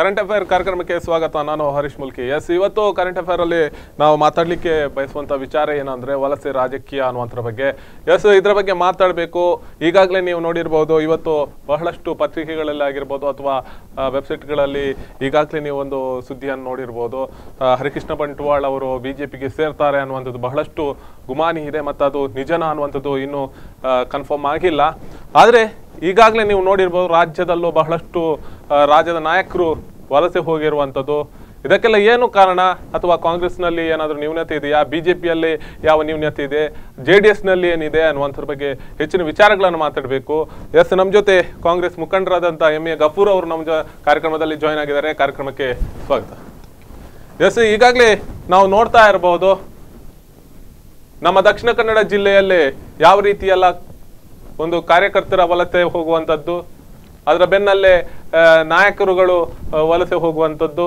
current affair ಕಾರ್ಯಕ್ರಮಕ್ಕೆ ಸ್ವಾಗತ ನಾನು ಹರೀಶ್ ಮುಲ್ಕಿ ಎಸ್ ಇವತ್ತು ಕರೆಂಟ್ ಅಫೇರ್ ಅಲ್ಲಿ ನಾವು ಮಾತಾಡಲಿಕ್ಕೆ ಬಯಸುವಂತ ವಿಚಾರ ಏನಂದ್ರೆ ವಲಸೆ ರಾಜಕೀಯ ಅನ್ನುವಂಥರ ಬಗ್ಗೆ ಎಸ್ ಇದರ ಬಗ್ಗೆ ಮಾತಾಡಬೇಕು ಈಗಾಗಲೇ ನೀವು ನೋಡಿರ್ಬೋದು ಇವತ್ತು ಬಹಳಷ್ಟು ಪತ್ರಿಕೆಗಳಲ್ಲಿ ಆಗಿರ್ಬೋದು ಅಥವಾ ವೆಬ್ಸೈಟ್ಗಳಲ್ಲಿ ಈಗಾಗಲೇ ನೀವು ಒಂದು ಸುದ್ದಿಯನ್ನು ನೋಡಿರ್ಬೋದು ಹರಿಕೃಷ್ಣ ಬಂಟ್ವಾಳ್ ಅವರು ಬಿಜೆಪಿಗೆ ಸೇರ್ತಾರೆ ಅನ್ನುವಂಥದ್ದು ಬಹಳಷ್ಟು ಗುಮಾನಿ ಇದೆ ಮತ್ತು ಅದು ನಿಜನ ಅನ್ನುವಂಥದ್ದು ಇನ್ನೂ ಕನ್ಫರ್ಮ್ ಆಗಿಲ್ಲ ಆದರೆ ಈಗಾಗಲೇ ನೀವು ನೋಡಿರ್ಬೋದು ರಾಜ್ಯದಲ್ಲೂ ಬಹಳಷ್ಟು ರಾಜ್ಯದ ನಾಯಕರು ವಲಸೆ ಹೋಗಿರುವಂಥದ್ದು ಇದಕ್ಕೆಲ್ಲ ಏನು ಕಾರಣ ಅಥವಾ ಕಾಂಗ್ರೆಸ್ನಲ್ಲಿ ಏನಾದರೂ ನ್ಯೂನತೆ ಇದೆಯಾ ಬಿ ಜೆ ಪಿಯಲ್ಲಿ ಯಾವ ನ್ಯೂನತೆ ಇದೆ ಜೆ ಡಿ ಎಸ್ನಲ್ಲಿ ಏನಿದೆ ಅನ್ನುವಂಥದ್ರ ಬಗ್ಗೆ ಹೆಚ್ಚಿನ ವಿಚಾರಗಳನ್ನು ಮಾತಾಡಬೇಕು ಎಸ್ ನಮ್ಮ ಜೊತೆ ಕಾಂಗ್ರೆಸ್ ಮುಖಂಡರಾದಂಥ ಎಂ ಎ ಗಫೂರ್ ಅವರು ನಮ್ಮ ಕಾರ್ಯಕ್ರಮದಲ್ಲಿ ಜಾಯ್ನ್ ಆಗಿದ್ದಾರೆ ಕಾರ್ಯಕ್ರಮಕ್ಕೆ ಸ್ವಾಗತ ಎಸ್ ಈಗಾಗಲೇ ನಾವು ನೋಡ್ತಾ ಇರಬಹುದು ನಮ್ಮ ದಕ್ಷಿಣ ಕನ್ನಡ ಜಿಲ್ಲೆಯಲ್ಲಿ ಯಾವ ರೀತಿಯೆಲ್ಲ ಒಂದು ಕಾರ್ಯಕರ್ತರ ವಲಸೆ ಹೋಗುವಂಥದ್ದು ಅದರ ಬೆನ್ನಲ್ಲೇ ನಾಯಕರುಗಳು ವಲಸೆ ಹೋಗುವಂಥದ್ದು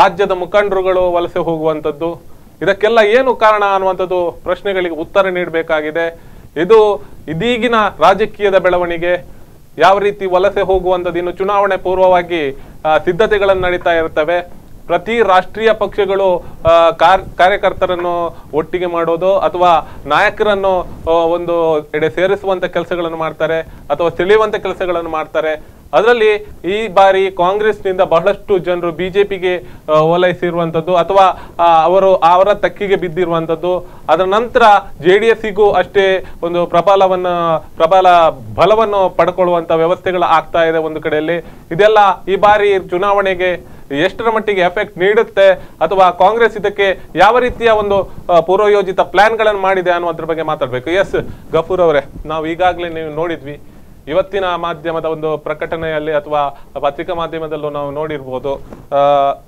ರಾಜ್ಯದ ಮುಖಂಡರುಗಳು ವಲಸೆ ಹೋಗುವಂಥದ್ದು ಇದಕ್ಕೆಲ್ಲ ಏನು ಕಾರಣ ಅನ್ನುವಂಥದ್ದು ಪ್ರಶ್ನೆಗಳಿಗೆ ಉತ್ತರ ನೀಡಬೇಕಾಗಿದೆ ಇದು ಇದೀಗಿನ ರಾಜಕೀಯದ ಬೆಳವಣಿಗೆ ಯಾವ ರೀತಿ ವಲಸೆ ಹೋಗುವಂಥದ್ದು ಇನ್ನು ಚುನಾವಣೆ ಪೂರ್ವವಾಗಿ ಸಿದ್ಧತೆಗಳನ್ನು ನಡೀತಾ ಇರ್ತವೆ ಪ್ರತಿ ರಾಷ್ಟ್ರೀಯ ಪಕ್ಷಗಳು ಕಾರ್ಯಕರ್ತರನ್ನು ಒಟ್ಟಿಗೆ ಮಾಡೋದು ಅಥವಾ ನಾಯಕರನ್ನು ಒಂದು ಎಡೆ ಸೇರಿಸುವಂತ ಕೆಲಸಗಳನ್ನು ಮಾಡ್ತಾರೆ ಅಥವಾ ಸೆಳೆಯುವಂತ ಕೆಲಸಗಳನ್ನು ಮಾಡ್ತಾರೆ ಅದರಲ್ಲಿ ಈ ಬಾರಿ ಕಾಂಗ್ರೆಸ್ನಿಂದ ಬಹಳಷ್ಟು ಜನರು ಬಿಜೆಪಿಗೆ ಓಲೈಸಿರುವಂಥದ್ದು ಅಥವಾ ಅವರು ಅವರ ತಕ್ಕಿಗೆ ಬಿದ್ದಿರುವಂಥದ್ದು ಅದರ ನಂತರ ಜೆ ಡಿ ಎಸ್ಸಿಗೂ ಅಷ್ಟೇ ಒಂದು ಪ್ರಬಲವನ್ನು ಪ್ರಬಲ ಬಲವನ್ನು ಪಡ್ಕೊಳ್ಳುವಂಥ ವ್ಯವಸ್ಥೆಗಳು ಆಗ್ತಾ ಇದೆ ಒಂದು ಕಡೆಯಲ್ಲಿ ಇದೆಲ್ಲ ಈ ಬಾರಿ ಚುನಾವಣೆಗೆ ಎಷ್ಟರ ಮಟ್ಟಿಗೆ ಎಫೆಕ್ಟ್ ನೀಡುತ್ತೆ ಅಥವಾ ಕಾಂಗ್ರೆಸ್ ಇದಕ್ಕೆ ಯಾವ ರೀತಿಯ ಒಂದು ಪೂರ್ವಯೋಜಿತ ಗಳನ್ನು ಮಾಡಿದೆ ಅನ್ನೋದ್ರ ಬಗ್ಗೆ ಮಾತಾಡಬೇಕು ಎಸ್ ಗಫೂರ್ ಅವರೇ ನಾವು ಈಗಾಗಲೇ ನೀವು ನೋಡಿದ್ವಿ ಇವತ್ತಿನ ಮಾಧ್ಯಮದ ಒಂದು ಪ್ರಕಟಣೆಯಲ್ಲಿ ಅಥವಾ ಪತ್ರಿಕಾ ಮಾಧ್ಯಮದಲ್ಲೂ ನಾವು ನೋಡಿರ್ಬೋದು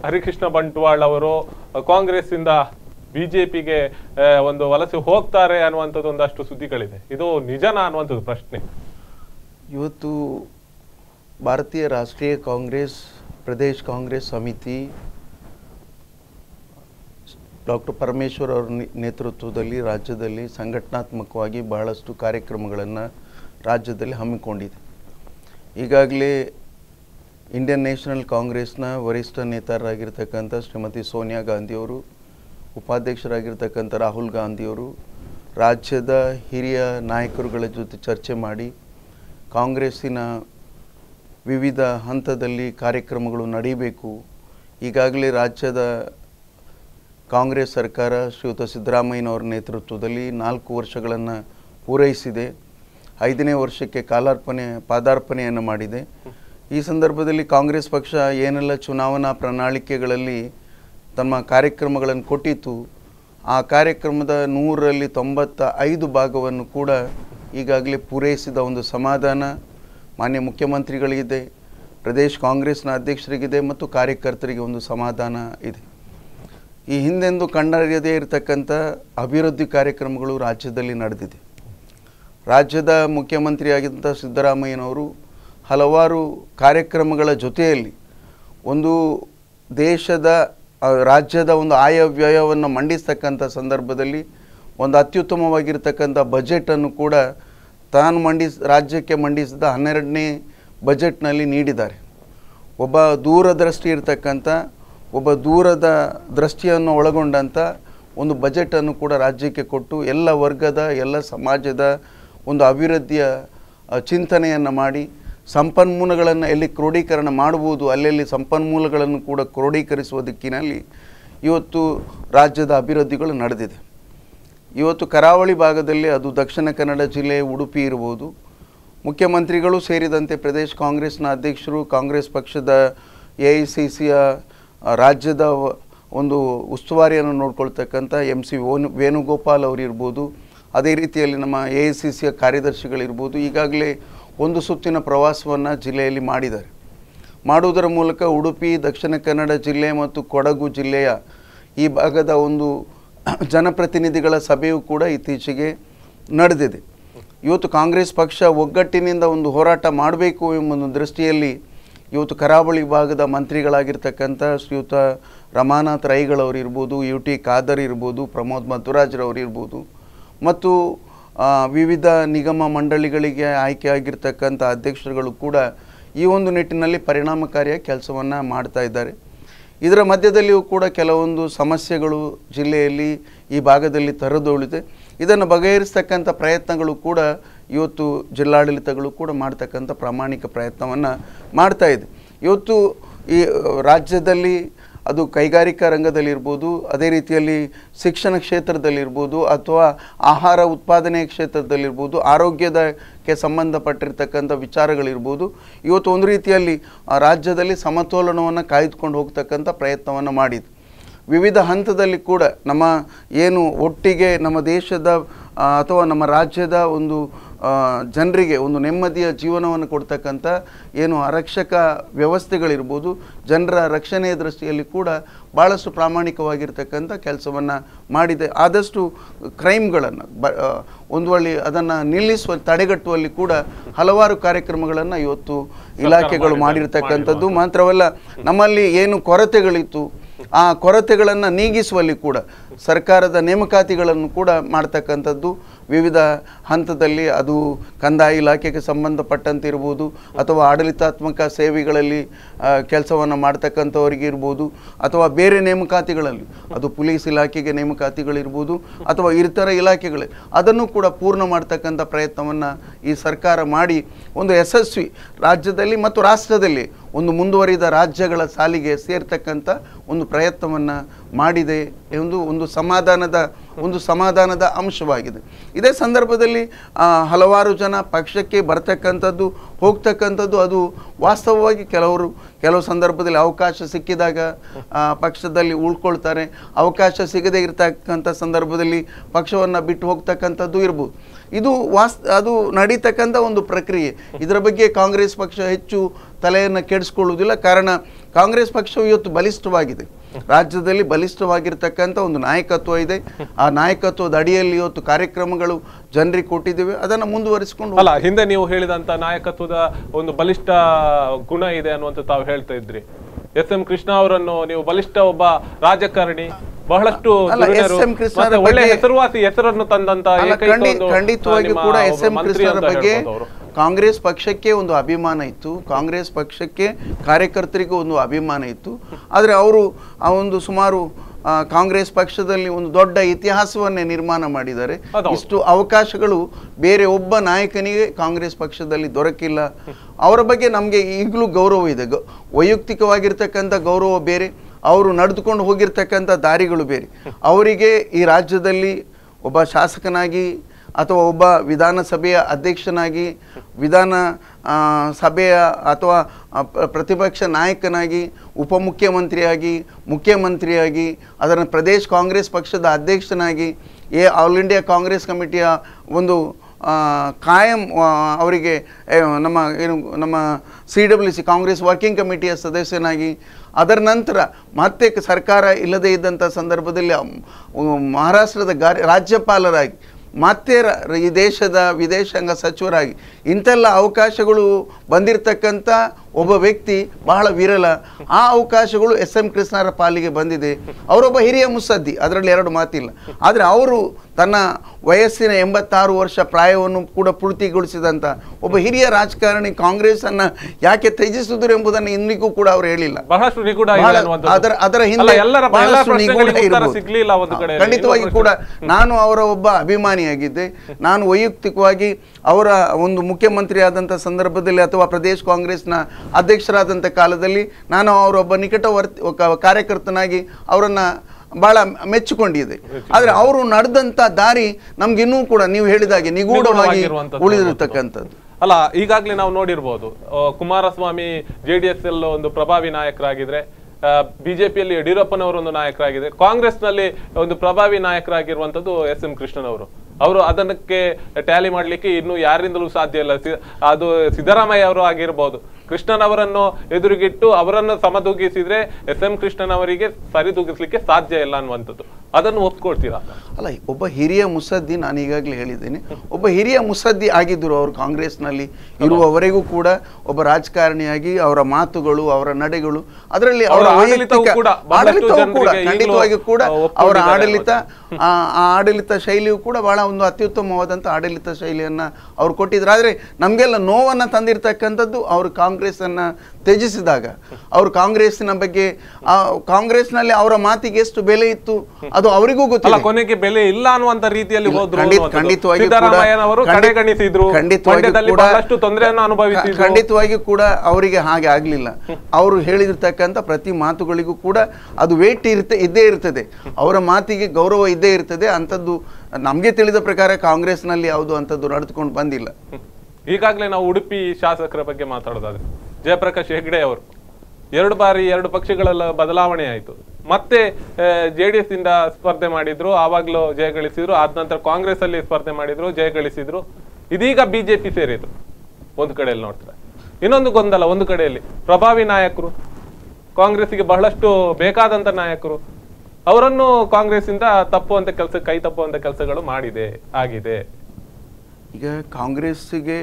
ಹರಿಕೃಷ್ಣ ಬಂಟ್ವಾಳ್ ಅವರು ಕಾಂಗ್ರೆಸ್ಸಿಂದ ಬಿ ಜೆ ಪಿಗೆ ಒಂದು ವಲಸೆ ಹೋಗ್ತಾರೆ ಅನ್ನುವಂಥದ್ದು ಒಂದಷ್ಟು ಸುದ್ದಿಗಳಿದೆ ಇದು ನಿಜನಾ ಅನ್ನುವಂಥದ್ದು ಪ್ರಶ್ನೆ ಇವತ್ತು ಭಾರತೀಯ ರಾಷ್ಟ್ರೀಯ ಕಾಂಗ್ರೆಸ್ ಪ್ರದೇಶ ಕಾಂಗ್ರೆಸ್ ಸಮಿತಿ ಡಾಕ್ಟರ್ ಪರಮೇಶ್ವರ್ ಅವರ ನೇತೃತ್ವದಲ್ಲಿ ರಾಜ್ಯದಲ್ಲಿ ಸಂಘಟನಾತ್ಮಕವಾಗಿ ಬಹಳಷ್ಟು ಕಾರ್ಯಕ್ರಮಗಳನ್ನು ರಾಜ್ಯದಲ್ಲಿ ಹಮ್ಮಿಕೊಂಡಿದೆ ಈಗಾಗಲೇ ಇಂಡಿಯನ್ ನ್ಯಾಷನಲ್ ಕಾಂಗ್ರೆಸ್ನ ವರಿಷ್ಠ ನೇತಾರರಾಗಿರ್ತಕ್ಕಂಥ ಶ್ರೀಮತಿ ಸೋನಿಯಾ ಗಾಂಧಿಯವರು ಉಪಾಧ್ಯಕ್ಷರಾಗಿರ್ತಕ್ಕಂಥ ರಾಹುಲ್ ಗಾಂಧಿಯವರು ರಾಜ್ಯದ ಹಿರಿಯ ನಾಯಕರುಗಳ ಜೊತೆ ಚರ್ಚೆ ಮಾಡಿ ಕಾಂಗ್ರೆಸ್ಸಿನ ವಿವಿಧ ಹಂತದಲ್ಲಿ ಕಾರ್ಯಕ್ರಮಗಳು ನಡೀಬೇಕು ಈಗಾಗಲೇ ರಾಜ್ಯದ ಕಾಂಗ್ರೆಸ್ ಸರ್ಕಾರ ಶ್ರೀಯುತ ಸಿದ್ದರಾಮಯ್ಯನವರ ನೇತೃತ್ವದಲ್ಲಿ ನಾಲ್ಕು ವರ್ಷಗಳನ್ನು ಪೂರೈಸಿದೆ ಐದನೇ ವರ್ಷಕ್ಕೆ ಕಾಲಾರ್ಪಣೆ ಪಾದಾರ್ಪಣೆಯನ್ನು ಮಾಡಿದೆ ಈ ಸಂದರ್ಭದಲ್ಲಿ ಕಾಂಗ್ರೆಸ್ ಪಕ್ಷ ಏನೆಲ್ಲ ಚುನಾವಣಾ ಪ್ರಣಾಳಿಕೆಗಳಲ್ಲಿ ತಮ್ಮ ಕಾರ್ಯಕ್ರಮಗಳನ್ನು ಕೊಟ್ಟಿತ್ತು ಆ ಕಾರ್ಯಕ್ರಮದ ನೂರರಲ್ಲಿ ತೊಂಬತ್ತ ಐದು ಭಾಗವನ್ನು ಕೂಡ ಈಗಾಗಲೇ ಪೂರೈಸಿದ ಒಂದು ಸಮಾಧಾನ ಮಾನ್ಯ ಮುಖ್ಯಮಂತ್ರಿಗಳಿಗಿದೆ ಪ್ರದೇಶ್ ಕಾಂಗ್ರೆಸ್ನ ಅಧ್ಯಕ್ಷರಿಗಿದೆ ಮತ್ತು ಕಾರ್ಯಕರ್ತರಿಗೆ ಒಂದು ಸಮಾಧಾನ ಇದೆ ಈ ಹಿಂದೆಂದು ಕಂಡರಿಯದೇ ಇರತಕ್ಕಂಥ ಅಭಿವೃದ್ಧಿ ಕಾರ್ಯಕ್ರಮಗಳು ರಾಜ್ಯದಲ್ಲಿ ನಡೆದಿದೆ ರಾಜ್ಯದ ಮುಖ್ಯಮಂತ್ರಿಯಾಗಿದ್ದಂಥ ಸಿದ್ದರಾಮಯ್ಯನವರು ಹಲವಾರು ಕಾರ್ಯಕ್ರಮಗಳ ಜೊತೆಯಲ್ಲಿ ಒಂದು ದೇಶದ ರಾಜ್ಯದ ಒಂದು ಆಯವ್ಯಯವನ್ನು ಮಂಡಿಸ್ತಕ್ಕಂಥ ಸಂದರ್ಭದಲ್ಲಿ ಒಂದು ಅತ್ಯುತ್ತಮವಾಗಿರ್ತಕ್ಕಂಥ ಬಜೆಟನ್ನು ಕೂಡ ತಾನು ಮಂಡಿಸ್ ರಾಜ್ಯಕ್ಕೆ ಮಂಡಿಸಿದ ಹನ್ನೆರಡನೇ ಬಜೆಟ್ನಲ್ಲಿ ನೀಡಿದ್ದಾರೆ ಒಬ್ಬ ದೂರದೃಷ್ಟಿ ಇರತಕ್ಕಂಥ ಒಬ್ಬ ದೂರದ ದೃಷ್ಟಿಯನ್ನು ಒಳಗೊಂಡಂಥ ಒಂದು ಬಜೆಟನ್ನು ಕೂಡ ರಾಜ್ಯಕ್ಕೆ ಕೊಟ್ಟು ಎಲ್ಲ ವರ್ಗದ ಎಲ್ಲ ಸಮಾಜದ ಒಂದು ಅಭಿವೃದ್ಧಿಯ ಚಿಂತನೆಯನ್ನು ಮಾಡಿ ಸಂಪನ್ಮೂಲಗಳನ್ನು ಎಲ್ಲಿ ಕ್ರೋಢೀಕರಣ ಮಾಡಬಹುದು ಅಲ್ಲೆಲ್ಲಿ ಸಂಪನ್ಮೂಲಗಳನ್ನು ಕೂಡ ಕ್ರೋಢೀಕರಿಸುವ ದಿಕ್ಕಿನಲ್ಲಿ ಇವತ್ತು ರಾಜ್ಯದ ಅಭಿವೃದ್ಧಿಗಳು ನಡೆದಿದೆ ಇವತ್ತು ಕರಾವಳಿ ಭಾಗದಲ್ಲಿ ಅದು ದಕ್ಷಿಣ ಕನ್ನಡ ಜಿಲ್ಲೆ ಉಡುಪಿ ಇರ್ಬೋದು ಮುಖ್ಯಮಂತ್ರಿಗಳು ಸೇರಿದಂತೆ ಪ್ರದೇಶ ಕಾಂಗ್ರೆಸ್ನ ಅಧ್ಯಕ್ಷರು ಕಾಂಗ್ರೆಸ್ ಪಕ್ಷದ ಎ ಐ ಸಿ ಸಿಯ ರಾಜ್ಯದ ಒಂದು ಉಸ್ತುವಾರಿಯನ್ನು ನೋಡ್ಕೊಳ್ತಕ್ಕಂಥ ಎಮ್ ಸಿ ಓನು ವೇಣುಗೋಪಾಲ್ ಅವರಿರ್ಬೋದು ಅದೇ ರೀತಿಯಲ್ಲಿ ನಮ್ಮ ಎ ಐ ಸಿ ಸಿಯ ಕಾರ್ಯದರ್ಶಿಗಳಿರ್ಬೋದು ಈಗಾಗಲೇ ಒಂದು ಸುತ್ತಿನ ಪ್ರವಾಸವನ್ನು ಜಿಲ್ಲೆಯಲ್ಲಿ ಮಾಡಿದ್ದಾರೆ ಮಾಡುವುದರ ಮೂಲಕ ಉಡುಪಿ ದಕ್ಷಿಣ ಕನ್ನಡ ಜಿಲ್ಲೆ ಮತ್ತು ಕೊಡಗು ಜಿಲ್ಲೆಯ ಈ ಭಾಗದ ಒಂದು ಜನಪ್ರತಿನಿಧಿಗಳ ಸಭೆಯೂ ಕೂಡ ಇತ್ತೀಚೆಗೆ ನಡೆದಿದೆ ಇವತ್ತು ಕಾಂಗ್ರೆಸ್ ಪಕ್ಷ ಒಗ್ಗಟ್ಟಿನಿಂದ ಒಂದು ಹೋರಾಟ ಮಾಡಬೇಕು ಎಂಬ ದೃಷ್ಟಿಯಲ್ಲಿ ಇವತ್ತು ಕರಾವಳಿ ಭಾಗದ ಮಂತ್ರಿಗಳಾಗಿರ್ತಕ್ಕಂಥ ಶ್ರೀಯುತ ರಮಾನಾಥ್ ರೈಗಳವರಿರ್ಬೋದು ಯು ಟಿ ಖಾದರ್ ಇರ್ಬೋದು ಪ್ರಮೋದ್ ಮಧುರಾಜ್ರವ್ರು ಇರ್ಬೋದು ಮತ್ತು ವಿವಿಧ ನಿಗಮ ಮಂಡಳಿಗಳಿಗೆ ಆಯ್ಕೆಯಾಗಿರ್ತಕ್ಕಂಥ ಅಧ್ಯಕ್ಷರುಗಳು ಕೂಡ ಈ ಒಂದು ನಿಟ್ಟಿನಲ್ಲಿ ಪರಿಣಾಮಕಾರಿಯಾಗಿ ಕೆಲಸವನ್ನು ಮಾಡ್ತಾ ಇದ್ದಾರೆ ಇದರ ಮಧ್ಯದಲ್ಲಿಯೂ ಕೂಡ ಕೆಲವೊಂದು ಸಮಸ್ಯೆಗಳು ಜಿಲ್ಲೆಯಲ್ಲಿ ಈ ಭಾಗದಲ್ಲಿ ತರದೋಳಿದೆ ಇದನ್ನು ಬಗೆಹರಿಸ್ತಕ್ಕಂಥ ಪ್ರಯತ್ನಗಳು ಕೂಡ ಇವತ್ತು ಜಿಲ್ಲಾಡಳಿತಗಳು ಕೂಡ ಮಾಡ್ತಕ್ಕಂಥ ಪ್ರಾಮಾಣಿಕ ಪ್ರಯತ್ನವನ್ನು ಮಾಡ್ತಾ ಇದೆ ಇವತ್ತು ಈ ರಾಜ್ಯದಲ್ಲಿ ಅದು ಕೈಗಾರಿಕಾ ರಂಗದಲ್ಲಿರ್ಬೋದು ಅದೇ ರೀತಿಯಲ್ಲಿ ಶಿಕ್ಷಣ ಕ್ಷೇತ್ರದಲ್ಲಿರ್ಬೋದು ಅಥವಾ ಆಹಾರ ಉತ್ಪಾದನೆ ಕ್ಷೇತ್ರದಲ್ಲಿರ್ಬೋದು ಆರೋಗ್ಯದ ಕ್ಕೆ ಸಂಬಂಧಪಟ್ಟಿರ್ತಕ್ಕಂಥ ವಿಚಾರಗಳಿರ್ಬೋದು ಇವತ್ತು ಒಂದು ರೀತಿಯಲ್ಲಿ ರಾಜ್ಯದಲ್ಲಿ ಸಮತೋಲನವನ್ನು ಕಾಯ್ದುಕೊಂಡು ಹೋಗ್ತಕ್ಕಂಥ ಪ್ರಯತ್ನವನ್ನು ಮಾಡಿದ್ದು ವಿವಿಧ ಹಂತದಲ್ಲಿ ಕೂಡ ನಮ್ಮ ಏನು ಒಟ್ಟಿಗೆ ನಮ್ಮ ದೇಶದ ಅಥವಾ ನಮ್ಮ ರಾಜ್ಯದ ಒಂದು ಜನರಿಗೆ ಒಂದು ನೆಮ್ಮದಿಯ ಜೀವನವನ್ನು ಕೊಡ್ತಕ್ಕಂಥ ಏನು ಆರಕ್ಷಕ ವ್ಯವಸ್ಥೆಗಳಿರ್ಬೋದು ಜನರ ರಕ್ಷಣೆಯ ದೃಷ್ಟಿಯಲ್ಲಿ ಕೂಡ ಭಾಳಷ್ಟು ಪ್ರಾಮಾಣಿಕವಾಗಿರ್ತಕ್ಕಂಥ ಕೆಲಸವನ್ನು ಮಾಡಿದೆ ಆದಷ್ಟು ಕ್ರೈಮ್ಗಳನ್ನು ಬ ಒಂದು ಒಳ್ಳೆ ಅದನ್ನು ನಿಲ್ಲಿಸುವ ತಡೆಗಟ್ಟುವಲ್ಲಿ ಕೂಡ ಹಲವಾರು ಕಾರ್ಯಕ್ರಮಗಳನ್ನು ಇವತ್ತು ಇಲಾಖೆಗಳು ಮಾಡಿರ್ತಕ್ಕಂಥದ್ದು ಮಾತ್ರವಲ್ಲ ನಮ್ಮಲ್ಲಿ ಏನು ಕೊರತೆಗಳಿತ್ತು ಆ ಕೊರತೆಗಳನ್ನು ನೀಗಿಸುವಲ್ಲಿ ಕೂಡ ಸರ್ಕಾರದ ನೇಮಕಾತಿಗಳನ್ನು ಕೂಡ ಮಾಡ್ತಕ್ಕಂಥದ್ದು ವಿವಿಧ ಹಂತದಲ್ಲಿ ಅದು ಕಂದಾಯ ಇಲಾಖೆಗೆ ಸಂಬಂಧಪಟ್ಟಂತಿರ್ಬೋದು ಅಥವಾ ಆಡಳಿತಾತ್ಮಕ ಸೇವೆಗಳಲ್ಲಿ ಕೆಲಸವನ್ನು ಮಾಡ್ತಕ್ಕಂಥವರಿಗೆ ಇರ್ಬೋದು ಅಥವಾ ಬೇರೆ ನೇಮಕಾತಿಗಳಲ್ಲಿ ಅದು ಪೊಲೀಸ್ ಇಲಾಖೆಗೆ ನೇಮಕಾತಿಗಳಿರ್ಬೋದು ಅಥವಾ ಇತರ ಇಲಾಖೆಗಳೇ ಅದನ್ನು ಕೂಡ ಪೂರ್ಣ ಮಾಡ್ತಕ್ಕಂಥ ಪ್ರಯತ್ನವನ್ನು ಈ ಸರ್ಕಾರ ಮಾಡಿ ಒಂದು ಯಶಸ್ವಿ ರಾಜ್ಯದಲ್ಲಿ ಮತ್ತು ರಾಷ್ಟ್ರದಲ್ಲಿ ಒಂದು ಮುಂದುವರಿದ ರಾಜ್ಯಗಳ ಸಾಲಿಗೆ ಸೇರ್ತಕ್ಕಂಥ ಒಂದು ಪ್ರಯತ್ನವನ್ನು ಮಾಡಿದೆ ಎಂದು ಒಂದು ಸಮಾಧಾನದ ಒಂದು ಸಮಾಧಾನದ ಅಂಶವಾಗಿದೆ ಇದೇ ಸಂದರ್ಭದಲ್ಲಿ ಹಲವಾರು ಜನ ಪಕ್ಷಕ್ಕೆ ಬರ್ತಕ್ಕಂಥದ್ದು ಹೋಗ್ತಕ್ಕಂಥದ್ದು ಅದು ವಾಸ್ತವವಾಗಿ ಕೆಲವರು ಕೆಲವು ಸಂದರ್ಭದಲ್ಲಿ ಅವಕಾಶ ಸಿಕ್ಕಿದಾಗ ಪಕ್ಷದಲ್ಲಿ ಉಳ್ಕೊಳ್ತಾರೆ ಅವಕಾಶ ಸಿಗದೇ ಇರತಕ್ಕಂಥ ಸಂದರ್ಭದಲ್ಲಿ ಪಕ್ಷವನ್ನು ಬಿಟ್ಟು ಹೋಗ್ತಕ್ಕಂಥದ್ದು ಇರ್ಬೋದು ಇದು ವಾಸ್ ಅದು ನಡೀತಕ್ಕಂಥ ಒಂದು ಪ್ರಕ್ರಿಯೆ ಇದರ ಬಗ್ಗೆ ಕಾಂಗ್ರೆಸ್ ಪಕ್ಷ ಹೆಚ್ಚು ತಲೆಯನ್ನು ಕೆಡಿಸ್ಕೊಳ್ಳುವುದಿಲ್ಲ ಕಾರಣ ಕಾಂಗ್ರೆಸ್ ಪಕ್ಷವು ಇವತ್ತು ಬಲಿಷ್ಠವಾಗಿದೆ ರಾಜ್ಯದಲ್ಲಿ ಬಲಿಷ್ಠವಾಗಿರ್ತಕ್ಕಂಥ ಒಂದು ನಾಯಕತ್ವ ಇದೆ ಆ ನಾಯಕತ್ವದ ಅಡಿಯಲ್ಲಿ ಇವತ್ತು ಕಾರ್ಯಕ್ರಮಗಳು ಜನರಿಗೆ ಕೊಟ್ಟಿದ್ದೇವೆ ಅದನ್ನು ಮುಂದುವರಿಸಿಕೊಂಡು ಅಲ್ಲ ಹಿಂದೆ ನೀವು ಹೇಳಿದಂಥ ನಾಯಕತ್ವದ ಒಂದು ಬಲಿಷ್ಠ ಗುಣ ಇದೆ ಅನ್ನುವಂಥ ತಾವು ಹೇಳ್ತಾ ಇದ್ರಿ ಎಸ್ ಎಂ ಕೃಷ್ಣ ಅವರನ್ನು ನೀವು ಬಲಿಷ್ಠ ಒಬ್ಬ ರಾಜಕಾರಣಿ ಬಹಳಷ್ಟು ಒಳ್ಳೆ ಹೆಸರುವಾಸಿ ಹೆಸರನ್ನು ತಂದಂತ ಖಂಡಿತವಾಗಿ ಕೂಡ ಎಸ್ ಎಂ ಕೃಷ್ಣ ಬಗ್ಗೆ ಕಾಂಗ್ರೆಸ್ ಪಕ್ಷಕ್ಕೆ ಒಂದು ಅಭಿಮಾನ ಇತ್ತು ಕಾಂಗ್ರೆಸ್ ಪಕ್ಷಕ್ಕೆ ಕಾರ್ಯಕರ್ತರಿಗೂ ಒಂದು ಅಭಿಮಾನ ಇತ್ತು ಆದರೆ ಅವರು ಆ ಒಂದು ಸುಮಾರು ಕಾಂಗ್ರೆಸ್ ಪಕ್ಷದಲ್ಲಿ ಒಂದು ದೊಡ್ಡ ಇತಿಹಾಸವನ್ನೇ ನಿರ್ಮಾಣ ಮಾಡಿದ್ದಾರೆ ಇಷ್ಟು ಅವಕಾಶಗಳು ಬೇರೆ ಒಬ್ಬ ನಾಯಕನಿಗೆ ಕಾಂಗ್ರೆಸ್ ಪಕ್ಷದಲ್ಲಿ ದೊರಕಿಲ್ಲ ಅವರ ಬಗ್ಗೆ ನಮಗೆ ಈಗಲೂ ಗೌರವ ಇದೆ ವೈಯಕ್ತಿಕವಾಗಿರ್ತಕ್ಕಂಥ ಗೌರವ ಬೇರೆ ಅವರು ನಡೆದುಕೊಂಡು ಹೋಗಿರ್ತಕ್ಕಂಥ ದಾರಿಗಳು ಬೇರೆ ಅವರಿಗೆ ಈ ರಾಜ್ಯದಲ್ಲಿ ಒಬ್ಬ ಶಾಸಕನಾಗಿ ಅಥವಾ ಒಬ್ಬ ವಿಧಾನಸಭೆಯ ಅಧ್ಯಕ್ಷನಾಗಿ ವಿಧಾನ ಸಭೆಯ ಅಥವಾ ಪ್ರತಿಪಕ್ಷ ನಾಯಕನಾಗಿ ಉಪಮುಖ್ಯಮಂತ್ರಿಯಾಗಿ ಮುಖ್ಯಮಂತ್ರಿಯಾಗಿ ಅದರ ಪ್ರದೇಶ ಕಾಂಗ್ರೆಸ್ ಪಕ್ಷದ ಅಧ್ಯಕ್ಷನಾಗಿ ಎ ಆಲ್ ಇಂಡಿಯಾ ಕಾಂಗ್ರೆಸ್ ಕಮಿಟಿಯ ಒಂದು ಕಾಯಂ ಅವರಿಗೆ ನಮ್ಮ ಏನು ನಮ್ಮ C W C Congress working ಕಮಿಟಿಯ ಸದಸ್ಯನಾಗಿ ಅದರ ನಂತರ ಮತ್ತೆ ಸರ್ಕಾರ ಇಲ್ಲದೇ ಇದ್ದಂಥ ಸಂದರ್ಭದಲ್ಲಿ ಮಹಾರಾಷ್ಟ್ರದ ಗಾರ್ ರಾಜ್ಯಪಾಲರಾಗಿ ಮತ್ತೆ ಈ ದೇಶದ ವಿದೇಶಾಂಗ ಸಚಿವರಾಗಿ ಇಂಥೆಲ್ಲ ಅವಕಾಶಗಳು ಬಂದಿರತಕ್ಕಂಥ ಒಬ್ಬ ವ್ಯಕ್ತಿ ಬಹಳ ವಿರಲ ಆ ಅವಕಾಶಗಳು ಎಸ್ ಎಂ ಕೃಷ್ಣರ ಪಾಲಿಗೆ ಬಂದಿದೆ ಅವರೊಬ್ಬ ಹಿರಿಯ ಮುಸದ್ದಿ ಅದರಲ್ಲಿ ಎರಡು ಮಾತಿಲ್ಲ ಆದರೆ ಅವರು ತನ್ನ ವಯಸ್ಸಿನ ಎಂಬತ್ತಾರು ವರ್ಷ ಪ್ರಾಯವನ್ನು ಕೂಡ ಪೂರ್ತಿಗೊಳಿಸಿದಂಥ ಒಬ್ಬ ಹಿರಿಯ ರಾಜಕಾರಣಿ ಕಾಂಗ್ರೆಸ್ಸನ್ನು ಯಾಕೆ ತ್ಯಜಿಸಿದ್ರು ಎಂಬುದನ್ನು ಇಂದಿಗೂ ಕೂಡ ಅವರು ಹೇಳಿಲ್ಲ ಅದರ ಅದರ ಹಿಂದೆ ಖಂಡಿತವಾಗಿ ಕೂಡ ನಾನು ಅವರ ಒಬ್ಬ ಅಭಿಮಾನಿಯಾಗಿದ್ದೆ ನಾನು ವೈಯಕ್ತಿಕವಾಗಿ ಅವರ ಒಂದು ಮುಖ್ಯಮಂತ್ರಿ ಆದಂಥ ಸಂದರ್ಭದಲ್ಲಿ ಅಥವಾ ಪ್ರದೇಶ ಕಾಂಗ್ರೆಸ್ನ ಅಧ್ಯಕ್ಷರಾದಂಥ ಕಾಲದಲ್ಲಿ ನಾನು ಅವರೊಬ್ಬ ನಿಕಟವರ್ತಿ ಕಾರ್ಯಕರ್ತನಾಗಿ ಅವರನ್ನು ಬಹಳ ಮೆಚ್ಚಿಕೊಂಡಿದೆ ಆದರೆ ಅವರು ನಡೆದಂಥ ದಾರಿ ನಮ್ಗಿನ್ನೂ ಕೂಡ ನೀವು ಹೇಳಿದಾಗೆ ನಿಗೂಢವಾಗಿ ಉಳಿದಿರತಕ್ಕಂಥದ್ದು ಅಲ್ಲ ಈಗಾಗಲೇ ನಾವು ನೋಡಿರ್ಬೋದು ಕುಮಾರಸ್ವಾಮಿ ಜೆ ಡಿ ಎಸ್ ಎಲ್ಲ ಒಂದು ಪ್ರಭಾವಿ ನಾಯಕರಾಗಿದ್ರೆ ಬಿಜೆಪಿಯಲ್ಲಿ ಯಡಿಯೂರಪ್ಪನವರು ಒಂದು ನಾಯಕರಾಗಿದೆ ಕಾಂಗ್ರೆಸ್ನಲ್ಲಿ ಒಂದು ಪ್ರಭಾವಿ ನಾಯಕರಾಗಿರುವಂಥದ್ದು ಎಸ್ ಎಂ ಕೃಷ್ಣನವರು ಅವರು ಅದನ್ನಕ್ಕೆ ಟ್ಯಾಲಿ ಮಾಡಲಿಕ್ಕೆ ಇನ್ನು ಯಾರಿಂದಲೂ ಸಾಧ್ಯ ಇಲ್ಲ ಅದು ಸಿದ್ದರಾಮಯ್ಯ ಅವರು ಆಗಿರ್ಬೋದು ಕೃಷ್ಣನ್ ಅವರನ್ನು ಎದುರುಗಿಟ್ಟು ಅವರನ್ನು ಸಮದೂಗಿಸಿದ್ರೆ ಎಸ್ ಎಂ ಕೃಷ್ಣನ್ ಅವರಿಗೆ ಸರಿದೂಗಿಸ್ಲಿಕ್ಕೆ ಸಾಧ್ಯ ಇಲ್ಲ ಅನ್ನುವಂಥದ್ದು ಅದನ್ನು ಒಪ್ಕೊಳ್ತೀರಾ ಅಲ್ಲ ಒಬ್ಬ ಹಿರಿಯ ಮುಸದ್ದಿ ನಾನು ಈಗಾಗಲೇ ಹೇಳಿದ್ದೇನೆ ಒಬ್ಬ ಹಿರಿಯ ಮುಸದ್ದಿ ಆಗಿದ್ದರು ಅವರು ಕಾಂಗ್ರೆಸ್ನಲ್ಲಿ ಇರುವವರೆಗೂ ಕೂಡ ಒಬ್ಬ ರಾಜಕಾರಣಿಯಾಗಿ ಅವರ ಮಾತುಗಳು ಅವರ ನಡೆಗಳು ಅದರಲ್ಲಿ ಅವರ ಆಡಳಿತ ಕೂಡ ಖಂಡಿತವಾಗಿ ಕೂಡ ಅವರ ಆಡಳಿತ ಆ ಆಡಳಿತ ಶೈಲಿಯು ಕೂಡ ಬಹಳ ಒಂದು ಅತ್ಯುತ್ತಮವಾದಂಥ ಆಡಳಿತ ಶೈಲಿಯನ್ನು ಅವ್ರು ಕೊಟ್ಟಿದ್ರು ಆದರೆ ನಮಗೆಲ್ಲ ನೋವನ್ನು ತಂದಿರತಕ್ಕಂಥದ್ದು ಅವರು ಕಾಂಗ್ರೆಸ್ಸನ್ನು ತ್ಯಜಿಸಿದಾಗ ಅವರು ಕಾಂಗ್ರೆಸ್ನ ಬಗ್ಗೆ ಕಾಂಗ್ರೆಸ್ನಲ್ಲಿ ಅವರ ಮಾತಿಗೆ ಎಷ್ಟು ಬೆಲೆ ಇತ್ತು ಅದು ಅವರಿಗೂ ಗೊತ್ತಿಲ್ಲ ಕೊನೆಗೆ ಬೆಲೆ ಇಲ್ಲ ಅನ್ನುವಂಥ ರೀತಿಯಲ್ಲಿ ಖಂಡಿತವಾಗಿ ಖಂಡಿತವಾಗಿ ಕೂಡ ಅವರಿಗೆ ಹಾಗೆ ಆಗಲಿಲ್ಲ ಅವರು ಹೇಳಿದಿರ್ತಕ್ಕಂಥ ಪ್ರತಿ ಮಾತುಗಳಿಗೂ ಕೂಡ ಅದು ವೇಟ್ ಇರುತ್ತೆ ಇದ್ದೇ ಇರ್ತದೆ ಅವರ ಮಾತಿಗೆ ಗೌರವ ಇದ್ದೇ ಇರ್ತದೆ ಅಂಥದ್ದು ನಮಗೆ ತಿಳಿದ ಪ್ರಕಾರ ಕಾಂಗ್ರೆಸ್ನಲ್ಲಿ ಯಾವುದು ಅಂಥದ್ದು ನಡೆದುಕೊಂಡು ಬಂದಿಲ್ಲ ಈಗಾಗಲೇ ನಾವು ಉಡುಪಿ ಶಾಸಕರ ಬಗ್ಗೆ ಮಾತಾಡೋದಾದ್ರೆ ಜಯಪ್ರಕಾಶ್ ಹೆಗ್ಡೆ ಅವರು ಎರಡು ಬಾರಿ ಎರಡು ಪಕ್ಷಗಳೆಲ್ಲ ಬದಲಾವಣೆ ಆಯಿತು ಮತ್ತೆ ಜೆ ಡಿ ಎಸ್ ಇಂದ ಸ್ಪರ್ಧೆ ಮಾಡಿದ್ರು ಆವಾಗಲೂ ಜಯ ಗಳಿಸಿದ್ರು ಆದ ನಂತರ ಕಾಂಗ್ರೆಸ್ ಅಲ್ಲಿ ಸ್ಪರ್ಧೆ ಮಾಡಿದ್ರು ಜಯ ಗಳಿಸಿದ್ರು ಇದೀಗ ಬಿಜೆಪಿ ಸೇರಿದ್ರು ಒಂದು ಕಡೆಯಲ್ಲಿ ನೋಡ್ತಾರೆ ಇನ್ನೊಂದು ಗೊಂದಲ ಒಂದು ಕಡೆಯಲ್ಲಿ ಪ್ರಭಾವಿ ನಾಯಕರು ಕಾಂಗ್ರೆಸ್ಗೆ ಬಹಳಷ್ಟು ಬೇಕಾದಂತ ನಾಯಕರು ಅವರನ್ನು ಕಾಂಗ್ರೆಸ್ ಇಂದ ತಪ್ಪುವಂತ ಕೆಲಸ ಕೈ ತಪ್ಪುವಂತ ಕೆಲಸಗಳು ಮಾಡಿದೆ ಆಗಿದೆ ಈಗ ಕಾಂಗ್ರೆಸ್ಗೆ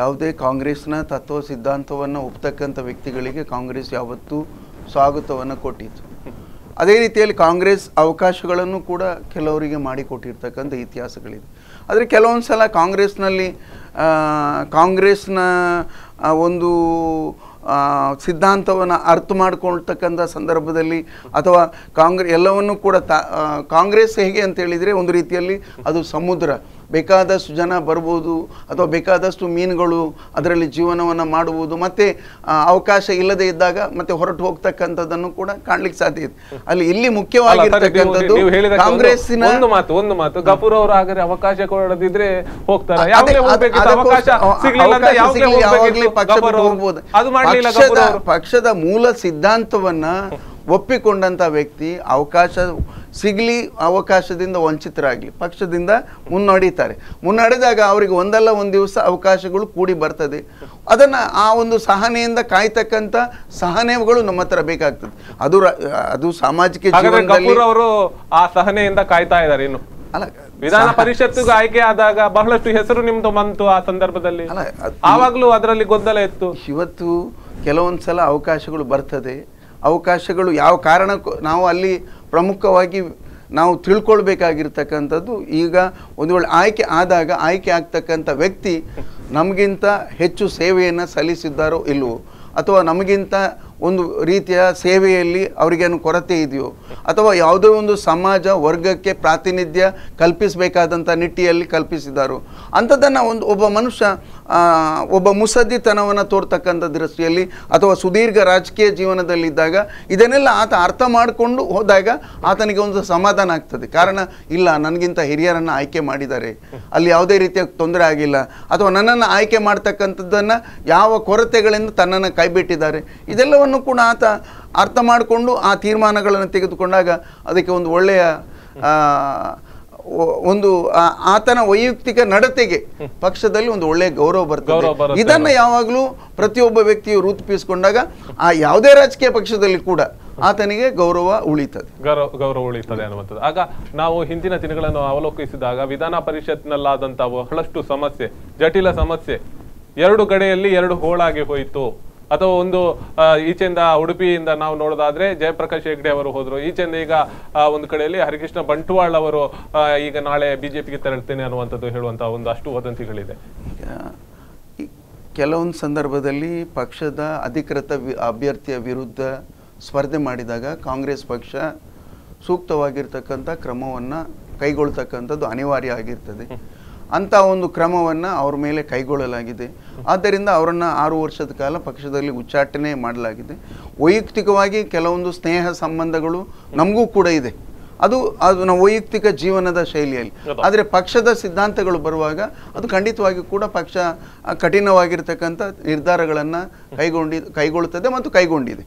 ಯಾವುದೇ ಕಾಂಗ್ರೆಸ್ನ ತತ್ವ ಸಿದ್ಧಾಂತವನ್ನು ಒಪ್ತಕ್ಕಂಥ ವ್ಯಕ್ತಿಗಳಿಗೆ ಕಾಂಗ್ರೆಸ್ ಯಾವತ್ತೂ ಸ್ವಾಗತವನ್ನು ಕೊಟ್ಟಿತ್ತು ಅದೇ ರೀತಿಯಲ್ಲಿ ಕಾಂಗ್ರೆಸ್ ಅವಕಾಶಗಳನ್ನು ಕೂಡ ಕೆಲವರಿಗೆ ಮಾಡಿಕೊಟ್ಟಿರ್ತಕ್ಕಂಥ ಇತಿಹಾಸಗಳಿದೆ ಆದರೆ ಕೆಲವೊಂದು ಸಲ ಕಾಂಗ್ರೆಸ್ನಲ್ಲಿ ಕಾಂಗ್ರೆಸ್ನ ಒಂದು ಸಿದ್ಧಾಂತವನ್ನು ಅರ್ಥ ಮಾಡ್ಕೊಳ್ತಕ್ಕಂಥ ಸಂದರ್ಭದಲ್ಲಿ ಅಥವಾ ಕಾಂಗ್ರೆ ಎಲ್ಲವನ್ನೂ ಕೂಡ ತಾ ಕಾಂಗ್ರೆಸ್ ಹೇಗೆ ಅಂತ ಹೇಳಿದರೆ ಒಂದು ರೀತಿಯಲ್ಲಿ ಅದು ಸಮುದ್ರ ಬೇಕಾದಷ್ಟು ಜನ ಬರ್ಬೋದು ಅಥವಾ ಬೇಕಾದಷ್ಟು ಮೀನುಗಳು ಅದರಲ್ಲಿ ಜೀವನವನ್ನು ಮಾಡುವುದು ಮತ್ತು ಅವಕಾಶ ಇಲ್ಲದೆ ಇದ್ದಾಗ ಮತ್ತೆ ಹೊರಟು ಹೋಗ್ತಕ್ಕಂಥದ್ದನ್ನು ಕೂಡ ಕಾಣ್ಲಿಕ್ಕೆ ಸಾಧ್ಯ ಇದೆ ಅಲ್ಲಿ ಇಲ್ಲಿ ಮುಖ್ಯವಾಗಿರ್ತಕ್ಕಂಥದ್ದು ಕಾಂಗ್ರೆಸ್ಸಿನ ಒಂದು ಮಾತು ಒಂದು ಮಾತು ಗಪೂರ್ ಅವರು ಆಗಲಿ ಅವಕಾಶ ಕೊಡದಿದ್ರೆ ಹೋಗ್ತಾರೆ ಪಕ್ಷದ ಮೂಲ ಸಿದ್ಧಾಂತವನ್ನ ಒಪ್ಪಿಕೊಂಡಂಥ ವ್ಯಕ್ತಿ ಅವಕಾಶ ಸಿಗಲಿ ಅವಕಾಶದಿಂದ ವಂಚಿತರಾಗಲಿ ಪಕ್ಷದಿಂದ ಮುನ್ನಡೀತಾರೆ ಮುನ್ನಡೆದಾಗ ಅವರಿಗೆ ಒಂದಲ್ಲ ಒಂದು ದಿವಸ ಅವಕಾಶಗಳು ಕೂಡಿ ಬರ್ತದೆ ಅದನ್ನು ಆ ಒಂದು ಸಹನೆಯಿಂದ ಕಾಯ್ತಕ್ಕಂಥ ಸಹನೆಗಳು ನಮ್ಮ ಹತ್ರ ಬೇಕಾಗ್ತದೆ ಅದು ಅದು ಸಾಮಾಜಿಕ ಅವರು ಆ ಸಹನೆಯಿಂದ ಕಾಯ್ತಾ ಇದ್ದಾರೆ ಇನ್ನು ಅಲ್ಲ ವಿಧಾನ ಪರಿಷತ್ತಿಗೆ ಆಯ್ಕೆ ಆದಾಗ ಬಹಳಷ್ಟು ಹೆಸರು ನಿಮ್ದು ಬಂತು ಆ ಸಂದರ್ಭದಲ್ಲಿ ಆವಾಗಲೂ ಅದರಲ್ಲಿ ಗೊಂದಲ ಇತ್ತು ಇವತ್ತು ಕೆಲವೊಂದ್ಸಲ ಅವಕಾಶಗಳು ಬರ್ತದೆ ಅವಕಾಶಗಳು ಯಾವ ಕಾರಣಕ್ಕೂ ನಾವು ಅಲ್ಲಿ ಪ್ರಮುಖವಾಗಿ ನಾವು ತಿಳ್ಕೊಳ್ಬೇಕಾಗಿರ್ತಕ್ಕಂಥದ್ದು ಈಗ ಒಂದು ವೇಳೆ ಆಯ್ಕೆ ಆದಾಗ ಆಯ್ಕೆ ಆಗ್ತಕ್ಕಂಥ ವ್ಯಕ್ತಿ ನಮಗಿಂತ ಹೆಚ್ಚು ಸೇವೆಯನ್ನು ಸಲ್ಲಿಸಿದ್ದಾರೋ ಇಲ್ಲವೋ ಅಥವಾ ನಮಗಿಂತ ಒಂದು ರೀತಿಯ ಸೇವೆಯಲ್ಲಿ ಅವರಿಗೇನು ಕೊರತೆ ಇದೆಯೋ ಅಥವಾ ಯಾವುದೇ ಒಂದು ಸಮಾಜ ವರ್ಗಕ್ಕೆ ಪ್ರಾತಿನಿಧ್ಯ ಕಲ್ಪಿಸಬೇಕಾದಂಥ ನಿಟ್ಟಿಯಲ್ಲಿ ಕಲ್ಪಿಸಿದ್ದಾರೋ ಅಂಥದ್ದನ್ನು ಒಂದು ಒಬ್ಬ ಮನುಷ್ಯ ಒಬ್ಬ ಮುಸದ್ದಿತನವನ್ನು ತೋರ್ತಕ್ಕಂಥ ದೃಷ್ಟಿಯಲ್ಲಿ ಅಥವಾ ಸುದೀರ್ಘ ರಾಜಕೀಯ ಜೀವನದಲ್ಲಿದ್ದಾಗ ಇದನ್ನೆಲ್ಲ ಆತ ಅರ್ಥ ಮಾಡಿಕೊಂಡು ಹೋದಾಗ ಆತನಿಗೆ ಒಂದು ಸಮಾಧಾನ ಆಗ್ತದೆ ಕಾರಣ ಇಲ್ಲ ನನಗಿಂತ ಹಿರಿಯರನ್ನು ಆಯ್ಕೆ ಮಾಡಿದ್ದಾರೆ ಅಲ್ಲಿ ಯಾವುದೇ ರೀತಿಯ ತೊಂದರೆ ಆಗಿಲ್ಲ ಅಥವಾ ನನ್ನನ್ನು ಆಯ್ಕೆ ಮಾಡ್ತಕ್ಕಂಥದ್ದನ್ನು ಯಾವ ಕೊರತೆಗಳಿಂದ ತನ್ನನ್ನು ಕೈಬಿಟ್ಟಿದ್ದಾರೆ ಇದೆಲ್ಲವನ್ನು ಕೂಡ ಆತ ಅರ್ಥ ಮಾಡಿಕೊಂಡು ಆ ತೀರ್ಮಾನಗಳನ್ನು ತೆಗೆದುಕೊಂಡಾಗ ಅದಕ್ಕೆ ಒಂದು ಒಳ್ಳೆಯ ಒಂದು ಆತನ ವೈಯಕ್ತಿಕ ನಡತೆಗೆ ಪಕ್ಷದಲ್ಲಿ ಒಂದು ಒಳ್ಳೆ ಗೌರವ ಬರ್ತದೆ ಇದನ್ನ ಯಾವಾಗಲೂ ಪ್ರತಿಯೊಬ್ಬ ವ್ಯಕ್ತಿಯು ರೂಪಿಸಿಕೊಂಡಾಗ ಆ ಯಾವುದೇ ರಾಜಕೀಯ ಪಕ್ಷದಲ್ಲಿ ಕೂಡ ಆತನಿಗೆ ಗೌರವ ಉಳಿತದೆ ಗೌರವ ಗೌರವ ಉಳಿತದೆ ಅನ್ನುವಂಥದ್ದು ಆಗ ನಾವು ಹಿಂದಿನ ದಿನಗಳನ್ನು ಅವಲೋಕಿಸಿದಾಗ ವಿಧಾನ ಪರಿಷತ್ನಲ್ಲಾದಂತಹ ಬಹಳಷ್ಟು ಸಮಸ್ಯೆ ಜಟಿಲ ಸಮಸ್ಯೆ ಎರಡು ಕಡೆಯಲ್ಲಿ ಎರಡು ಹೋಳಾಗಿ ಹೋಯಿತು ಅಥವಾ ಒಂದು ಈಚೆಯಿಂದ ಉಡುಪಿಯಿಂದ ನಾವು ನೋಡೋದಾದ್ರೆ ಜಯಪ್ರಕಾಶ್ ಹೆಗ್ಡೆ ಅವರು ಹೋದ್ರು ಈಚೆಯಿಂದ ಈಗ ಒಂದು ಕಡೆಯಲ್ಲಿ ಹರಿಕೃಷ್ಣ ಬಂಟ್ವಾಳ್ ಅವರು ಈಗ ನಾಳೆ ಬಿಜೆಪಿಗೆ ತೆರಳ್ತೇನೆ ಅನ್ನುವಂಥದ್ದು ಹೇಳುವಂತ ಒಂದು ಅಷ್ಟು ವದಂತಿಗಳಿದೆ ಕೆಲವೊಂದು ಸಂದರ್ಭದಲ್ಲಿ ಪಕ್ಷದ ಅಧಿಕೃತ ಅಭ್ಯರ್ಥಿಯ ವಿರುದ್ಧ ಸ್ಪರ್ಧೆ ಮಾಡಿದಾಗ ಕಾಂಗ್ರೆಸ್ ಪಕ್ಷ ಸೂಕ್ತವಾಗಿರ್ತಕ್ಕಂಥ ಕ್ರಮವನ್ನು ಕೈಗೊಳ್ತಕ್ಕಂಥದ್ದು ಅನಿವಾರ್ಯ ಆಗಿರ್ತದೆ ಅಂತ ಒಂದು ಕ್ರಮವನ್ನು ಅವ್ರ ಮೇಲೆ ಕೈಗೊಳ್ಳಲಾಗಿದೆ ಆದ್ದರಿಂದ ಅವರನ್ನು ಆರು ವರ್ಷದ ಕಾಲ ಪಕ್ಷದಲ್ಲಿ ಉಚ್ಚಾಟನೆ ಮಾಡಲಾಗಿದೆ ವೈಯಕ್ತಿಕವಾಗಿ ಕೆಲವೊಂದು ಸ್ನೇಹ ಸಂಬಂಧಗಳು ನಮಗೂ ಕೂಡ ಇದೆ ಅದು ಅದು ನಮ್ಮ ವೈಯಕ್ತಿಕ ಜೀವನದ ಶೈಲಿಯಲ್ಲಿ ಆದರೆ ಪಕ್ಷದ ಸಿದ್ಧಾಂತಗಳು ಬರುವಾಗ ಅದು ಖಂಡಿತವಾಗಿಯೂ ಕೂಡ ಪಕ್ಷ ಕಠಿಣವಾಗಿರ್ತಕ್ಕಂಥ ನಿರ್ಧಾರಗಳನ್ನು ಕೈಗೊಂಡಿ ಕೈಗೊಳ್ಳುತ್ತದೆ ಮತ್ತು ಕೈಗೊಂಡಿದೆ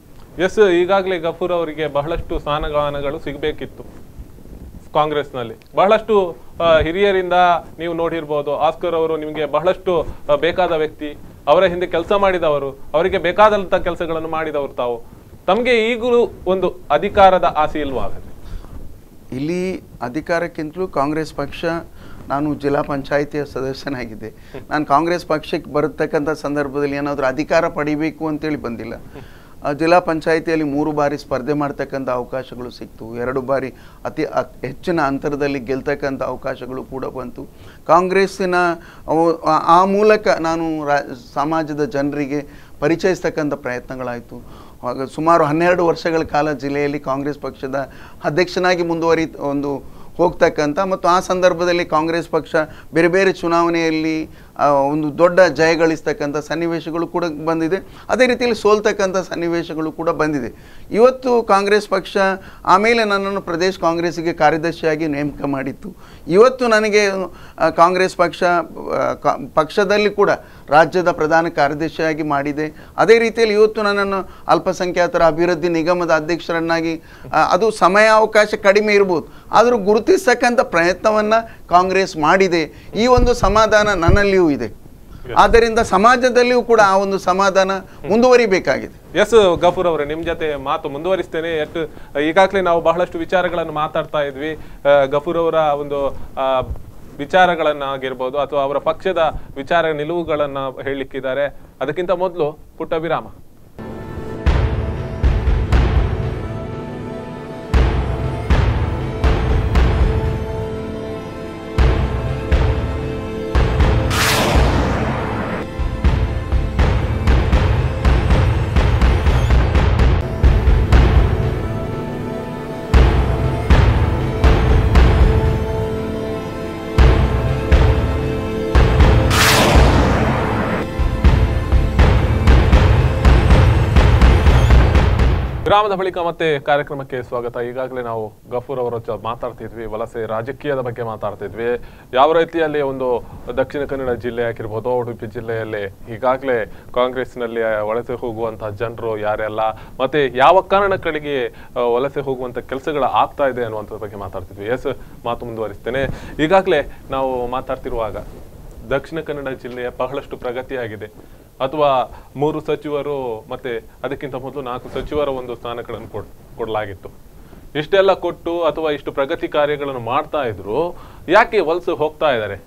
ಎಸ್ ಈಗಾಗಲೇ ಗಫೂರ್ ಅವರಿಗೆ ಬಹಳಷ್ಟು ಸ್ಥಾನಮಾನಗಳು ಸಿಗಬೇಕಿತ್ತು ಕಾಂಗ್ರೆಸ್ನಲ್ಲಿ ಬಹಳಷ್ಟು ಹಿರಿಯರಿಂದ ನೀವು ನೋಡಿರ್ಬೋದು ಆಸ್ಕರ್ ಅವರು ನಿಮಗೆ ಬಹಳಷ್ಟು ಬೇಕಾದ ವ್ಯಕ್ತಿ ಅವರ ಹಿಂದೆ ಕೆಲಸ ಮಾಡಿದವರು ಅವರಿಗೆ ಬೇಕಾದಂಥ ಕೆಲಸಗಳನ್ನು ಮಾಡಿದವರು ತಾವು ತಮಗೆ ಈಗಲೂ ಒಂದು ಅಧಿಕಾರದ ಆಸೆ ಇಲ್ವಾ ಇಲ್ಲಿ ಅಧಿಕಾರಕ್ಕಿಂತಲೂ ಕಾಂಗ್ರೆಸ್ ಪಕ್ಷ ನಾನು ಜಿಲ್ಲಾ ಪಂಚಾಯಿತಿಯ ಸದಸ್ಯನಾಗಿದ್ದೆ ನಾನು ಕಾಂಗ್ರೆಸ್ ಪಕ್ಷಕ್ಕೆ ಬರತಕ್ಕಂಥ ಸಂದರ್ಭದಲ್ಲಿ ಏನಾದರೂ ಅಧಿಕಾರ ಪಡಿಬೇಕು ಅಂತೇಳಿ ಬಂದಿಲ್ಲ ಜಿಲ್ಲಾ ಪಂಚಾಯಿತಿಯಲ್ಲಿ ಮೂರು ಬಾರಿ ಸ್ಪರ್ಧೆ ಮಾಡ್ತಕ್ಕಂಥ ಅವಕಾಶಗಳು ಸಿಕ್ತು ಎರಡು ಬಾರಿ ಅತಿ ಹೆಚ್ಚಿನ ಅಂತರದಲ್ಲಿ ಗೆಲ್ತಕ್ಕಂಥ ಅವಕಾಶಗಳು ಕೂಡ ಬಂತು ಕಾಂಗ್ರೆಸ್ಸಿನ ಆ ಮೂಲಕ ನಾನು ಸಮಾಜದ ಜನರಿಗೆ ಪರಿಚಯಿಸ್ತಕ್ಕಂಥ ಪ್ರಯತ್ನಗಳಾಯಿತು ಸುಮಾರು ಹನ್ನೆರಡು ವರ್ಷಗಳ ಕಾಲ ಜಿಲ್ಲೆಯಲ್ಲಿ ಕಾಂಗ್ರೆಸ್ ಪಕ್ಷದ ಅಧ್ಯಕ್ಷನಾಗಿ ಮುಂದುವರಿ ಒಂದು ಹೋಗ್ತಕ್ಕಂಥ ಮತ್ತು ಆ ಸಂದರ್ಭದಲ್ಲಿ ಕಾಂಗ್ರೆಸ್ ಪಕ್ಷ ಬೇರೆ ಬೇರೆ ಚುನಾವಣೆಯಲ್ಲಿ ಒಂದು ದೊಡ್ಡ ಜಯಗಳಿಸ್ತಕ್ಕಂಥ ಸನ್ನಿವೇಶಗಳು ಕೂಡ ಬಂದಿದೆ ಅದೇ ರೀತಿಯಲ್ಲಿ ಸೋಲ್ತಕ್ಕಂಥ ಸನ್ನಿವೇಶಗಳು ಕೂಡ ಬಂದಿದೆ ಇವತ್ತು ಕಾಂಗ್ರೆಸ್ ಪಕ್ಷ ಆಮೇಲೆ ನನ್ನನ್ನು ಪ್ರದೇಶ ಕಾಂಗ್ರೆಸ್ಗೆ ಕಾರ್ಯದರ್ಶಿಯಾಗಿ ನೇಮಕ ಮಾಡಿತ್ತು ಇವತ್ತು ನನಗೆ ಕಾಂಗ್ರೆಸ್ ಪಕ್ಷ ಪಕ್ಷದಲ್ಲಿ ಕೂಡ ರಾಜ್ಯದ ಪ್ರಧಾನ ಕಾರ್ಯದರ್ಶಿಯಾಗಿ ಮಾಡಿದೆ ಅದೇ ರೀತಿಯಲ್ಲಿ ಇವತ್ತು ನನ್ನನ್ನು ಅಲ್ಪಸಂಖ್ಯಾತರ ಅಭಿವೃದ್ಧಿ ನಿಗಮದ ಅಧ್ಯಕ್ಷರನ್ನಾಗಿ ಅದು ಸಮಯಾವಕಾಶ ಕಡಿಮೆ ಇರ್ಬೋದು ಆದರೂ ಗುರುತಿಸ್ತಕ್ಕಂಥ ಪ್ರಯತ್ನವನ್ನು ಕಾಂಗ್ರೆಸ್ ಮಾಡಿದೆ ಈ ಒಂದು ಸಮಾಧಾನ ನನ್ನಲ್ಲಿಯೂ ಇದೆ ಆದ್ದರಿಂದ ಸಮಾಜದಲ್ಲಿಯೂ ಕೂಡ ಆ ಒಂದು ಸಮಾಧಾನ ಮುಂದುವರಿಬೇಕಾಗಿದೆ ಎಸ್ ಗಫೂರ್ ಅವರೇ ನಿಮ್ಮ ಜೊತೆ ಮಾತು ಮುಂದುವರಿಸ್ತೇನೆ ಎಷ್ಟು ಈಗಾಗಲೇ ನಾವು ಬಹಳಷ್ಟು ವಿಚಾರಗಳನ್ನು ಮಾತಾಡ್ತಾ ಇದ್ವಿ ಗಫೂರ್ ಅವರ ಒಂದು ವಿಚಾರಗಳನ್ನಾಗಿರ್ಬೋದು ಅಥವಾ ಅವರ ಪಕ್ಷದ ವಿಚಾರ ನಿಲುವುಗಳನ್ನು ಹೇಳಲಿಕ್ಕಿದ್ದಾರೆ ಅದಕ್ಕಿಂತ ಮೊದಲು ಪುಟ್ಟ ವಿರಾಮ ಗ್ರಾಮದ ಬಳಿಕ ಮತ್ತೆ ಕಾರ್ಯಕ್ರಮಕ್ಕೆ ಸ್ವಾಗತ ಈಗಾಗಲೇ ನಾವು ಗಫೂರ್ ಅವರ ಮಾತಾಡ್ತಿದ್ವಿ ವಲಸೆ ರಾಜಕೀಯದ ಬಗ್ಗೆ ಮಾತಾಡ್ತಿದ್ವಿ ಯಾವ ರೀತಿಯಲ್ಲಿ ಒಂದು ದಕ್ಷಿಣ ಕನ್ನಡ ಜಿಲ್ಲೆ ಆಗಿರ್ಬೋದು ಉಡುಪಿ ಜಿಲ್ಲೆಯಲ್ಲಿ ಈಗಾಗಲೇ ಕಾಂಗ್ರೆಸ್ನಲ್ಲಿ ವಲಸೆ ಹೋಗುವಂತಹ ಜನರು ಯಾರೆಲ್ಲ ಮತ್ತೆ ಯಾವ ಕಾರಣಗಳಿಗೆ ವಲಸೆ ಹೋಗುವಂಥ ಕೆಲಸಗಳ ಆಗ್ತಾ ಇದೆ ಅನ್ನುವಂಥದ್ರ ಬಗ್ಗೆ ಮಾತಾಡ್ತಿದ್ವಿ ಎಸ್ ಮಾತು ಮುಂದುವರಿಸ್ತೇನೆ ಈಗಾಗಲೇ ನಾವು ಮಾತಾಡ್ತಿರುವಾಗ ದಕ್ಷಿಣ ಕನ್ನಡ ಜಿಲ್ಲೆಯ ಬಹಳಷ್ಟು ಪ್ರಗತಿಯಾಗಿದೆ ಅಥವಾ ಮೂರು ಸಚಿವರು ಮತ್ತೆ ಅದಕ್ಕಿಂತ ಮೊದಲು ನಾಲ್ಕು ಸಚಿವರ ಒಂದು ಸ್ಥಾನಗಳನ್ನು ಕೊಡಲಾಗಿತ್ತು ಇಷ್ಟೆಲ್ಲ ಕೊಟ್ಟು ಅಥವಾ ಇಷ್ಟು ಪ್ರಗತಿ ಕಾರ್ಯಗಳನ್ನು ಮಾಡ್ತಾ ಇದ್ರು ಯಾಕೆ ವಲಸೆ ಹೋಗ್ತಾ ಇದ್ದಾರೆ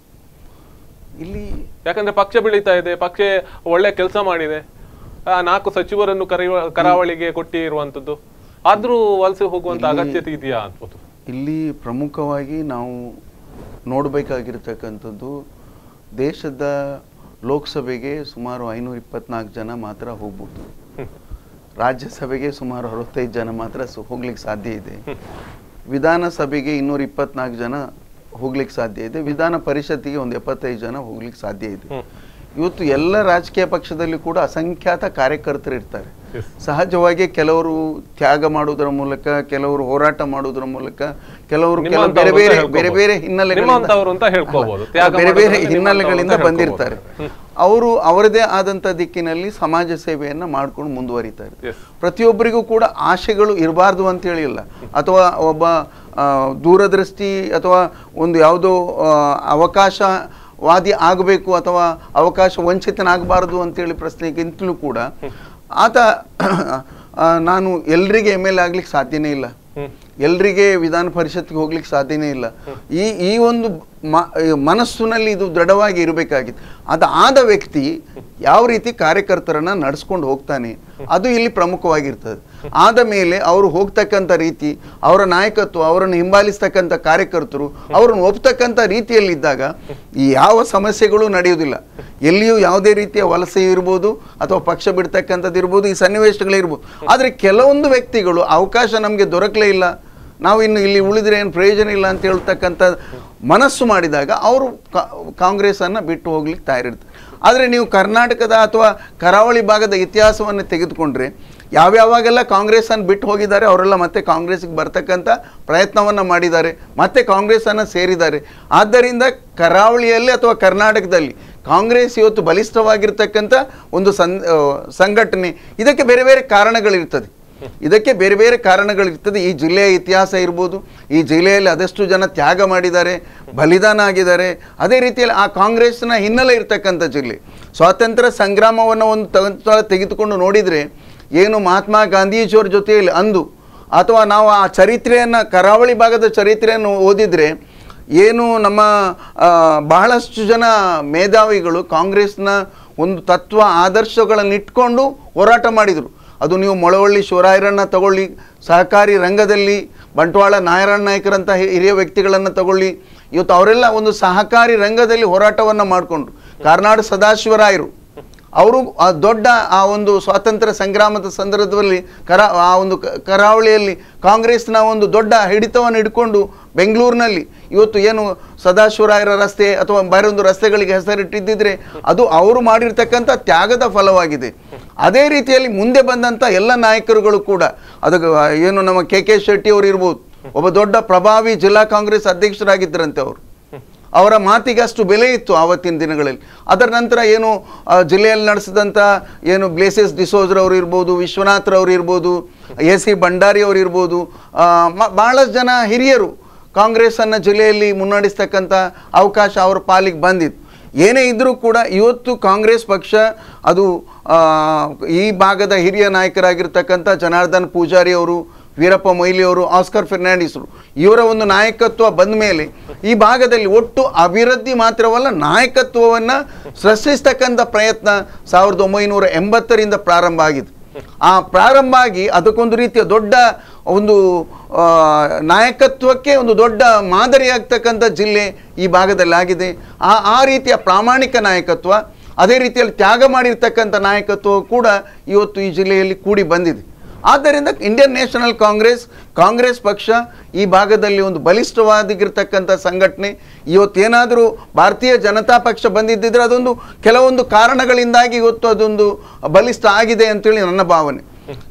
ಇಲ್ಲಿ ಯಾಕಂದ್ರೆ ಪಕ್ಷ ಬೆಳೀತಾ ಇದೆ ಪಕ್ಷ ಒಳ್ಳೆ ಕೆಲಸ ಮಾಡಿದೆ ನಾಲ್ಕು ಸಚಿವರನ್ನು ಕರೆಯುವ ಕರಾವಳಿಗೆ ಕೊಟ್ಟಿರುವಂಥದ್ದು ಆದರೂ ವಲಸೆ ಹೋಗುವಂತ ಅಗತ್ಯತೆ ಇದೆಯಾ ಅನ್ಬೋದು ಇಲ್ಲಿ ಪ್ರಮುಖವಾಗಿ ನಾವು ನೋಡಬೇಕಾಗಿರ್ತಕ್ಕಂಥದ್ದು ದೇಶದ ಲೋಕಸಭೆಗೆ ಸುಮಾರು ಐನೂರ ಇಪ್ಪತ್ನಾಲ್ಕು ಜನ ಮಾತ್ರ ಹೋಗ್ಬೋದು ರಾಜ್ಯಸಭೆಗೆ ಸುಮಾರು ಅರವತ್ತೈದು ಜನ ಮಾತ್ರ ಹೋಗ್ಲಿಕ್ಕೆ ಸಾಧ್ಯ ಇದೆ ವಿಧಾನಸಭೆಗೆ ಇನ್ನೂರ ಇಪ್ಪತ್ನಾಲ್ಕು ಜನ ಹೋಗ್ಲಿಕ್ಕೆ ಸಾಧ್ಯ ಇದೆ ವಿಧಾನ ಪರಿಷತ್ತಿಗೆ ಒಂದು ಎಪ್ಪತ್ತೈದು ಜನ ಹೋಗ್ಲಿಕ್ಕೆ ಸಾಧ್ಯ ಇದೆ ಇವತ್ತು ಎಲ್ಲ ರಾಜಕೀಯ ಪಕ್ಷದಲ್ಲಿ ಕೂಡ ಅಸಂಖ್ಯಾತ ಕಾರ್ಯಕರ್ತರು ಇರ್ತಾರೆ ಸಹಜವಾಗಿ ಕೆಲವರು ತ್ಯಾಗ ಮಾಡುವುದರ ಮೂಲಕ ಕೆಲವರು ಹೋರಾಟ ಮಾಡುವುದರ ಮೂಲಕ ಕೆಲವರು ಬೇರೆ ಬೇರೆ ಬೇರೆ ಬೇರೆ ಹಿನ್ನೆಲೆಗಳಿಂದ ಬೇರೆ ಬೇರೆ ಹಿನ್ನೆಲೆಗಳಿಂದ ಬಂದಿರ್ತಾರೆ ಅವರು ಅವರದೇ ಆದಂತ ದಿಕ್ಕಿನಲ್ಲಿ ಸಮಾಜ ಸೇವೆಯನ್ನ ಮಾಡ್ಕೊಂಡು ಮುಂದುವರಿತಾರೆ ಪ್ರತಿಯೊಬ್ಬರಿಗೂ ಕೂಡ ಆಶೆಗಳು ಇರಬಾರ್ದು ಅಂತ ಹೇಳಿಲ್ಲ ಅಥವಾ ಒಬ್ಬ ದೂರದೃಷ್ಟಿ ಅಥವಾ ಒಂದು ಯಾವುದೋ ಅವಕಾಶ ವಾದಿ ಆಗಬೇಕು ಅಥವಾ ಅವಕಾಶ ವಂಚಿತನಾಗಬಾರದು ಅಂತೇಳಿ ಪ್ರಶ್ನೆಗಿಂತಲೂ ಕೂಡ ಆತ ನಾನು ಎಲ್ರಿಗೆ ಎಮ್ ಎಲ್ ಎ ಆಗ್ಲಿಕ್ಕೆ ಸಾಧ್ಯನೇ ಇಲ್ಲ ಎಲ್ರಿಗೆ ವಿಧಾನ ಪರಿಷತ್ಗೆ ಹೋಗ್ಲಿಕ್ಕೆ ಸಾಧ್ಯನೇ ಇಲ್ಲ ಈ ಈ ಒಂದು ಮನಸ್ಸಿನಲ್ಲಿ ಇದು ದೃಢವಾಗಿ ಇರಬೇಕಾಗಿತ್ತು ಅದು ಆದ ವ್ಯಕ್ತಿ ಯಾವ ರೀತಿ ಕಾರ್ಯಕರ್ತರನ್ನು ನಡೆಸ್ಕೊಂಡು ಹೋಗ್ತಾನೆ ಅದು ಇಲ್ಲಿ ಪ್ರಮುಖವಾಗಿರ್ತದೆ ಆದ ಮೇಲೆ ಅವರು ಹೋಗ್ತಕ್ಕಂಥ ರೀತಿ ಅವರ ನಾಯಕತ್ವ ಅವರನ್ನು ಹಿಂಬಾಲಿಸ್ತಕ್ಕಂಥ ಕಾರ್ಯಕರ್ತರು ಅವ್ರನ್ನ ಒಪ್ತಕ್ಕಂಥ ರೀತಿಯಲ್ಲಿದ್ದಾಗ ಯಾವ ಸಮಸ್ಯೆಗಳು ನಡೆಯೋದಿಲ್ಲ ಎಲ್ಲಿಯೂ ಯಾವುದೇ ರೀತಿಯ ವಲಸೆ ಇರ್ಬೋದು ಅಥವಾ ಪಕ್ಷ ಬಿಡ್ತಕ್ಕಂಥದ್ದು ಇರ್ಬೋದು ಈ ಸನ್ನಿವೇಶಗಳಿರ್ಬೋದು ಆದರೆ ಕೆಲವೊಂದು ವ್ಯಕ್ತಿಗಳು ಅವಕಾಶ ನಮಗೆ ದೊರಕಲೇ ಇಲ್ಲ ನಾವು ಇನ್ನು ಇಲ್ಲಿ ಉಳಿದ್ರೆ ಏನು ಪ್ರಯೋಜನ ಇಲ್ಲ ಅಂತ ಹೇಳ್ತಕ್ಕಂಥ ಮನಸ್ಸು ಮಾಡಿದಾಗ ಅವರು ಕಾಂಗ್ರೆಸನ್ನು ಬಿಟ್ಟು ಹೋಗ್ಲಿಕ್ಕೆ ತಯಾರಿರ್ತಾರೆ ಆದರೆ ನೀವು ಕರ್ನಾಟಕದ ಅಥವಾ ಕರಾವಳಿ ಭಾಗದ ಇತಿಹಾಸವನ್ನು ತೆಗೆದುಕೊಂಡ್ರೆ ಯಾವ್ಯಾವಾಗೆಲ್ಲ ಕಾಂಗ್ರೆಸ್ಸನ್ನು ಬಿಟ್ಟು ಹೋಗಿದ್ದಾರೆ ಅವರೆಲ್ಲ ಮತ್ತೆ ಕಾಂಗ್ರೆಸ್ಗೆ ಬರ್ತಕ್ಕಂಥ ಪ್ರಯತ್ನವನ್ನು ಮಾಡಿದ್ದಾರೆ ಮತ್ತೆ ಕಾಂಗ್ರೆಸ್ಸನ್ನು ಸೇರಿದ್ದಾರೆ ಆದ್ದರಿಂದ ಕರಾವಳಿಯಲ್ಲಿ ಅಥವಾ ಕರ್ನಾಟಕದಲ್ಲಿ ಕಾಂಗ್ರೆಸ್ ಇವತ್ತು ಬಲಿಷ್ಠವಾಗಿರ್ತಕ್ಕಂಥ ಒಂದು ಸಂಘಟನೆ ಇದಕ್ಕೆ ಬೇರೆ ಬೇರೆ ಕಾರಣಗಳಿರ್ತದೆ ಇದಕ್ಕೆ ಬೇರೆ ಬೇರೆ ಕಾರಣಗಳಿರ್ತದೆ ಈ ಜಿಲ್ಲೆಯ ಇತಿಹಾಸ ಇರ್ಬೋದು ಈ ಜಿಲ್ಲೆಯಲ್ಲಿ ಅದೆಷ್ಟು ಜನ ತ್ಯಾಗ ಮಾಡಿದ್ದಾರೆ ಬಲಿದಾನ ಆಗಿದ್ದಾರೆ ಅದೇ ರೀತಿಯಲ್ಲಿ ಆ ಕಾಂಗ್ರೆಸ್ನ ಹಿನ್ನೆಲೆ ಇರ್ತಕ್ಕಂಥ ಜಿಲ್ಲೆ ಸ್ವಾತಂತ್ರ್ಯ ಸಂಗ್ರಾಮವನ್ನು ಒಂದು ತೆಗೆದುಕೊಂಡು ನೋಡಿದರೆ ಏನು ಮಹಾತ್ಮ ಗಾಂಧೀಜಿಯವ್ರ ಜೊತೆಯಲ್ಲಿ ಅಂದು ಅಥವಾ ನಾವು ಆ ಚರಿತ್ರೆಯನ್ನು ಕರಾವಳಿ ಭಾಗದ ಚರಿತ್ರೆಯನ್ನು ಓದಿದರೆ ಏನು ನಮ್ಮ ಬಹಳಷ್ಟು ಜನ ಮೇಧಾವಿಗಳು ಕಾಂಗ್ರೆಸ್ನ ಒಂದು ತತ್ವ ಆದರ್ಶಗಳನ್ನು ಇಟ್ಕೊಂಡು ಹೋರಾಟ ಮಾಡಿದರು ಅದು ನೀವು ಮೊಳವಳ್ಳಿ ಶಿವರಾಯರನ್ನು ತಗೊಳ್ಳಿ ಸಹಕಾರಿ ರಂಗದಲ್ಲಿ ಬಂಟ್ವಾಳ ನಾಯರಣ್ಣ ನಾಯಕರಂತಹ ಹಿರಿಯ ವ್ಯಕ್ತಿಗಳನ್ನು ತಗೊಳ್ಳಿ ಇವತ್ತು ಅವರೆಲ್ಲ ಒಂದು ಸಹಕಾರಿ ರಂಗದಲ್ಲಿ ಹೋರಾಟವನ್ನು ಮಾಡಿಕೊಂಡು ಕಾರ್ನಾಡು ಸದಾಶಿವರಾಯರು ಅವರು ಆ ದೊಡ್ಡ ಆ ಒಂದು ಸ್ವಾತಂತ್ರ್ಯ ಸಂಗ್ರಾಮದ ಸಂದರ್ಭದಲ್ಲಿ ಕರಾ ಆ ಒಂದು ಕರಾವಳಿಯಲ್ಲಿ ಕಾಂಗ್ರೆಸ್ನ ಒಂದು ದೊಡ್ಡ ಹಿಡಿತವನ್ನು ಹಿಡ್ಕೊಂಡು ಬೆಂಗಳೂರಿನಲ್ಲಿ ಇವತ್ತು ಏನು ಸದಾಶಿವರಾಯರ ರಸ್ತೆ ಅಥವಾ ಬೇರೊಂದು ರಸ್ತೆಗಳಿಗೆ ಹೆಸರಿಟ್ಟಿದ್ದರೆ ಅದು ಅವರು ಮಾಡಿರ್ತಕ್ಕಂಥ ತ್ಯಾಗದ ಫಲವಾಗಿದೆ ಅದೇ ರೀತಿಯಲ್ಲಿ ಮುಂದೆ ಬಂದಂಥ ಎಲ್ಲ ನಾಯಕರುಗಳು ಕೂಡ ಅದಕ್ಕೆ ಏನು ನಮ್ಮ ಕೆ ಕೆ ಶೆಟ್ಟಿ ಅವರು ಇರ್ಬೋದು ಒಬ್ಬ ದೊಡ್ಡ ಪ್ರಭಾವಿ ಜಿಲ್ಲಾ ಕಾಂಗ್ರೆಸ್ ಅಧ್ಯಕ್ಷರಾಗಿದ್ದರಂತೆ ಅವರು ಅವರ ಮಾತಿಗೆ ಅಷ್ಟು ಬೆಲೆ ಇತ್ತು ಆವತ್ತಿನ ದಿನಗಳಲ್ಲಿ ಅದರ ನಂತರ ಏನು ಜಿಲ್ಲೆಯಲ್ಲಿ ನಡೆಸಿದಂಥ ಏನು ಬ್ಲೇಸಸ್ ಡಿಸೋಜ್ರವ್ರು ಇರ್ಬೋದು ವಿಶ್ವನಾಥ್ರವ್ರು ಇರ್ಬೋದು ಎ ಸಿ ಭಂಡಾರಿ ಅವರು ಇರ್ಬೋದು ಭಾಳಷ್ಟು ಜನ ಹಿರಿಯರು ಕಾಂಗ್ರೆಸ್ಸನ್ನು ಜಿಲ್ಲೆಯಲ್ಲಿ ಮುನ್ನಡೆಸ್ತಕ್ಕಂಥ ಅವಕಾಶ ಅವರ ಪಾಲಿಗೆ ಬಂದಿತ್ತು ಏನೇ ಇದ್ದರೂ ಕೂಡ ಇವತ್ತು ಕಾಂಗ್ರೆಸ್ ಪಕ್ಷ ಅದು ಈ ಭಾಗದ ಹಿರಿಯ ನಾಯಕರಾಗಿರ್ತಕ್ಕಂಥ ಜನಾರ್ದನ್ ಪೂಜಾರಿ ಅವರು ವೀರಪ್ಪ ಮೊಯ್ಲಿ ಅವರು ಆಸ್ಕರ್ ಫೆರ್ನಾಂಡಿಸ್ರು ಇವರ ಒಂದು ನಾಯಕತ್ವ ಬಂದ ಮೇಲೆ ಈ ಭಾಗದಲ್ಲಿ ಒಟ್ಟು ಅಭಿವೃದ್ಧಿ ಮಾತ್ರವಲ್ಲ ನಾಯಕತ್ವವನ್ನು ಸೃಷ್ಟಿಸ್ತಕ್ಕಂಥ ಪ್ರಯತ್ನ ಸಾವಿರದ ಒಂಬೈನೂರ ಎಂಬತ್ತರಿಂದ ಪ್ರಾರಂಭ ಆಗಿದೆ ಆ ಪ್ರಾರಂಭ ಆಗಿ ಅದಕ್ಕೊಂದು ರೀತಿಯ ದೊಡ್ಡ ಒಂದು ನಾಯಕತ್ವಕ್ಕೆ ಒಂದು ದೊಡ್ಡ ಮಾದರಿಯಾಗ್ತಕ್ಕಂಥ ಜಿಲ್ಲೆ ಈ ಭಾಗದಲ್ಲಿ ಆಗಿದೆ ಆ ಆ ರೀತಿಯ ಪ್ರಾಮಾಣಿಕ ನಾಯಕತ್ವ ಅದೇ ರೀತಿಯಲ್ಲಿ ತ್ಯಾಗ ಮಾಡಿರ್ತಕ್ಕಂಥ ನಾಯಕತ್ವ ಕೂಡ ಇವತ್ತು ಈ ಜಿಲ್ಲೆಯಲ್ಲಿ ಕೂಡಿ ಬಂದಿದೆ ಆದ್ದರಿಂದ ಇಂಡಿಯನ್ ನ್ಯಾಷನಲ್ ಕಾಂಗ್ರೆಸ್ ಕಾಂಗ್ರೆಸ್ ಪಕ್ಷ ಈ ಭಾಗದಲ್ಲಿ ಒಂದು ಬಲಿಷ್ಠವಾಗಿರ್ತಕ್ಕಂಥ ಸಂಘಟನೆ ಇವತ್ತೇನಾದರೂ ಭಾರತೀಯ ಜನತಾ ಪಕ್ಷ ಬಂದಿದ್ದಿದ್ರೆ ಅದೊಂದು ಕೆಲವೊಂದು ಕಾರಣಗಳಿಂದಾಗಿ ಇವತ್ತು ಅದೊಂದು ಬಲಿಷ್ಠ ಆಗಿದೆ ಅಂತೇಳಿ ನನ್ನ ಭಾವನೆ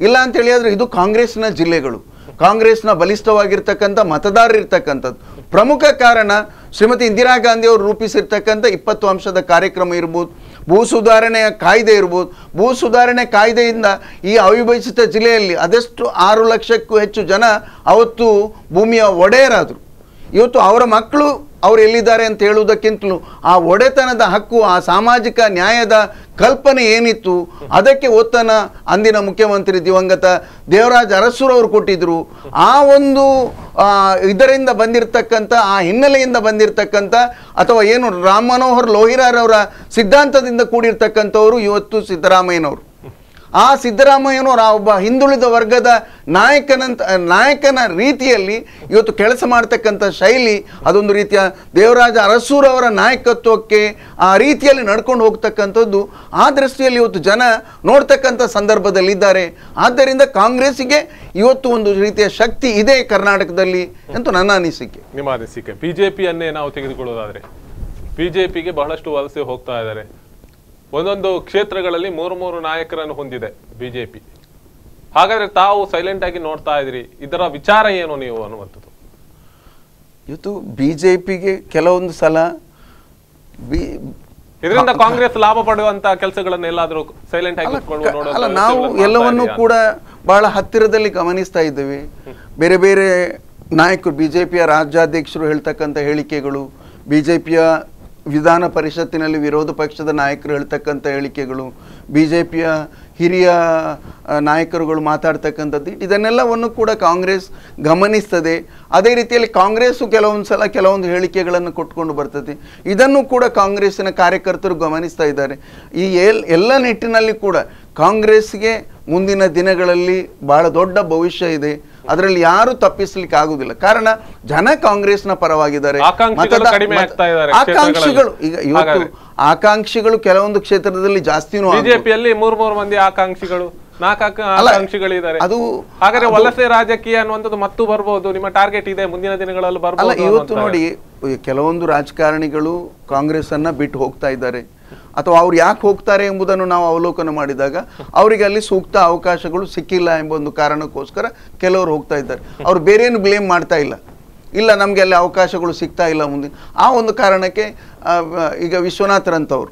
ಇಲ್ಲ ಅಂತೇಳಿ ಆದರೆ ಇದು ಕಾಂಗ್ರೆಸ್ನ ಜಿಲ್ಲೆಗಳು ಕಾಂಗ್ರೆಸ್ನ ಬಲಿಷ್ಠವಾಗಿರ್ತಕ್ಕಂಥ ಮತದಾರರಿರ್ತಕ್ಕಂಥದ್ದು ಪ್ರಮುಖ ಕಾರಣ ಶ್ರೀಮತಿ ಇಂದಿರಾ ಗಾಂಧಿ ಅವರು ರೂಪಿಸಿರ್ತಕ್ಕಂಥ ಇಪ್ಪತ್ತು ಅಂಶದ ಕಾರ್ಯಕ್ರಮ ಇರ್ಬೋದು ಭೂ ಸುಧಾರಣೆಯ ಕಾಯ್ದೆ ಇರ್ಬೋದು ಭೂ ಸುಧಾರಣೆ ಕಾಯ್ದೆಯಿಂದ ಈ ಅವಿಭಜಿತ ಜಿಲ್ಲೆಯಲ್ಲಿ ಅದೆಷ್ಟು ಆರು ಲಕ್ಷಕ್ಕೂ ಹೆಚ್ಚು ಜನ ಅವತ್ತು ಭೂಮಿಯ ಒಡೆಯರಾದರು ಇವತ್ತು ಅವರ ಮಕ್ಕಳು ಅವ್ರು ಎಲ್ಲಿದ್ದಾರೆ ಅಂತ ಹೇಳುವುದಕ್ಕಿಂತಲೂ ಆ ಒಡೆತನದ ಹಕ್ಕು ಆ ಸಾಮಾಜಿಕ ನ್ಯಾಯದ ಕಲ್ಪನೆ ಏನಿತ್ತು ಅದಕ್ಕೆ ಒತ್ತನ ಅಂದಿನ ಮುಖ್ಯಮಂತ್ರಿ ದಿವಂಗತ ದೇವರಾಜ್ ಅರಸುರವರು ಕೊಟ್ಟಿದ್ದರು ಆ ಒಂದು ಇದರಿಂದ ಬಂದಿರತಕ್ಕಂಥ ಆ ಹಿನ್ನೆಲೆಯಿಂದ ಬಂದಿರತಕ್ಕಂಥ ಅಥವಾ ಏನು ರಾಮ್ ಮನೋಹರ್ ಲೋಹಿರಾರವರ ಸಿದ್ಧಾಂತದಿಂದ ಕೂಡಿರ್ತಕ್ಕಂಥವರು ಇವತ್ತು ಸಿದ್ದರಾಮಯ್ಯನವರು ಆ ಸಿದ್ದರಾಮಯ್ಯನವರು ಆ ಒಬ್ಬ ಹಿಂದುಳಿದ ವರ್ಗದ ನಾಯಕನಂತ ನಾಯಕನ ರೀತಿಯಲ್ಲಿ ಇವತ್ತು ಕೆಲಸ ಮಾಡ್ತಕ್ಕಂಥ ಶೈಲಿ ಅದೊಂದು ರೀತಿಯ ದೇವರಾಜ ಅರಸೂರವರ ನಾಯಕತ್ವಕ್ಕೆ ಆ ರೀತಿಯಲ್ಲಿ ನಡ್ಕೊಂಡು ಹೋಗ್ತಕ್ಕಂಥದ್ದು ಆ ದೃಷ್ಟಿಯಲ್ಲಿ ಇವತ್ತು ಜನ ನೋಡ್ತಕ್ಕಂಥ ಸಂದರ್ಭದಲ್ಲಿದ್ದಾರೆ ಆದ್ದರಿಂದ ಕಾಂಗ್ರೆಸ್ಸಿಗೆ ಇವತ್ತು ಒಂದು ರೀತಿಯ ಶಕ್ತಿ ಇದೆ ಕರ್ನಾಟಕದಲ್ಲಿ ಅಂತ ನನ್ನ ಅನಿಸಿಕೆ ನಿಮ್ಮ ಅನಿಸಿಕೆ ಬಿಜೆಪಿಯನ್ನೇ ನಾವು ತೆಗೆದುಕೊಳ್ಳೋದಾದರೆ ಬಿಜೆಪಿಗೆ ಬಹಳಷ್ಟು ವಲಸೆ ಹೋಗ್ತಾ ಇದ್ದಾರೆ ಒಂದೊಂದು ಕ್ಷೇತ್ರಗಳಲ್ಲಿ ಮೂರು ಮೂರು ನಾಯಕರನ್ನು ಹೊಂದಿದೆ ಬಿಜೆಪಿ ಹಾಗಾದ್ರೆ ತಾವು ಸೈಲೆಂಟ್ ಆಗಿ ನೋಡ್ತಾ ಇದ್ರಿ ಇದರ ವಿಚಾರ ಏನು ನೀವು ಅನ್ನುವಂಥದ್ದು ಇವತ್ತು ಬಿಜೆಪಿಗೆ ಕೆಲವೊಂದು ಸಲ ಇದರಿಂದ ಕಾಂಗ್ರೆಸ್ ಲಾಭ ಪಡೆಯುವಂತ ಕೆಲಸಗಳನ್ನು ಎಲ್ಲಾದರೂ ಸೈಲೆಂಟ್ ಆಗಿ ಅಲ್ಲ ನಾವು ಎಲ್ಲವನ್ನೂ ಕೂಡ ಬಹಳ ಹತ್ತಿರದಲ್ಲಿ ಗಮನಿಸ್ತಾ ಇದ್ದೇವೆ ಬೇರೆ ಬೇರೆ ನಾಯಕರು ಬಿಜೆಪಿಯ ರಾಜ್ಯಾಧ್ಯಕ್ಷರು ಹೇಳ್ತಕ್ಕಂಥ ಹೇಳಿಕೆಗಳು ಬಿಜೆಪಿಯ ವಿಧಾನ ಪರಿಷತ್ತಿನಲ್ಲಿ ವಿರೋಧ ಪಕ್ಷದ ನಾಯಕರು ಹೇಳ್ತಕ್ಕಂಥ ಹೇಳಿಕೆಗಳು ಬಿ ಜೆ ಪಿಯ ಹಿರಿಯ ನಾಯಕರುಗಳು ಮಾತಾಡ್ತಕ್ಕಂಥದ್ದು ಇದನ್ನೆಲ್ಲವನ್ನು ಕೂಡ ಕಾಂಗ್ರೆಸ್ ಗಮನಿಸ್ತದೆ ಅದೇ ರೀತಿಯಲ್ಲಿ ಕಾಂಗ್ರೆಸ್ಸು ಕೆಲವೊಂದು ಸಲ ಕೆಲವೊಂದು ಹೇಳಿಕೆಗಳನ್ನು ಕೊಟ್ಕೊಂಡು ಬರ್ತದೆ ಇದನ್ನು ಕೂಡ ಕಾಂಗ್ರೆಸ್ಸಿನ ಕಾರ್ಯಕರ್ತರು ಗಮನಿಸ್ತಾ ಇದ್ದಾರೆ ಈ ಎಲ್ ಎಲ್ಲ ನಿಟ್ಟಿನಲ್ಲಿ ಕೂಡ ಕಾಂಗ್ರೆಸ್ಗೆ ಮುಂದಿನ ದಿನಗಳಲ್ಲಿ ಭಾಳ ದೊಡ್ಡ ಭವಿಷ್ಯ ಇದೆ ಅದರಲ್ಲಿ ಯಾರು ತಪ್ಪಿಸ್ಲಿಕ್ಕೆ ಆಗುದಿಲ್ಲ ಕಾರಣ ಜನ ಕಾಂಗ್ರೆಸ್ನ ಪರವಾಗಿದ್ದಾರೆ ಆಕಾಂಕ್ಷಿಗಳು ಈಗ ಇವತ್ತು ಆಕಾಂಕ್ಷಿಗಳು ಕೆಲವೊಂದು ಕ್ಷೇತ್ರದಲ್ಲಿ ಜಾಸ್ತಿ ಬಿಜೆಪಿಯಲ್ಲಿ ಮೂರ್ ಮೂರು ಮಂದಿ ಆಕಾಂಕ್ಷಿಗಳು ನಾಲ್ಕು ಆಕಾಂಕ್ಷಿಗಳಿದ್ದಾರೆ ಅದು ಹಾಗಾದ್ರೆ ವಲಸೆ ರಾಜಕೀಯ ಅನ್ನುವಂಥದ್ದು ಮತ್ತೂ ಬರಬಹುದು ನಿಮ್ಮ ಟಾರ್ಗೆಟ್ ಇದೆ ಮುಂದಿನ ದಿನಗಳಲ್ಲಿ ಬರ್ಬೋದು ಇವತ್ತು ನೋಡಿ ಕೆಲವೊಂದು ರಾಜಕಾರಣಿಗಳು ಕಾಂಗ್ರೆಸ್ ಅನ್ನ ಬಿಟ್ಟು ಹೋಗ್ತಾ ಇದ್ದಾರೆ ಅಥವಾ ಅವ್ರು ಯಾಕೆ ಹೋಗ್ತಾರೆ ಎಂಬುದನ್ನು ನಾವು ಅವಲೋಕನ ಮಾಡಿದಾಗ ಅವರಿಗೆ ಅಲ್ಲಿ ಸೂಕ್ತ ಅವಕಾಶಗಳು ಸಿಕ್ಕಿಲ್ಲ ಎಂಬ ಒಂದು ಕಾರಣಕ್ಕೋಸ್ಕರ ಕೆಲವರು ಹೋಗ್ತಾ ಇದ್ದಾರೆ ಅವ್ರು ಬೇರೇನು ಬ್ಲೇಮ್ ಮಾಡ್ತಾ ಇಲ್ಲ ಇಲ್ಲ ನಮಗೆ ಅಲ್ಲಿ ಅವಕಾಶಗಳು ಸಿಗ್ತಾ ಇಲ್ಲ ಮುಂದೆ ಆ ಒಂದು ಕಾರಣಕ್ಕೆ ಈಗ ಅವರು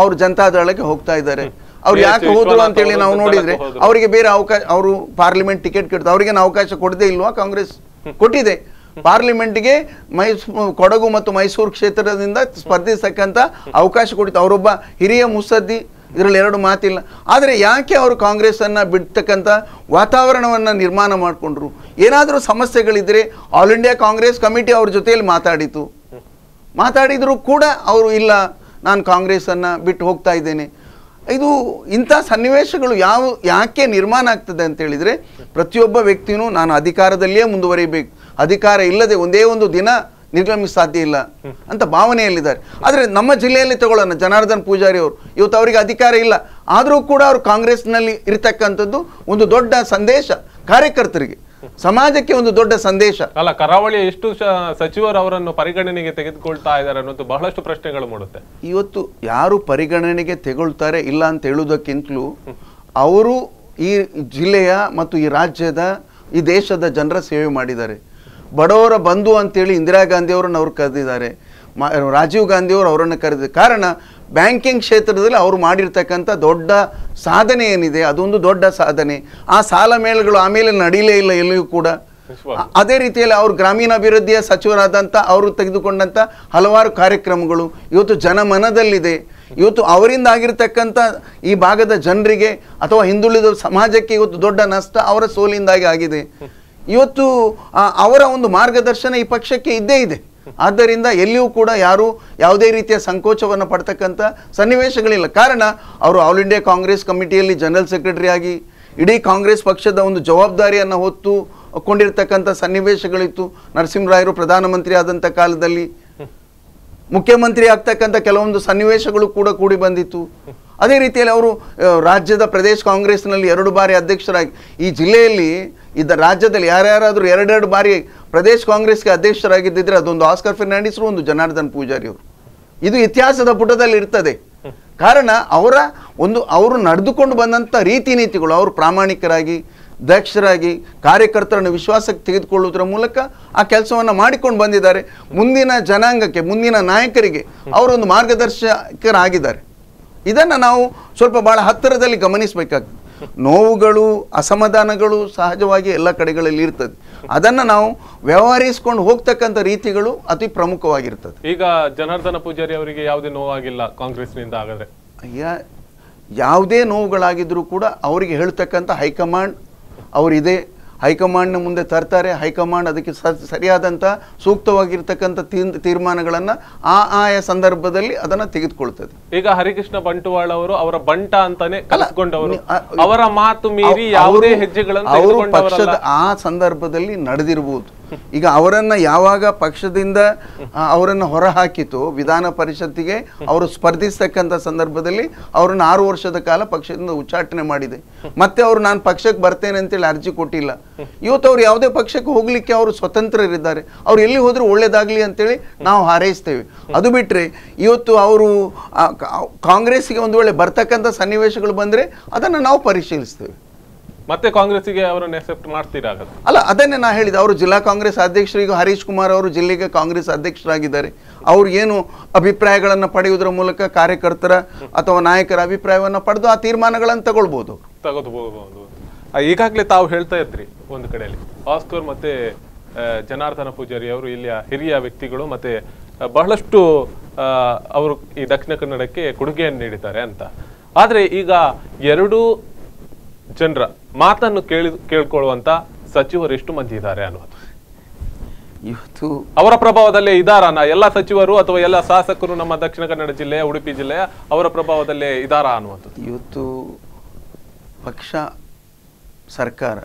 ಅವ್ರು ಜನತಾದಳಕ್ಕೆ ಹೋಗ್ತಾ ಇದ್ದಾರೆ ಅವ್ರು ಯಾಕೆ ಹೋದ್ರು ಅಂತೇಳಿ ನಾವು ನೋಡಿದ್ರೆ ಅವರಿಗೆ ಬೇರೆ ಅವಕಾಶ ಅವರು ಪಾರ್ಲಿಮೆಂಟ್ ಟಿಕೆಟ್ ಕೊಡ್ತಾರೆ ಅವ್ರಿಗೇನು ಅವಕಾಶ ಕೊಡದೇ ಇಲ್ವಾ ಕಾಂಗ್ರೆಸ್ ಕೊಟ್ಟಿದೆ ಪಾರ್ಲಿಮೆಂಟ್ಗೆ ಮೈಸ್ ಕೊಡಗು ಮತ್ತು ಮೈಸೂರು ಕ್ಷೇತ್ರದಿಂದ ಸ್ಪರ್ಧಿಸತಕ್ಕಂಥ ಅವಕಾಶ ಕೊಡಿತು ಅವರೊಬ್ಬ ಹಿರಿಯ ಮುಸದ್ದಿ ಇದರಲ್ಲಿ ಎರಡು ಮಾತಿಲ್ಲ ಆದರೆ ಯಾಕೆ ಅವರು ಕಾಂಗ್ರೆಸ್ಸನ್ನು ಬಿಡ್ತಕ್ಕಂಥ ವಾತಾವರಣವನ್ನು ನಿರ್ಮಾಣ ಮಾಡಿಕೊಂಡ್ರು ಏನಾದರೂ ಸಮಸ್ಯೆಗಳಿದ್ದರೆ ಆಲ್ ಇಂಡಿಯಾ ಕಾಂಗ್ರೆಸ್ ಕಮಿಟಿ ಅವ್ರ ಜೊತೆಯಲ್ಲಿ ಮಾತಾಡಿತು ಮಾತಾಡಿದರೂ ಕೂಡ ಅವರು ಇಲ್ಲ ನಾನು ಕಾಂಗ್ರೆಸ್ಸನ್ನು ಬಿಟ್ಟು ಹೋಗ್ತಾ ಇದ್ದೇನೆ ಇದು ಇಂಥ ಸನ್ನಿವೇಶಗಳು ಯಾವ ಯಾಕೆ ನಿರ್ಮಾಣ ಆಗ್ತದೆ ಅಂತೇಳಿದರೆ ಪ್ರತಿಯೊಬ್ಬ ವ್ಯಕ್ತಿಯೂ ನಾನು ಅಧಿಕಾರದಲ್ಲಿಯೇ ಮುಂದುವರಿಬೇಕು ಅಧಿಕಾರ ಇಲ್ಲದೆ ಒಂದೇ ಒಂದು ದಿನ ನಿರ್ಗಮಿಸ ಸಾಧ್ಯ ಇಲ್ಲ ಅಂತ ಭಾವನೆಯಲ್ಲಿದ್ದಾರೆ ಆದರೆ ನಮ್ಮ ಜಿಲ್ಲೆಯಲ್ಲಿ ತಗೊಳ್ಳೋಣ ಜನಾರ್ದನ್ ಪೂಜಾರಿ ಅವರು ಇವತ್ತು ಅವರಿಗೆ ಅಧಿಕಾರ ಇಲ್ಲ ಆದರೂ ಕೂಡ ಅವರು ಕಾಂಗ್ರೆಸ್ನಲ್ಲಿ ಇರತಕ್ಕಂಥದ್ದು ಒಂದು ದೊಡ್ಡ ಸಂದೇಶ ಕಾರ್ಯಕರ್ತರಿಗೆ ಸಮಾಜಕ್ಕೆ ಒಂದು ದೊಡ್ಡ ಸಂದೇಶ ಅಲ್ಲ ಕರಾವಳಿ ಎಷ್ಟು ಸಚಿವರು ಅವರನ್ನು ಪರಿಗಣನೆಗೆ ತೆಗೆದುಕೊಳ್ತಾ ಇದ್ದಾರೆ ಅನ್ನೋದು ಬಹಳಷ್ಟು ಪ್ರಶ್ನೆಗಳು ಮೂಡುತ್ತೆ ಇವತ್ತು ಯಾರು ಪರಿಗಣನೆಗೆ ತೆಗೊಳ್ತಾರೆ ಇಲ್ಲ ಅಂತ ಹೇಳುವುದಕ್ಕಿಂತಲೂ ಅವರು ಈ ಜಿಲ್ಲೆಯ ಮತ್ತು ಈ ರಾಜ್ಯದ ಈ ದೇಶದ ಜನರ ಸೇವೆ ಮಾಡಿದ್ದಾರೆ ಬಡವರ ಬಂಧು ಅಂತೇಳಿ ಇಂದಿರಾ ಗಾಂಧಿಯವರನ್ನು ಅವ್ರು ಕರೆದಿದ್ದಾರೆ ಮ ರಾಜೀವ್ ಅವರು ಅವರನ್ನು ಕರೆದ ಕಾರಣ ಬ್ಯಾಂಕಿಂಗ್ ಕ್ಷೇತ್ರದಲ್ಲಿ ಅವರು ಮಾಡಿರ್ತಕ್ಕಂಥ ದೊಡ್ಡ ಸಾಧನೆ ಏನಿದೆ ಅದೊಂದು ದೊಡ್ಡ ಸಾಧನೆ ಆ ಸಾಲ ಮೇಳಗಳು ಆಮೇಲೆ ನಡೀಲೇ ಇಲ್ಲ ಎಲ್ಲಿಯೂ ಕೂಡ ಅದೇ ರೀತಿಯಲ್ಲಿ ಅವರು ಗ್ರಾಮೀಣಾಭಿವೃದ್ಧಿಯ ಸಚಿವರಾದಂಥ ಅವರು ತೆಗೆದುಕೊಂಡಂಥ ಹಲವಾರು ಕಾರ್ಯಕ್ರಮಗಳು ಇವತ್ತು ಜನಮನದಲ್ಲಿದೆ ಇವತ್ತು ಅವರಿಂದ ಆಗಿರ್ತಕ್ಕಂಥ ಈ ಭಾಗದ ಜನರಿಗೆ ಅಥವಾ ಹಿಂದುಳಿದ ಸಮಾಜಕ್ಕೆ ಇವತ್ತು ದೊಡ್ಡ ನಷ್ಟ ಅವರ ಸೋಲಿನಿಂದಾಗಿ ಆಗಿದೆ ಇವತ್ತು ಅವರ ಒಂದು ಮಾರ್ಗದರ್ಶನ ಈ ಪಕ್ಷಕ್ಕೆ ಇದ್ದೇ ಇದೆ ಆದ್ದರಿಂದ ಎಲ್ಲಿಯೂ ಕೂಡ ಯಾರು ಯಾವುದೇ ರೀತಿಯ ಸಂಕೋಚವನ್ನು ಪಡ್ತಕ್ಕಂಥ ಸನ್ನಿವೇಶಗಳಿಲ್ಲ ಕಾರಣ ಅವರು ಆಲ್ ಇಂಡಿಯಾ ಕಾಂಗ್ರೆಸ್ ಕಮಿಟಿಯಲ್ಲಿ ಜನರಲ್ ಸೆಕ್ರೆಟರಿ ಆಗಿ ಇಡೀ ಕಾಂಗ್ರೆಸ್ ಪಕ್ಷದ ಒಂದು ಜವಾಬ್ದಾರಿಯನ್ನು ಹೊತ್ತು ಕೊಂಡಿರ್ತಕ್ಕಂಥ ಸನ್ನಿವೇಶಗಳಿತ್ತು ನರಸಿಂಹರಾಯರು ಪ್ರಧಾನಮಂತ್ರಿ ಆದಂಥ ಕಾಲದಲ್ಲಿ ಮುಖ್ಯಮಂತ್ರಿ ಆಗ್ತಕ್ಕಂಥ ಕೆಲವೊಂದು ಸನ್ನಿವೇಶಗಳು ಕೂಡ ಕೂಡಿ ಬಂದಿತ್ತು ಅದೇ ರೀತಿಯಲ್ಲಿ ಅವರು ರಾಜ್ಯದ ಪ್ರದೇಶ ಕಾಂಗ್ರೆಸ್ನಲ್ಲಿ ಎರಡು ಬಾರಿ ಅಧ್ಯಕ್ಷರಾಗಿ ಈ ಜಿಲ್ಲೆಯಲ್ಲಿ ಇದ್ದ ರಾಜ್ಯದಲ್ಲಿ ಯಾರ್ಯಾರಾದರೂ ಎರಡೆರಡು ಬಾರಿ ಪ್ರದೇಶ ಕಾಂಗ್ರೆಸ್ಗೆ ಅಧ್ಯಕ್ಷರಾಗಿದ್ದರೆ ಅದೊಂದು ಆಸ್ಕರ್ ಫೆರ್ನಾಂಡಿಸ್ರು ಒಂದು ಜನಾರ್ದನ್ ಪೂಜಾರಿ ಅವರು ಇದು ಇತಿಹಾಸದ ಪುಟದಲ್ಲಿ ಇರ್ತದೆ ಕಾರಣ ಅವರ ಒಂದು ಅವರು ನಡೆದುಕೊಂಡು ಬಂದಂಥ ರೀತಿ ನೀತಿಗಳು ಅವರು ಪ್ರಾಮಾಣಿಕರಾಗಿ ದಕ್ಷರಾಗಿ ಕಾರ್ಯಕರ್ತರನ್ನು ವಿಶ್ವಾಸಕ್ಕೆ ತೆಗೆದುಕೊಳ್ಳುವುದರ ಮೂಲಕ ಆ ಕೆಲಸವನ್ನು ಮಾಡಿಕೊಂಡು ಬಂದಿದ್ದಾರೆ ಮುಂದಿನ ಜನಾಂಗಕ್ಕೆ ಮುಂದಿನ ನಾಯಕರಿಗೆ ಅವರೊಂದು ಮಾರ್ಗದರ್ಶಕರಾಗಿದ್ದಾರೆ ಇದನ್ನು ನಾವು ಸ್ವಲ್ಪ ಭಾಳ ಹತ್ತಿರದಲ್ಲಿ ಗಮನಿಸಬೇಕಾಗ್ತದೆ ನೋವುಗಳು ಅಸಮಾಧಾನಗಳು ಸಹಜವಾಗಿ ಎಲ್ಲ ಕಡೆಗಳಲ್ಲಿ ಇರ್ತದೆ ಅದನ್ನು ನಾವು ವ್ಯವಹರಿಸಿಕೊಂಡು ಹೋಗ್ತಕ್ಕಂಥ ರೀತಿಗಳು ಅತಿ ಪ್ರಮುಖವಾಗಿರ್ತದೆ ಈಗ ಜನಾರ್ದನ ಪೂಜಾರಿ ಅವರಿಗೆ ಯಾವುದೇ ನೋವಾಗಿಲ್ಲ ಕಾಂಗ್ರೆಸ್ನಿಂದ ಆಗದೆ ಅಯ್ಯ ಯಾವುದೇ ನೋವುಗಳಾಗಿದ್ದರೂ ಕೂಡ ಅವರಿಗೆ ಹೇಳ್ತಕ್ಕಂಥ ಹೈಕಮಾಂಡ್ ಅವರಿದೆ ಹೈಕಮಾಂಡ್ನ ಮುಂದೆ ತರ್ತಾರೆ ಹೈಕಮಾಂಡ್ ಅದಕ್ಕೆ ಸರಿಯಾದಂಥ ಸೂಕ್ತವಾಗಿರ್ತಕ್ಕಂಥ ತೀರ್ಮಾನಗಳನ್ನು ಆ ಆಯಾ ಸಂದರ್ಭದಲ್ಲಿ ಅದನ್ನು ತೆಗೆದುಕೊಳ್ತದೆ ಈಗ ಹರಿಕೃಷ್ಣ ಬಂಟುವಾಳ ಅವರು ಅವರ ಬಂಟ ಅಂತಾನೆ ಕಲಿಸ್ಕೊಂಡವರು ಅವರ ಮಾತು ಮೀರಿ ಯಾವುದೇ ಹೆಜ್ಜೆಗಳನ್ನು ಅವರು ಪಕ್ಷದ ಆ ಸಂದರ್ಭದಲ್ಲಿ ನಡೆದಿರಬಹುದು ಈಗ ಅವರನ್ನು ಯಾವಾಗ ಪಕ್ಷದಿಂದ ಅವರನ್ನು ಹೊರಹಾಕಿತು ವಿಧಾನ ಪರಿಷತ್ತಿಗೆ ಅವರು ಸ್ಪರ್ಧಿಸ್ತಕ್ಕಂಥ ಸಂದರ್ಭದಲ್ಲಿ ಅವರನ್ನು ಆರು ವರ್ಷದ ಕಾಲ ಪಕ್ಷದಿಂದ ಉಚ್ಚಾಟನೆ ಮಾಡಿದೆ ಮತ್ತೆ ಅವರು ನಾನು ಪಕ್ಷಕ್ಕೆ ಬರ್ತೇನೆ ಅಂತೇಳಿ ಅರ್ಜಿ ಕೊಟ್ಟಿಲ್ಲ ಇವತ್ತು ಅವ್ರು ಯಾವುದೇ ಪಕ್ಷಕ್ಕೆ ಹೋಗ್ಲಿಕ್ಕೆ ಅವರು ಸ್ವತಂತ್ರರಿದ್ದಾರೆ ಅವ್ರು ಎಲ್ಲಿ ಹೋದ್ರೂ ಒಳ್ಳೇದಾಗಲಿ ಅಂತೇಳಿ ನಾವು ಹಾರೈಸ್ತೇವೆ ಅದು ಬಿಟ್ಟರೆ ಇವತ್ತು ಅವರು ಕಾಂಗ್ರೆಸ್ಗೆ ಒಂದು ವೇಳೆ ಬರ್ತಕ್ಕಂಥ ಸನ್ನಿವೇಶಗಳು ಬಂದರೆ ಅದನ್ನು ನಾವು ಪರಿಶೀಲಿಸ್ತೇವೆ ಮತ್ತೆ ಕಾಂಗ್ರೆಸ್ಗೆ ಅವರನ್ನು ಎಕ್ಸೆಪ್ಟ್ ಮಾಡ್ತೀರಾ ಅಲ್ಲ ಅದನ್ನೇ ನಾ ಹೇಳಿದೆ ಅವರು ಜಿಲ್ಲಾ ಕಾಂಗ್ರೆಸ್ ಅಧ್ಯಕ್ಷರಿಗೂ ಹರೀಶ್ ಕುಮಾರ್ ಅವರು ಜಿಲ್ಲೆಗೆ ಕಾಂಗ್ರೆಸ್ ಅಧ್ಯಕ್ಷರಾಗಿದ್ದಾರೆ ಅವರು ಏನು ಅಭಿಪ್ರಾಯಗಳನ್ನು ಪಡೆಯುವುದರ ಮೂಲಕ ಕಾರ್ಯಕರ್ತರ ಅಥವಾ ನಾಯಕರ ಅಭಿಪ್ರಾಯವನ್ನು ಪಡೆದು ಆ ತೀರ್ಮಾನಗಳನ್ನು ತಗೊಳ್ಬೋದು ತಗೋಬಹುದು ಈಗಾಗಲೇ ತಾವು ಹೇಳ್ತಾ ಇದ್ರಿ ಒಂದು ಕಡೆಯಲ್ಲಿ ಆಸ್ಕರ್ ಮತ್ತೆ ಜನಾರ್ದನ ಪೂಜಾರಿ ಅವರು ಇಲ್ಲಿಯ ಹಿರಿಯ ವ್ಯಕ್ತಿಗಳು ಮತ್ತೆ ಬಹಳಷ್ಟು ಅವರು ಈ ದಕ್ಷಿಣ ಕನ್ನಡಕ್ಕೆ ಕೊಡುಗೆಯನ್ನು ನೀಡಿದ್ದಾರೆ ಅಂತ ಆದರೆ ಈಗ ಎರಡೂ ಜನರ ಮಾತನ್ನು ಕೇಳಿ ಕೇಳ್ಕೊಳ್ಳುವಂತ ಸಚಿವರು ಎಷ್ಟು ಮಂದಿ ಇದ್ದಾರೆ ಅನ್ನೋದು ಇವತ್ತು ಅವರ ಪ್ರಭಾವದಲ್ಲೇ ಇದಾರಾನ ಎಲ್ಲ ಸಚಿವರು ಅಥವಾ ಎಲ್ಲ ಶಾಸಕರು ನಮ್ಮ ದಕ್ಷಿಣ ಕನ್ನಡ ಜಿಲ್ಲೆ ಉಡುಪಿ ಜಿಲ್ಲೆಯ ಅವರ ಪ್ರಭಾವದಲ್ಲೇ ಇದಾರ ಅನ್ನುವಂಥದ್ದು ಇವತ್ತು ಪಕ್ಷ ಸರ್ಕಾರ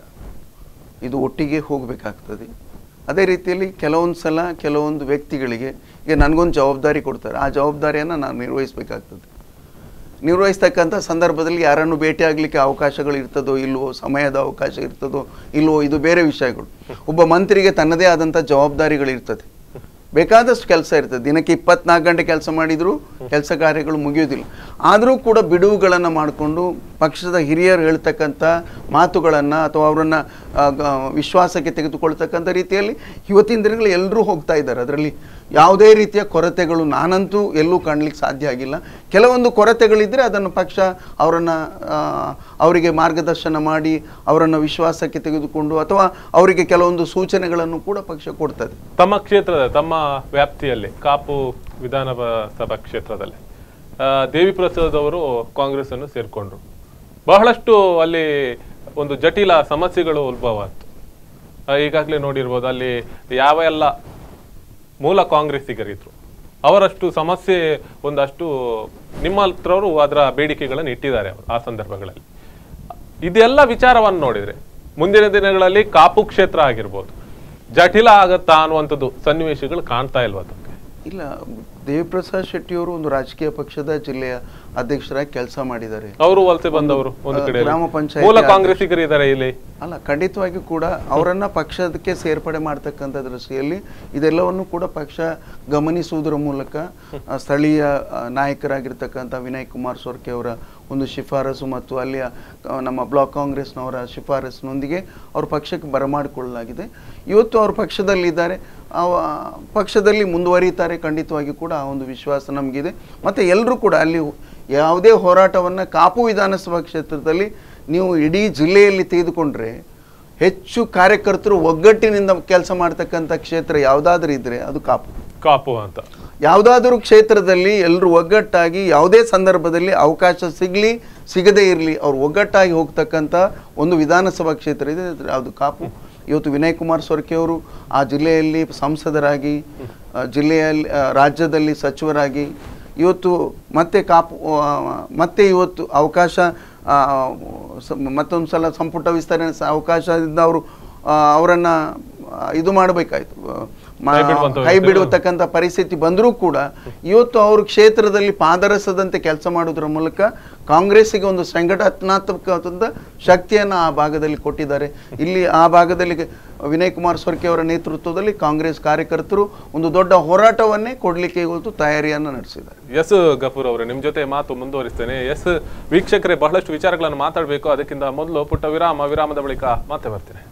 ಇದು ಒಟ್ಟಿಗೆ ಹೋಗಬೇಕಾಗ್ತದೆ ಅದೇ ರೀತಿಯಲ್ಲಿ ಕೆಲವೊಂದು ಸಲ ಕೆಲವೊಂದು ವ್ಯಕ್ತಿಗಳಿಗೆ ಈಗ ನನಗೊಂದು ಜವಾಬ್ದಾರಿ ಕೊಡ್ತಾರೆ ಆ ಜವಾಬ್ದಾರಿಯನ್ನು ನಾನು ನಿರ್ವಹಿಸಬೇಕಾಗ್ತದೆ ನಿರ್ವಹಿಸ್ತಕ್ಕಂಥ ಸಂದರ್ಭದಲ್ಲಿ ಯಾರನ್ನು ಭೇಟಿ ಆಗಲಿಕ್ಕೆ ಅವಕಾಶಗಳು ಇರ್ತದೋ ಇಲ್ಲವೋ ಸಮಯದ ಅವಕಾಶ ಇರ್ತದೋ ಇಲ್ಲವೋ ಇದು ಬೇರೆ ವಿಷಯಗಳು ಒಬ್ಬ ಮಂತ್ರಿಗೆ ತನ್ನದೇ ಆದಂಥ ಜವಾಬ್ದಾರಿಗಳಿರ್ತದೆ ಬೇಕಾದಷ್ಟು ಕೆಲಸ ಇರ್ತದೆ ದಿನಕ್ಕೆ ಇಪ್ಪತ್ನಾಲ್ಕು ಗಂಟೆ ಕೆಲಸ ಮಾಡಿದರೂ ಕೆಲಸ ಕಾರ್ಯಗಳು ಮುಗಿಯೋದಿಲ್ಲ ಆದರೂ ಕೂಡ ಬಿಡುವುಗಳನ್ನು ಮಾಡಿಕೊಂಡು ಪಕ್ಷದ ಹಿರಿಯರು ಹೇಳ್ತಕ್ಕಂಥ ಮಾತುಗಳನ್ನು ಅಥವಾ ಅವರನ್ನು ವಿಶ್ವಾಸಕ್ಕೆ ತೆಗೆದುಕೊಳ್ತಕ್ಕಂಥ ರೀತಿಯಲ್ಲಿ ಇವತ್ತಿನ ದಿನಗಳು ಎಲ್ಲರೂ ಹೋಗ್ತಾ ಇದ್ದಾರೆ ಅದರಲ್ಲಿ ಯಾವುದೇ ರೀತಿಯ ಕೊರತೆಗಳು ನಾನಂತೂ ಎಲ್ಲೂ ಕಾಣಲಿಕ್ಕೆ ಸಾಧ್ಯ ಆಗಿಲ್ಲ ಕೆಲವೊಂದು ಕೊರತೆಗಳಿದ್ದರೆ ಅದನ್ನು ಪಕ್ಷ ಅವರನ್ನು ಅವರಿಗೆ ಮಾರ್ಗದರ್ಶನ ಮಾಡಿ ಅವರನ್ನು ವಿಶ್ವಾಸಕ್ಕೆ ತೆಗೆದುಕೊಂಡು ಅಥವಾ ಅವರಿಗೆ ಕೆಲವೊಂದು ಸೂಚನೆಗಳನ್ನು ಕೂಡ ಪಕ್ಷ ಕೊಡ್ತದೆ ತಮ್ಮ ಕ್ಷೇತ್ರದ ತಮ್ಮ ವ್ಯಾಪ್ತಿಯಲ್ಲಿ ಕಾಪು ವಿಧಾನಸಭಾ ಕ್ಷೇತ್ರದಲ್ಲಿ ದೇವಿ ಅವರು ಕಾಂಗ್ರೆಸ್ ಅನ್ನು ಸೇರಿಕೊಂಡ್ರು ಬಹಳಷ್ಟು ಅಲ್ಲಿ ಒಂದು ಜಟಿಲ ಸಮಸ್ಯೆಗಳು ಉದ್ಭವ ಆಯಿತು ಈಗಾಗಲೇ ನೋಡಿರ್ಬೋದು ಅಲ್ಲಿ ಯಾವ ಎಲ್ಲ ಮೂಲ ಕಾಂಗ್ರೆಸ್ಸಿಗರಿದ್ರು ಅವರಷ್ಟು ಸಮಸ್ಯೆ ಒಂದಷ್ಟು ನಿಮ್ಮ ಹತ್ರವರು ಅದರ ಬೇಡಿಕೆಗಳನ್ನು ಇಟ್ಟಿದ್ದಾರೆ ಅವರು ಆ ಸಂದರ್ಭಗಳಲ್ಲಿ ಇದೆಲ್ಲ ವಿಚಾರವನ್ನು ನೋಡಿದರೆ ಮುಂದಿನ ದಿನಗಳಲ್ಲಿ ಕಾಪು ಕ್ಷೇತ್ರ ಆಗಿರ್ಬೋದು ಜಟಿಲ ಆಗತ್ತಾ ಅನ್ನುವಂಥದ್ದು ಸನ್ನಿವೇಶಗಳು ಕಾಣ್ತಾ ಇಲ್ವಾ ಇಲ್ಲ ದೇವಿಪ್ರಸಾದ್ ಶೆಟ್ಟಿ ಅವರು ಒಂದು ರಾಜಕೀಯ ಪಕ್ಷದ ಜಿಲ್ಲೆಯ ಅಧ್ಯಕ್ಷರಾಗಿ ಕೆಲಸ ಮಾಡಿದ್ದಾರೆ ಅವರು ಬಂದವರು ಗ್ರಾಮ ಪಂಚಾಯತ್ ಇಲ್ಲಿ ಅಲ್ಲ ಖಂಡಿತವಾಗಿ ಕೂಡ ಅವರನ್ನ ಪಕ್ಷಕ್ಕೆ ಸೇರ್ಪಡೆ ಮಾಡತಕ್ಕಂತ ದೃಷ್ಟಿಯಲ್ಲಿ ಇದೆಲ್ಲವನ್ನು ಕೂಡ ಪಕ್ಷ ಗಮನಿಸುವುದರ ಮೂಲಕ ಸ್ಥಳೀಯ ನಾಯಕರಾಗಿರ್ತಕ್ಕಂಥ ವಿನಯ್ ಕುಮಾರ್ ಸೊರ್ಕೆ ಅವರ ಒಂದು ಶಿಫಾರಸು ಮತ್ತು ಅಲ್ಲಿಯ ನಮ್ಮ ಬ್ಲಾಕ್ ಕಾಂಗ್ರೆಸ್ನವರ ಶಿಫಾರಸ್ಸಿನೊಂದಿಗೆ ಅವ್ರ ಪಕ್ಷಕ್ಕೆ ಬರಮಾಡಿಕೊಳ್ಳಲಾಗಿದೆ ಇವತ್ತು ಅವ್ರ ಪಕ್ಷದಲ್ಲಿದ್ದಾರೆ ಪಕ್ಷದಲ್ಲಿ ಮುಂದುವರಿತಾರೆ ಖಂಡಿತವಾಗಿ ಕೂಡ ಆ ಒಂದು ವಿಶ್ವಾಸ ನಮಗಿದೆ ಮತ್ತು ಎಲ್ಲರೂ ಕೂಡ ಅಲ್ಲಿ ಯಾವುದೇ ಹೋರಾಟವನ್ನು ಕಾಪು ವಿಧಾನಸಭಾ ಕ್ಷೇತ್ರದಲ್ಲಿ ನೀವು ಇಡೀ ಜಿಲ್ಲೆಯಲ್ಲಿ ತೆಗೆದುಕೊಂಡ್ರೆ ಹೆಚ್ಚು ಕಾರ್ಯಕರ್ತರು ಒಗ್ಗಟ್ಟಿನಿಂದ ಕೆಲಸ ಮಾಡ್ತಕ್ಕಂಥ ಕ್ಷೇತ್ರ ಯಾವುದಾದ್ರೂ ಇದ್ದರೆ ಅದು ಕಾಪು ಕಾಪು ಅಂತ ಯಾವುದಾದರೂ ಕ್ಷೇತ್ರದಲ್ಲಿ ಎಲ್ಲರೂ ಒಗ್ಗಟ್ಟಾಗಿ ಯಾವುದೇ ಸಂದರ್ಭದಲ್ಲಿ ಅವಕಾಶ ಸಿಗಲಿ ಸಿಗದೇ ಇರಲಿ ಅವ್ರು ಒಗ್ಗಟ್ಟಾಗಿ ಹೋಗ್ತಕ್ಕಂಥ ಒಂದು ವಿಧಾನಸಭಾ ಕ್ಷೇತ್ರ ಇದೆ ಅದು ಕಾಪು ಇವತ್ತು ವಿನಯ್ ಕುಮಾರ್ ಸೊರ್ಕೆ ಆ ಜಿಲ್ಲೆಯಲ್ಲಿ ಸಂಸದರಾಗಿ ಜಿಲ್ಲೆಯಲ್ಲಿ ರಾಜ್ಯದಲ್ಲಿ ಸಚಿವರಾಗಿ ಇವತ್ತು ಮತ್ತೆ ಕಾಪು ಮತ್ತೆ ಇವತ್ತು ಅವಕಾಶ ಮತ್ತೊಂದು ಸಲ ಸಂಪುಟ ವಿಸ್ತರಣೆ ಅವಕಾಶದಿಂದ ಅವರು ಅವರನ್ನು ಇದು ಮಾಡಬೇಕಾಯಿತು ಕೈ ಬಿಡುವತಕ್ಕಂಥ ಪರಿಸ್ಥಿತಿ ಬಂದರೂ ಕೂಡ ಇವತ್ತು ಅವರು ಕ್ಷೇತ್ರದಲ್ಲಿ ಪಾದರಸದಂತೆ ಕೆಲಸ ಮಾಡೋದ್ರ ಮೂಲಕ ಕಾಂಗ್ರೆಸ್ಸಿಗೆ ಒಂದು ಸಂಘಟನಾತ್ಮಕ ಶಕ್ತಿಯನ್ನು ಆ ಭಾಗದಲ್ಲಿ ಕೊಟ್ಟಿದ್ದಾರೆ ಇಲ್ಲಿ ಆ ಭಾಗದಲ್ಲಿ ವಿನಯ್ ಕುಮಾರ್ ಸೊರ್ಕೆ ಅವರ ನೇತೃತ್ವದಲ್ಲಿ ಕಾಂಗ್ರೆಸ್ ಕಾರ್ಯಕರ್ತರು ಒಂದು ದೊಡ್ಡ ಹೋರಾಟವನ್ನೇ ಕೊಡಲಿಕ್ಕೆ ಇವತ್ತು ತಯಾರಿಯನ್ನು ನಡೆಸಿದ್ದಾರೆ ಎಸ್ ಗಫೂರ್ ಅವರು ನಿಮ್ಮ ಜೊತೆ ಮಾತು ಮುಂದುವರಿಸ್ತೇನೆ ಎಸ್ ವೀಕ್ಷಕರೇ ಬಹಳಷ್ಟು ವಿಚಾರಗಳನ್ನು ಮಾತಾಡಬೇಕು ಅದಕ್ಕಿಂತ ಮೊದಲು ಪುಟ್ಟ ವಿರಾಮ ವಿರಾಮದ ಬಳಿಕ ಮತ್ತೆ ಬರ್ತೇನೆ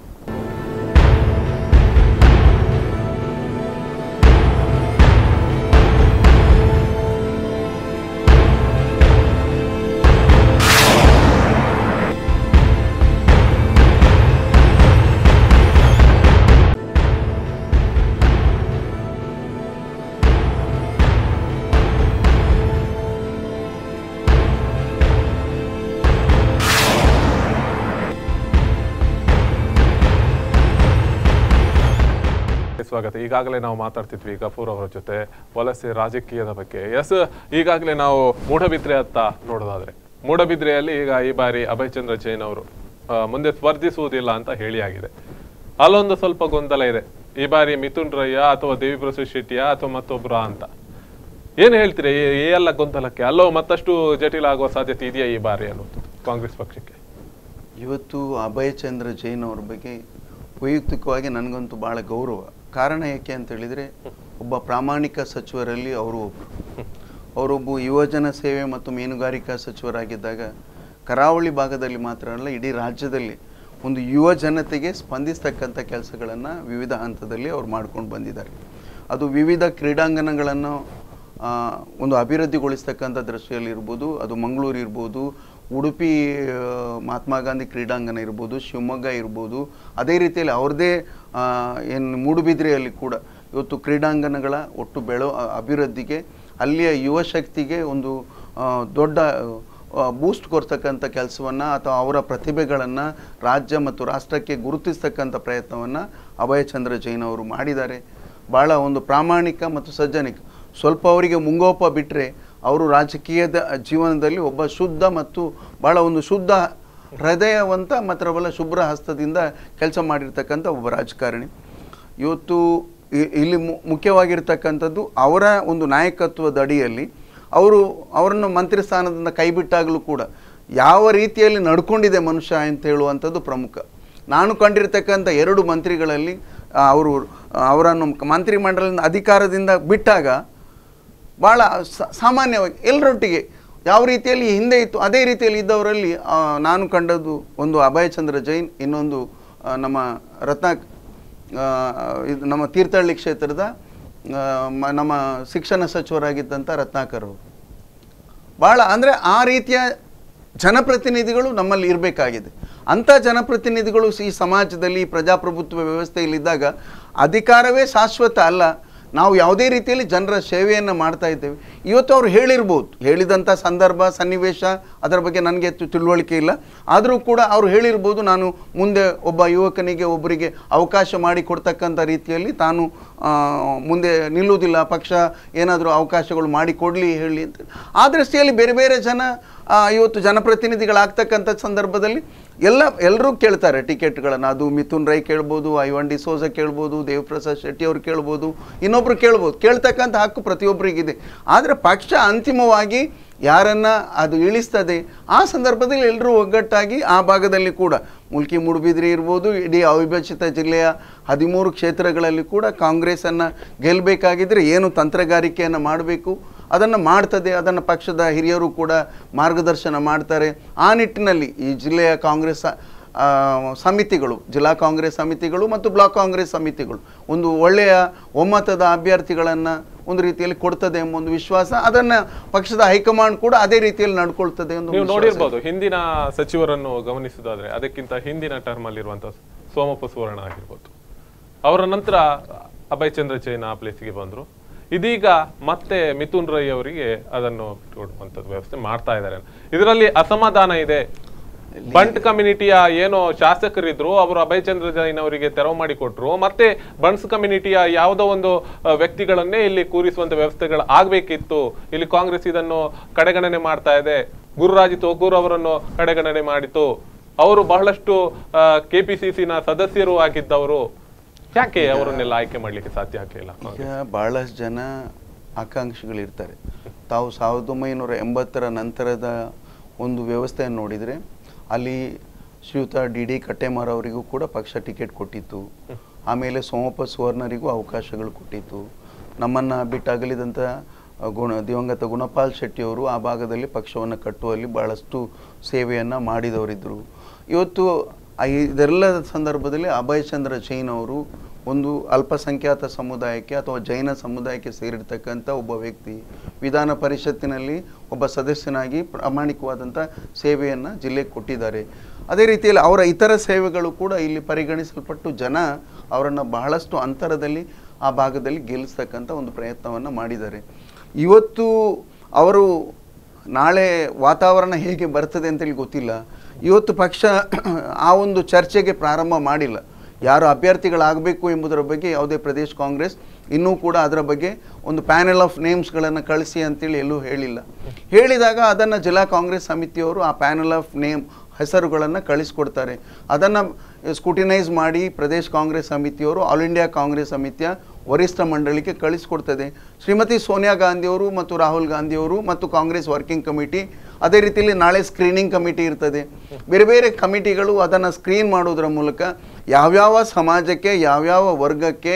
ಸ್ವಾಗತ ಈಗಾಗಲೇ ನಾವು ಮಾತಾಡ್ತಿದ್ವಿ ಗಫೂರ್ ಅವರ ಜೊತೆ ವಲಸೆ ರಾಜಕೀಯದ ಬಗ್ಗೆ ಎಸ್ ಈಗಾಗಲೇ ನಾವು ಮೂಡಬಿದ್ರೆ ಅತ್ತ ನೋಡೋದಾದ್ರೆ ಮೂಡಬಿದ್ರೆಯಲ್ಲಿ ಈಗ ಈ ಬಾರಿ ಅಭಯ್ ಚಂದ್ರ ಜೈನ್ ಅವರು ಮುಂದೆ ಸ್ಪರ್ಧಿಸುವುದಿಲ್ಲ ಅಂತ ಹೇಳಿ ಆಗಿದೆ ಅಲ್ಲೊಂದು ಸ್ವಲ್ಪ ಗೊಂದಲ ಇದೆ ಈ ಬಾರಿ ಮಿಥುನ್ ರಯ್ಯ ಅಥವಾ ದೇವಿ ಪ್ರಸಾದ್ ಶೆಟ್ಟಿಯ ಅಥವಾ ಮತ್ತೊಬ್ರ ಅಂತ ಏನ್ ಹೇಳ್ತೀರಿ ಏ ಎಲ್ಲ ಗೊಂದಲಕ್ಕೆ ಅಲ್ಲೋ ಮತ್ತಷ್ಟು ಜಟಿಲ ಆಗುವ ಸಾಧ್ಯತೆ ಇದೆಯಾ ಈ ಬಾರಿ ಅನ್ನೋದು ಕಾಂಗ್ರೆಸ್ ಪಕ್ಷಕ್ಕೆ ಇವತ್ತು ಅಭಯ್ ಚಂದ್ರ ಜೈನ್ ಅವ್ರ ಬಗ್ಗೆ ವೈಯಕ್ತಿಕವಾಗಿ ನನಗಂತೂ ಭಾಳ ಗೌರವ ಕಾರಣ ಏಕೆ ಅಂತ ಹೇಳಿದರೆ ಒಬ್ಬ ಪ್ರಾಮಾಣಿಕ ಸಚಿವರಲ್ಲಿ ಅವರು ಒಬ್ಬರು ಅವರೊಬ್ಬ ಯುವಜನ ಸೇವೆ ಮತ್ತು ಮೀನುಗಾರಿಕಾ ಸಚಿವರಾಗಿದ್ದಾಗ ಕರಾವಳಿ ಭಾಗದಲ್ಲಿ ಮಾತ್ರ ಅಲ್ಲ ಇಡೀ ರಾಜ್ಯದಲ್ಲಿ ಒಂದು ಯುವ ಜನತೆಗೆ ಸ್ಪಂದಿಸ್ತಕ್ಕಂಥ ಕೆಲಸಗಳನ್ನು ವಿವಿಧ ಹಂತದಲ್ಲಿ ಅವ್ರು ಮಾಡ್ಕೊಂಡು ಬಂದಿದ್ದಾರೆ ಅದು ವಿವಿಧ ಕ್ರೀಡಾಂಗಣಗಳನ್ನು ಒಂದು ಅಭಿವೃದ್ಧಿಗೊಳಿಸ್ತಕ್ಕಂಥ ದೃಷ್ಟಿಯಲ್ಲಿರ್ಬೋದು ಅದು ಮಂಗಳೂರು ಇರ್ಬೋದು ಉಡುಪಿ ಮಹಾತ್ಮ ಗಾಂಧಿ ಕ್ರೀಡಾಂಗಣ ಇರ್ಬೋದು ಶಿವಮೊಗ್ಗ ಇರ್ಬೋದು ಅದೇ ರೀತಿಯಲ್ಲಿ ಅವ್ರದ್ದೇ ಏನು ಮೂಡುಬಿದ್ರೆಯಲ್ಲಿ ಕೂಡ ಇವತ್ತು ಕ್ರೀಡಾಂಗಣಗಳ ಒಟ್ಟು ಬೆಳೋ ಅಭಿವೃದ್ಧಿಗೆ ಅಲ್ಲಿಯ ಯುವ ಶಕ್ತಿಗೆ ಒಂದು ದೊಡ್ಡ ಬೂಸ್ಟ್ ಕೊಡ್ತಕ್ಕಂಥ ಕೆಲಸವನ್ನು ಅಥವಾ ಅವರ ಪ್ರತಿಭೆಗಳನ್ನು ರಾಜ್ಯ ಮತ್ತು ರಾಷ್ಟ್ರಕ್ಕೆ ಗುರುತಿಸ್ತಕ್ಕಂಥ ಪ್ರಯತ್ನವನ್ನು ಚಂದ್ರ ಜೈನ್ ಅವರು ಮಾಡಿದ್ದಾರೆ ಭಾಳ ಒಂದು ಪ್ರಾಮಾಣಿಕ ಮತ್ತು ಸಜ್ಜನಿಕ ಸ್ವಲ್ಪ ಅವರಿಗೆ ಮುಂಗೋಪ ಬಿಟ್ಟರೆ ಅವರು ರಾಜಕೀಯದ ಜೀವನದಲ್ಲಿ ಒಬ್ಬ ಶುದ್ಧ ಮತ್ತು ಬಹಳ ಒಂದು ಶುದ್ಧ ಹೃದಯವಂತ ಮಾತ್ರ ಶುಭ್ರ ಹಸ್ತದಿಂದ ಕೆಲಸ ಮಾಡಿರ್ತಕ್ಕಂಥ ಒಬ್ಬ ರಾಜಕಾರಣಿ ಇವತ್ತು ಇಲ್ಲಿ ಮುಖ್ಯವಾಗಿರ್ತಕ್ಕಂಥದ್ದು ಅವರ ಒಂದು ನಾಯಕತ್ವದ ಅಡಿಯಲ್ಲಿ ಅವರು ಅವರನ್ನು ಮಂತ್ರಿ ಸ್ಥಾನದಿಂದ ಕೈಬಿಟ್ಟಾಗಲೂ ಕೂಡ ಯಾವ ರೀತಿಯಲ್ಲಿ ನಡ್ಕೊಂಡಿದೆ ಮನುಷ್ಯ ಅಂತ ಹೇಳುವಂಥದ್ದು ಪ್ರಮುಖ ನಾನು ಕಂಡಿರ್ತಕ್ಕಂಥ ಎರಡು ಮಂತ್ರಿಗಳಲ್ಲಿ ಅವರು ಅವರನ್ನು ಮಂತ್ರಿಮಂಡಲದಿಂದ ಅಧಿಕಾರದಿಂದ ಬಿಟ್ಟಾಗ ಭಾಳ ಸಾಮಾನ್ಯವಾಗಿ ಎಲ್ಲರೊಟ್ಟಿಗೆ ಯಾವ ರೀತಿಯಲ್ಲಿ ಹಿಂದೆ ಇತ್ತು ಅದೇ ರೀತಿಯಲ್ಲಿ ಇದ್ದವರಲ್ಲಿ ನಾನು ಕಂಡದ್ದು ಒಂದು ಅಭಯಚಂದ್ರ ಜೈನ್ ಇನ್ನೊಂದು ನಮ್ಮ ರತ್ನ ಇದು ನಮ್ಮ ತೀರ್ಥಹಳ್ಳಿ ಕ್ಷೇತ್ರದ ನಮ್ಮ ಶಿಕ್ಷಣ ಸಚಿವರಾಗಿದ್ದಂಥ ರತ್ನಾಕರ್ ಅವರು ಭಾಳ ಅಂದರೆ ಆ ರೀತಿಯ ಜನಪ್ರತಿನಿಧಿಗಳು ನಮ್ಮಲ್ಲಿ ಇರಬೇಕಾಗಿದೆ ಅಂಥ ಜನಪ್ರತಿನಿಧಿಗಳು ಈ ಸಮಾಜದಲ್ಲಿ ಪ್ರಜಾಪ್ರಭುತ್ವ ವ್ಯವಸ್ಥೆಯಲ್ಲಿದ್ದಾಗ ಅಧಿಕಾರವೇ ಶಾಶ್ವತ ಅಲ್ಲ ನಾವು ಯಾವುದೇ ರೀತಿಯಲ್ಲಿ ಜನರ ಸೇವೆಯನ್ನು ಮಾಡ್ತಾ ಇದ್ದೇವೆ ಇವತ್ತು ಅವ್ರು ಹೇಳಿರ್ಬೋದು ಹೇಳಿದಂಥ ಸಂದರ್ಭ ಸನ್ನಿವೇಶ ಅದರ ಬಗ್ಗೆ ನನಗೆ ತಿಳುವಳಿಕೆ ಇಲ್ಲ ಆದರೂ ಕೂಡ ಅವರು ಹೇಳಿರ್ಬೋದು ನಾನು ಮುಂದೆ ಒಬ್ಬ ಯುವಕನಿಗೆ ಒಬ್ಬರಿಗೆ ಅವಕಾಶ ಮಾಡಿ ಕೊಡ್ತಕ್ಕಂಥ ರೀತಿಯಲ್ಲಿ ತಾನು ಮುಂದೆ ನಿಲ್ಲುವುದಿಲ್ಲ ಪಕ್ಷ ಏನಾದರೂ ಅವಕಾಶಗಳು ಮಾಡಿಕೊಡಲಿ ಹೇಳಿ ಅಂತ ಆ ದೃಷ್ಟಿಯಲ್ಲಿ ಬೇರೆ ಬೇರೆ ಜನ ಇವತ್ತು ಜನಪ್ರತಿನಿಧಿಗಳಾಗ್ತಕ್ಕಂಥ ಸಂದರ್ಭದಲ್ಲಿ ಎಲ್ಲ ಎಲ್ಲರೂ ಕೇಳ್ತಾರೆ ಟಿಕೆಟ್ಗಳನ್ನು ಅದು ಮಿಥುನ್ ರೈ ಕೇಳ್ಬೋದು ಐವನ್ ಡಿ ಸೋಜ ಕೇಳ್ಬೋದು ದೇವಪ್ರಸಾದ್ ಶೆಟ್ಟಿ ಅವರು ಕೇಳ್ಬೋದು ಇನ್ನೊಬ್ರು ಕೇಳ್ಬೋದು ಕೇಳ್ತಕ್ಕಂಥ ಹಕ್ಕು ಪ್ರತಿಯೊಬ್ಬರಿಗಿದೆ ಆದರೆ ಪಕ್ಷ ಅಂತಿಮವಾಗಿ ಯಾರನ್ನು ಅದು ಇಳಿಸ್ತದೆ ಆ ಸಂದರ್ಭದಲ್ಲಿ ಎಲ್ಲರೂ ಒಗ್ಗಟ್ಟಾಗಿ ಆ ಭಾಗದಲ್ಲಿ ಕೂಡ ಮುಲ್ಕಿ ಮೂಡುಬಿದ್ರಿ ಇರ್ಬೋದು ಇಡೀ ಅವಿಭಜಿತ ಜಿಲ್ಲೆಯ ಹದಿಮೂರು ಕ್ಷೇತ್ರಗಳಲ್ಲಿ ಕೂಡ ಕಾಂಗ್ರೆಸನ್ನು ಗೆಲ್ಲಬೇಕಾಗಿದ್ದರೆ ಏನು ತಂತ್ರಗಾರಿಕೆಯನ್ನು ಮಾಡಬೇಕು ಅದನ್ನು ಮಾಡ್ತದೆ ಅದನ್ನು ಪಕ್ಷದ ಹಿರಿಯರು ಕೂಡ ಮಾರ್ಗದರ್ಶನ ಮಾಡ್ತಾರೆ ಆ ನಿಟ್ಟಿನಲ್ಲಿ ಈ ಜಿಲ್ಲೆಯ ಕಾಂಗ್ರೆಸ್ ಸಮಿತಿಗಳು ಜಿಲ್ಲಾ ಕಾಂಗ್ರೆಸ್ ಸಮಿತಿಗಳು ಮತ್ತು ಬ್ಲಾಕ್ ಕಾಂಗ್ರೆಸ್ ಸಮಿತಿಗಳು ಒಂದು ಒಳ್ಳೆಯ ಒಮ್ಮತದ ಅಭ್ಯರ್ಥಿಗಳನ್ನು ಒಂದು ರೀತಿಯಲ್ಲಿ ಕೊಡ್ತದೆ ಎಂಬ ಒಂದು ವಿಶ್ವಾಸ ಅದನ್ನ ಪಕ್ಷದ ಹೈಕಮಾಂಡ್ ಕೂಡ ಅದೇ ರೀತಿಯಲ್ಲಿ ನಡ್ಕೊಳ್ತದೆ ನೋಡಿರ್ಬೋದು ಹಿಂದಿನ ಸಚಿವರನ್ನು ಗಮನಿಸೋದಾದ್ರೆ ಅದಕ್ಕಿಂತ ಹಿಂದಿನ ಟರ್ಮ್ ಅಲ್ಲಿರುವಂತಹ ಸೋಮಪ್ಪ ಸುವರ್ಣ ಆಗಿರ್ಬೋದು ಅವರ ನಂತರ ಅಭಯ್ ಚಂದ್ರ ಜೈನ್ ಆ ಪ್ಲೇಸ್ಗೆ ಬಂದರು ಇದೀಗ ಮತ್ತೆ ಮಿಥುನ್ ರೈ ಅವರಿಗೆ ಅದನ್ನು ಬಿಟ್ಟುಕೊಡುವಂತದ್ದು ವ್ಯವಸ್ಥೆ ಮಾಡ್ತಾ ಇದ್ದಾರೆ ಇದರಲ್ಲಿ ಅಸಮಾಧಾನ ಇದೆ ಬಂಟ್ ಕಮ್ಯುನಿಟಿಯ ಏನೋ ಶಾಸಕರಿದ್ರು ಅವರು ಚಂದ್ರ ಜೈನ್ ಅವರಿಗೆ ತೆರವು ಮಾಡಿಕೊಟ್ರು ಮತ್ತೆ ಬಂಟ್ಸ್ ಕಮ್ಯುನಿಟಿಯ ಯಾವುದೋ ಒಂದು ವ್ಯಕ್ತಿಗಳನ್ನೇ ಇಲ್ಲಿ ಕೂರಿಸುವಂತ ವ್ಯವಸ್ಥೆಗಳು ಆಗ್ಬೇಕಿತ್ತು ಇಲ್ಲಿ ಕಾಂಗ್ರೆಸ್ ಇದನ್ನು ಕಡೆಗಣನೆ ಮಾಡ್ತಾ ಇದೆ ಗುರುರಾಜ್ ತೋಗೂರ್ ಅವರನ್ನು ಕಡೆಗಣನೆ ಮಾಡಿತು ಅವರು ಬಹಳಷ್ಟು ಕೆಪಿಸಿಸಿನ ಸದಸ್ಯರು ಆಗಿದ್ದವರು ಯಾಕೆ ಅವರನ್ನೆಲ್ಲ ಆಯ್ಕೆ ಮಾಡಲಿಕ್ಕೆ ಸಾಧ್ಯ ಆಗಲಿಲ್ಲ ಈಗ ಬಹಳಷ್ಟು ಜನ ಆಕಾಂಕ್ಷಿಗಳಿರ್ತಾರೆ ತಾವು ಸಾವಿರದ ಒಂಬೈನೂರ ಎಂಬತ್ತರ ನಂತರದ ಒಂದು ವ್ಯವಸ್ಥೆಯನ್ನು ನೋಡಿದರೆ ಅಲ್ಲಿ ಶ್ರೀಯುತ ಡಿ ಡಿ ಕಟ್ಟೆಮಾರ್ ಅವರಿಗೂ ಕೂಡ ಪಕ್ಷ ಟಿಕೆಟ್ ಕೊಟ್ಟಿತ್ತು ಆಮೇಲೆ ಸೋಮಪ್ಪ ಸುವರ್ಣರಿಗೂ ಅವಕಾಶಗಳು ಕೊಟ್ಟಿತ್ತು ನಮ್ಮನ್ನು ಬಿಟ್ಟಾಗಲಿದಂಥ ಗುಣ ದಿವಂಗತ ಗುಣಪಾಲ್ ಶೆಟ್ಟಿಯವರು ಆ ಭಾಗದಲ್ಲಿ ಪಕ್ಷವನ್ನು ಕಟ್ಟುವಲ್ಲಿ ಬಹಳಷ್ಟು ಸೇವೆಯನ್ನು ಮಾಡಿದವರಿದ್ದರು ಇವತ್ತು ಇದೆಲ್ಲದ ಸಂದರ್ಭದಲ್ಲಿ ಅಭಯಚಂದ್ರ ಜೈನ್ ಅವರು ಒಂದು ಅಲ್ಪಸಂಖ್ಯಾತ ಸಮುದಾಯಕ್ಕೆ ಅಥವಾ ಜೈನ ಸಮುದಾಯಕ್ಕೆ ಸೇರಿರ್ತಕ್ಕಂಥ ಒಬ್ಬ ವ್ಯಕ್ತಿ ವಿಧಾನ ಪರಿಷತ್ತಿನಲ್ಲಿ ಒಬ್ಬ ಸದಸ್ಯನಾಗಿ ಪ್ರಾಮಾಣಿಕವಾದಂಥ ಸೇವೆಯನ್ನು ಜಿಲ್ಲೆಗೆ ಕೊಟ್ಟಿದ್ದಾರೆ ಅದೇ ರೀತಿಯಲ್ಲಿ ಅವರ ಇತರ ಸೇವೆಗಳು ಕೂಡ ಇಲ್ಲಿ ಪರಿಗಣಿಸಲ್ಪಟ್ಟು ಜನ ಅವರನ್ನು ಬಹಳಷ್ಟು ಅಂತರದಲ್ಲಿ ಆ ಭಾಗದಲ್ಲಿ ಗೆಲ್ಲಿಸ್ತಕ್ಕಂಥ ಒಂದು ಪ್ರಯತ್ನವನ್ನು ಮಾಡಿದ್ದಾರೆ ಇವತ್ತು ಅವರು ನಾಳೆ ವಾತಾವರಣ ಹೇಗೆ ಬರ್ತದೆ ಅಂತೇಳಿ ಗೊತ್ತಿಲ್ಲ ಇವತ್ತು ಪಕ್ಷ ಆ ಒಂದು ಚರ್ಚೆಗೆ ಪ್ರಾರಂಭ ಮಾಡಿಲ್ಲ ಯಾರು ಅಭ್ಯರ್ಥಿಗಳಾಗಬೇಕು ಎಂಬುದರ ಬಗ್ಗೆ ಯಾವುದೇ ಪ್ರದೇಶ ಕಾಂಗ್ರೆಸ್ ಇನ್ನೂ ಕೂಡ ಅದರ ಬಗ್ಗೆ ಒಂದು ಪ್ಯಾನೆಲ್ ಆಫ್ ನೇಮ್ಸ್ಗಳನ್ನು ಕಳಿಸಿ ಅಂತೇಳಿ ಎಲ್ಲೂ ಹೇಳಿಲ್ಲ ಹೇಳಿದಾಗ ಅದನ್ನು ಜಿಲ್ಲಾ ಕಾಂಗ್ರೆಸ್ ಸಮಿತಿಯವರು ಆ ಪ್ಯಾನೆಲ್ ಆಫ್ ನೇಮ್ ಹೆಸರುಗಳನ್ನು ಕಳಿಸ್ಕೊಡ್ತಾರೆ ಅದನ್ನು ಸ್ಕೂಟಿನೈಸ್ ಮಾಡಿ ಪ್ರದೇಶ್ ಕಾಂಗ್ರೆಸ್ ಸಮಿತಿಯವರು ಆಲ್ ಇಂಡಿಯಾ ಕಾಂಗ್ರೆಸ್ ಸಮಿತಿಯ ವರಿಷ್ಠ ಮಂಡಳಿಗೆ ಕಳಿಸ್ಕೊಡ್ತದೆ ಶ್ರೀಮತಿ ಸೋನಿಯಾ ಗಾಂಧಿಯವರು ಮತ್ತು ರಾಹುಲ್ ಗಾಂಧಿಯವರು ಮತ್ತು ಕಾಂಗ್ರೆಸ್ ವರ್ಕಿಂಗ್ ಕಮಿಟಿ ಅದೇ ರೀತಿಯಲ್ಲಿ ನಾಳೆ ಸ್ಕ್ರೀನಿಂಗ್ ಕಮಿಟಿ ಇರ್ತದೆ ಬೇರೆ ಬೇರೆ ಕಮಿಟಿಗಳು ಅದನ್ನು ಸ್ಕ್ರೀನ್ ಮಾಡೋದ್ರ ಮೂಲಕ ಯಾವ್ಯಾವ ಸಮಾಜಕ್ಕೆ ಯಾವ್ಯಾವ ವರ್ಗಕ್ಕೆ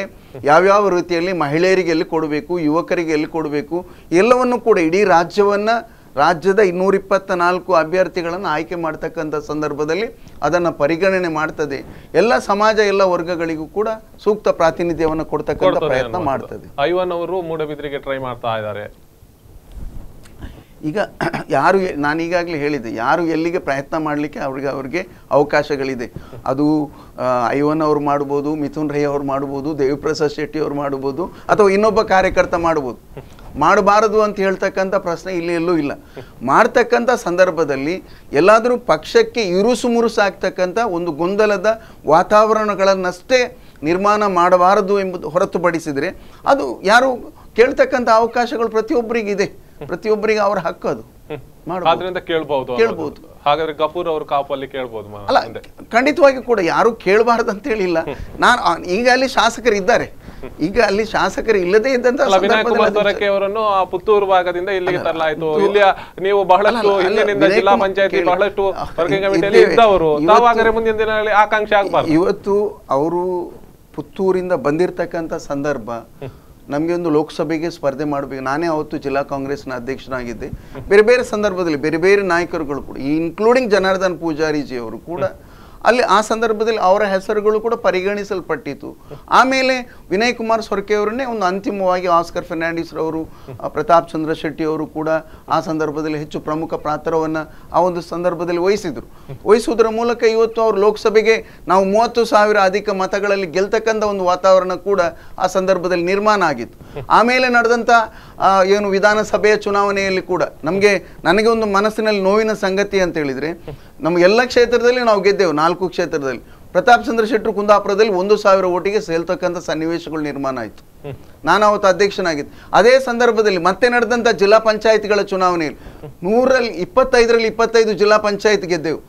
ಯಾವ್ಯಾವ ರೀತಿಯಲ್ಲಿ ಮಹಿಳೆಯರಿಗೆ ಎಲ್ಲಿ ಕೊಡಬೇಕು ಯುವಕರಿಗೆ ಎಲ್ಲಿ ಕೊಡಬೇಕು ಎಲ್ಲವನ್ನು ಕೂಡ ಇಡೀ ರಾಜ್ಯವನ್ನು ರಾಜ್ಯದ ಇನ್ನೂರಿಪ್ಪತ್ತ ನಾಲ್ಕು ಅಭ್ಯರ್ಥಿಗಳನ್ನು ಆಯ್ಕೆ ಮಾಡ್ತಕ್ಕಂಥ ಸಂದರ್ಭದಲ್ಲಿ ಅದನ್ನು ಪರಿಗಣನೆ ಮಾಡ್ತದೆ ಎಲ್ಲ ಸಮಾಜ ಎಲ್ಲ ವರ್ಗಗಳಿಗೂ ಕೂಡ ಸೂಕ್ತ ಪ್ರಾತಿನಿಧ್ಯವನ್ನು ಕೊಡ್ತಕ್ಕಂಥ ಪ್ರಯತ್ನ ಮಾಡ್ತದೆ ಐವನ್ ಅವರು ಮೂಡಬಿದ್ರಿಗೆ ಟ್ರೈ ಮಾಡ್ತಾ ಇದ್ದಾರೆ ಈಗ ಯಾರು ನಾನೀಗಾಗಲೇ ಹೇಳಿದೆ ಯಾರು ಎಲ್ಲಿಗೆ ಪ್ರಯತ್ನ ಮಾಡಲಿಕ್ಕೆ ಅವ್ರಿಗೆ ಅವ್ರಿಗೆ ಅವಕಾಶಗಳಿದೆ ಅದು ಐವನ್ ಅವ್ರು ಮಾಡ್ಬೋದು ಮಿಥುನ್ ರೈ ಅವ್ರು ಮಾಡ್ಬೋದು ದೇವಿಪ್ರಸಾದ್ ಶೆಟ್ಟಿ ಅವ್ರು ಮಾಡ್ಬೋದು ಅಥವಾ ಇನ್ನೊಬ್ಬ ಕಾರ್ಯಕರ್ತ ಮಾಡ್ಬೋದು ಮಾಡಬಾರದು ಅಂತ ಹೇಳ್ತಕ್ಕಂಥ ಪ್ರಶ್ನೆ ಇಲ್ಲಿ ಎಲ್ಲೂ ಇಲ್ಲ ಮಾಡ್ತಕ್ಕಂಥ ಸಂದರ್ಭದಲ್ಲಿ ಎಲ್ಲಾದರೂ ಪಕ್ಷಕ್ಕೆ ಇರುಸು ಮುರುಸಾಗ್ತಕ್ಕಂಥ ಒಂದು ಗೊಂದಲದ ವಾತಾವರಣಗಳನ್ನಷ್ಟೇ ನಿರ್ಮಾಣ ಮಾಡಬಾರದು ಎಂಬುದು ಹೊರತುಪಡಿಸಿದರೆ ಅದು ಯಾರು ಕೇಳ್ತಕ್ಕಂಥ ಅವಕಾಶಗಳು ಪ್ರತಿಯೊಬ್ಬರಿಗಿದೆ ಪ್ರತಿಯೊಬ್ಬರಿಗೆ ಅವ್ರ ಹಕ್ಕು ಅದು ಆದ್ರಿಂದ ಕೇಳಬಹುದು ಕೇಳಬಹುದು ಹಾಗಾದ್ರೆ ಕಪೂರ್ ಅವ್ರ ಕಾಪಲ್ಲಿ ಕೇಳಬಹುದು ಅಲ್ಲ ಖಂಡಿತವಾಗಿ ಕೂಡ ಯಾರು ಕೇಳಬಾರ್ದು ಅಂತ ಹೇಳಿಲ್ಲ ನಾನು ಈಗ ಅಲ್ಲಿ ಶಾಸಕರು ಇದ್ದಾರೆ ಈಗ ಅಲ್ಲಿ ಶಾಸಕರು ಇಲ್ಲದೆ ಇದ್ದಂತ ಅವರನ್ನು ಆ ಪುತ್ತೂರು ಭಾಗದಿಂದ ಇಲ್ಲಿಗೆ ತರಲಾಯಿತು ಇಲ್ಲಿ ನೀವು ಬಹಳಷ್ಟು ಇಲ್ಲಿನಿಂದ ಜಿಲ್ಲಾ ಪಂಚಾಯತಿ ಬಹಳಷ್ಟು ವರ್ಕಿಂಗ್ ಕಮಿಟಿಯಲ್ಲಿ ಇದ್ದವರು ತಾವಾಗರೆ ಮುಂದಿನ ದಿನಗಳಲ್ಲಿ ಆಕಾಂಕ್ಷೆ ಆಗ್ಬಾರ್ದು ಇವತ್ತು ಅವರು ಪುತ್ತೂರಿಂದ ಬಂದಿರತಕ್ಕಂತ ಸಂದರ್ಭ ನಮಗೆ ಒಂದು ಲೋಕಸಭೆಗೆ ಸ್ಪರ್ಧೆ ಮಾಡಬೇಕು ನಾನೇ ಅವತ್ತು ಜಿಲ್ಲಾ ಕಾಂಗ್ರೆಸ್ನ ಅಧ್ಯಕ್ಷನಾಗಿದ್ದೆ ಬೇರೆ ಬೇರೆ ಸಂದರ್ಭದಲ್ಲಿ ಬೇರೆ ಬೇರೆ ನಾಯಕರುಗಳು ಕೂಡ ಇನ್ಕ್ಲೂಡಿಂಗ್ ಜನಾರ್ದನ್ ಪೂಜಾರಿಜಿಯವರು ಕೂಡ ಅಲ್ಲಿ ಆ ಸಂದರ್ಭದಲ್ಲಿ ಅವರ ಹೆಸರುಗಳು ಕೂಡ ಪರಿಗಣಿಸಲ್ಪಟ್ಟಿತು ಆಮೇಲೆ ವಿನಯ್ ಕುಮಾರ್ ಸೊರ್ಕೆ ಅವರನ್ನೇ ಒಂದು ಅಂತಿಮವಾಗಿ ಆಸ್ಕರ್ ಫೆರ್ನಾಂಡಿಸ್ ರವರು ಪ್ರತಾಪ್ ಚಂದ್ರ ಶೆಟ್ಟಿ ಅವರು ಕೂಡ ಆ ಸಂದರ್ಭದಲ್ಲಿ ಹೆಚ್ಚು ಪ್ರಮುಖ ಪಾತ್ರವನ್ನು ಆ ಒಂದು ಸಂದರ್ಭದಲ್ಲಿ ವಹಿಸಿದರು ವಹಿಸುವುದರ ಮೂಲಕ ಇವತ್ತು ಅವರು ಲೋಕಸಭೆಗೆ ನಾವು ಮೂವತ್ತು ಸಾವಿರ ಅಧಿಕ ಮತಗಳಲ್ಲಿ ಗೆಲ್ತಕ್ಕಂಥ ಒಂದು ವಾತಾವರಣ ಕೂಡ ಆ ಸಂದರ್ಭದಲ್ಲಿ ನಿರ್ಮಾಣ ಆಗಿತ್ತು ಆಮೇಲೆ ನಡೆದಂಥ ಏನು ವಿಧಾನಸಭೆಯ ಚುನಾವಣೆಯಲ್ಲಿ ಕೂಡ ನಮಗೆ ನನಗೆ ಒಂದು ಮನಸ್ಸಿನಲ್ಲಿ ನೋವಿನ ಸಂಗತಿ ಅಂತ ಹೇಳಿದರೆ ನಮ್ಮ ಎಲ್ಲ ಕ್ಷೇತ್ರದಲ್ಲಿ ನಾವು ಗೆದ್ದೆವು ನಾಲ್ಕು ಕ್ಷೇತ್ರದಲ್ಲಿ ಪ್ರತಾಪ್ ಚಂದ್ರ ಶೆಟ್ಟರು ಕುಂದಾಪುರದಲ್ಲಿ ಒಂದು ಸಾವಿರ ಓಟಿಗೆ ಸೇಲ್ತಕ್ಕಂಥ ಸನ್ನಿವೇಶಗಳು ನಿರ್ಮಾಣ ಆಯಿತು ನಾನು ಅವತ್ತು ಅಧ್ಯಕ್ಷನಾಗಿತ್ತು ಅದೇ ಸಂದರ್ಭದಲ್ಲಿ ಮತ್ತೆ ನಡೆದಂಥ ಜಿಲ್ಲಾ ಪಂಚಾಯತ್ಗಳ ಚುನಾವಣೆಯಲ್ಲಿ ನೂರಲ್ಲಿ ಇಪ್ಪತ್ತೈದರಲ್ಲಿ ಇಪ್ಪತ್ತೈದು ಜಿಲ್ಲಾ ಪಂಚಾಯತ್ ಗೆದ್ದೆವು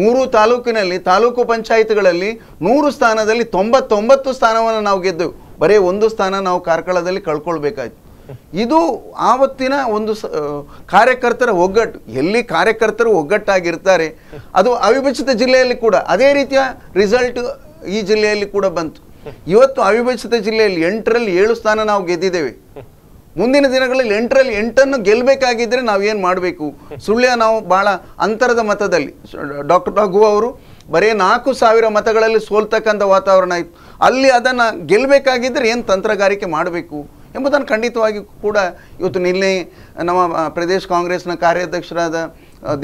ಮೂರು ತಾಲೂಕಿನಲ್ಲಿ ತಾಲೂಕು ಪಂಚಾಯತ್ಗಳಲ್ಲಿ ನೂರು ಸ್ಥಾನದಲ್ಲಿ ತೊಂಬತ್ತೊಂಬತ್ತು ಸ್ಥಾನವನ್ನು ನಾವು ಗೆದ್ದೆವು ಬರೀ ಒಂದು ಸ್ಥಾನ ನಾವು ಕಾರ್ಕಳದಲ್ಲಿ ಕಳ್ಕೊಳ್ಬೇಕಾಯ್ತು ಇದು ಆವತ್ತಿನ ಒಂದು ಕಾರ್ಯಕರ್ತರ ಒಗ್ಗಟ್ಟು ಎಲ್ಲಿ ಕಾರ್ಯಕರ್ತರು ಒಗ್ಗಟ್ಟಾಗಿರ್ತಾರೆ ಅದು ಅವಿಭಜಿತ ಜಿಲ್ಲೆಯಲ್ಲಿ ಕೂಡ ಅದೇ ರೀತಿಯ ರಿಸಲ್ಟ್ ಈ ಜಿಲ್ಲೆಯಲ್ಲಿ ಕೂಡ ಬಂತು ಇವತ್ತು ಅವಿಭಜಿತ ಜಿಲ್ಲೆಯಲ್ಲಿ ಎಂಟರಲ್ಲಿ ಏಳು ಸ್ಥಾನ ನಾವು ಗೆದ್ದಿದ್ದೇವೆ ಮುಂದಿನ ದಿನಗಳಲ್ಲಿ ಎಂಟರಲ್ಲಿ ಎಂಟನ್ನು ಗೆಲ್ಲಬೇಕಾಗಿದ್ದರೆ ನಾವೇನು ಮಾಡಬೇಕು ಸುಳ್ಯ ನಾವು ಭಾಳ ಅಂತರದ ಮತದಲ್ಲಿ ಡಾಕ್ಟರ್ ರಘು ಅವರು ಬರೀ ನಾಲ್ಕು ಸಾವಿರ ಮತಗಳಲ್ಲಿ ಸೋಲ್ತಕ್ಕಂಥ ವಾತಾವರಣ ಇತ್ತು ಅಲ್ಲಿ ಅದನ್ನು ಗೆಲ್ಲಬೇಕಾಗಿದ್ದರೆ ಏನು ತಂತ್ರಗಾರಿಕೆ ಮಾಡಬೇಕು ಎಂಬುದನ್ನು ಖಂಡಿತವಾಗಿ ಕೂಡ ಇವತ್ತು ನಿನ್ನೆ ನಮ್ಮ ಪ್ರದೇಶ ಕಾಂಗ್ರೆಸ್ನ ಕಾರ್ಯಾಧ್ಯಕ್ಷರಾದ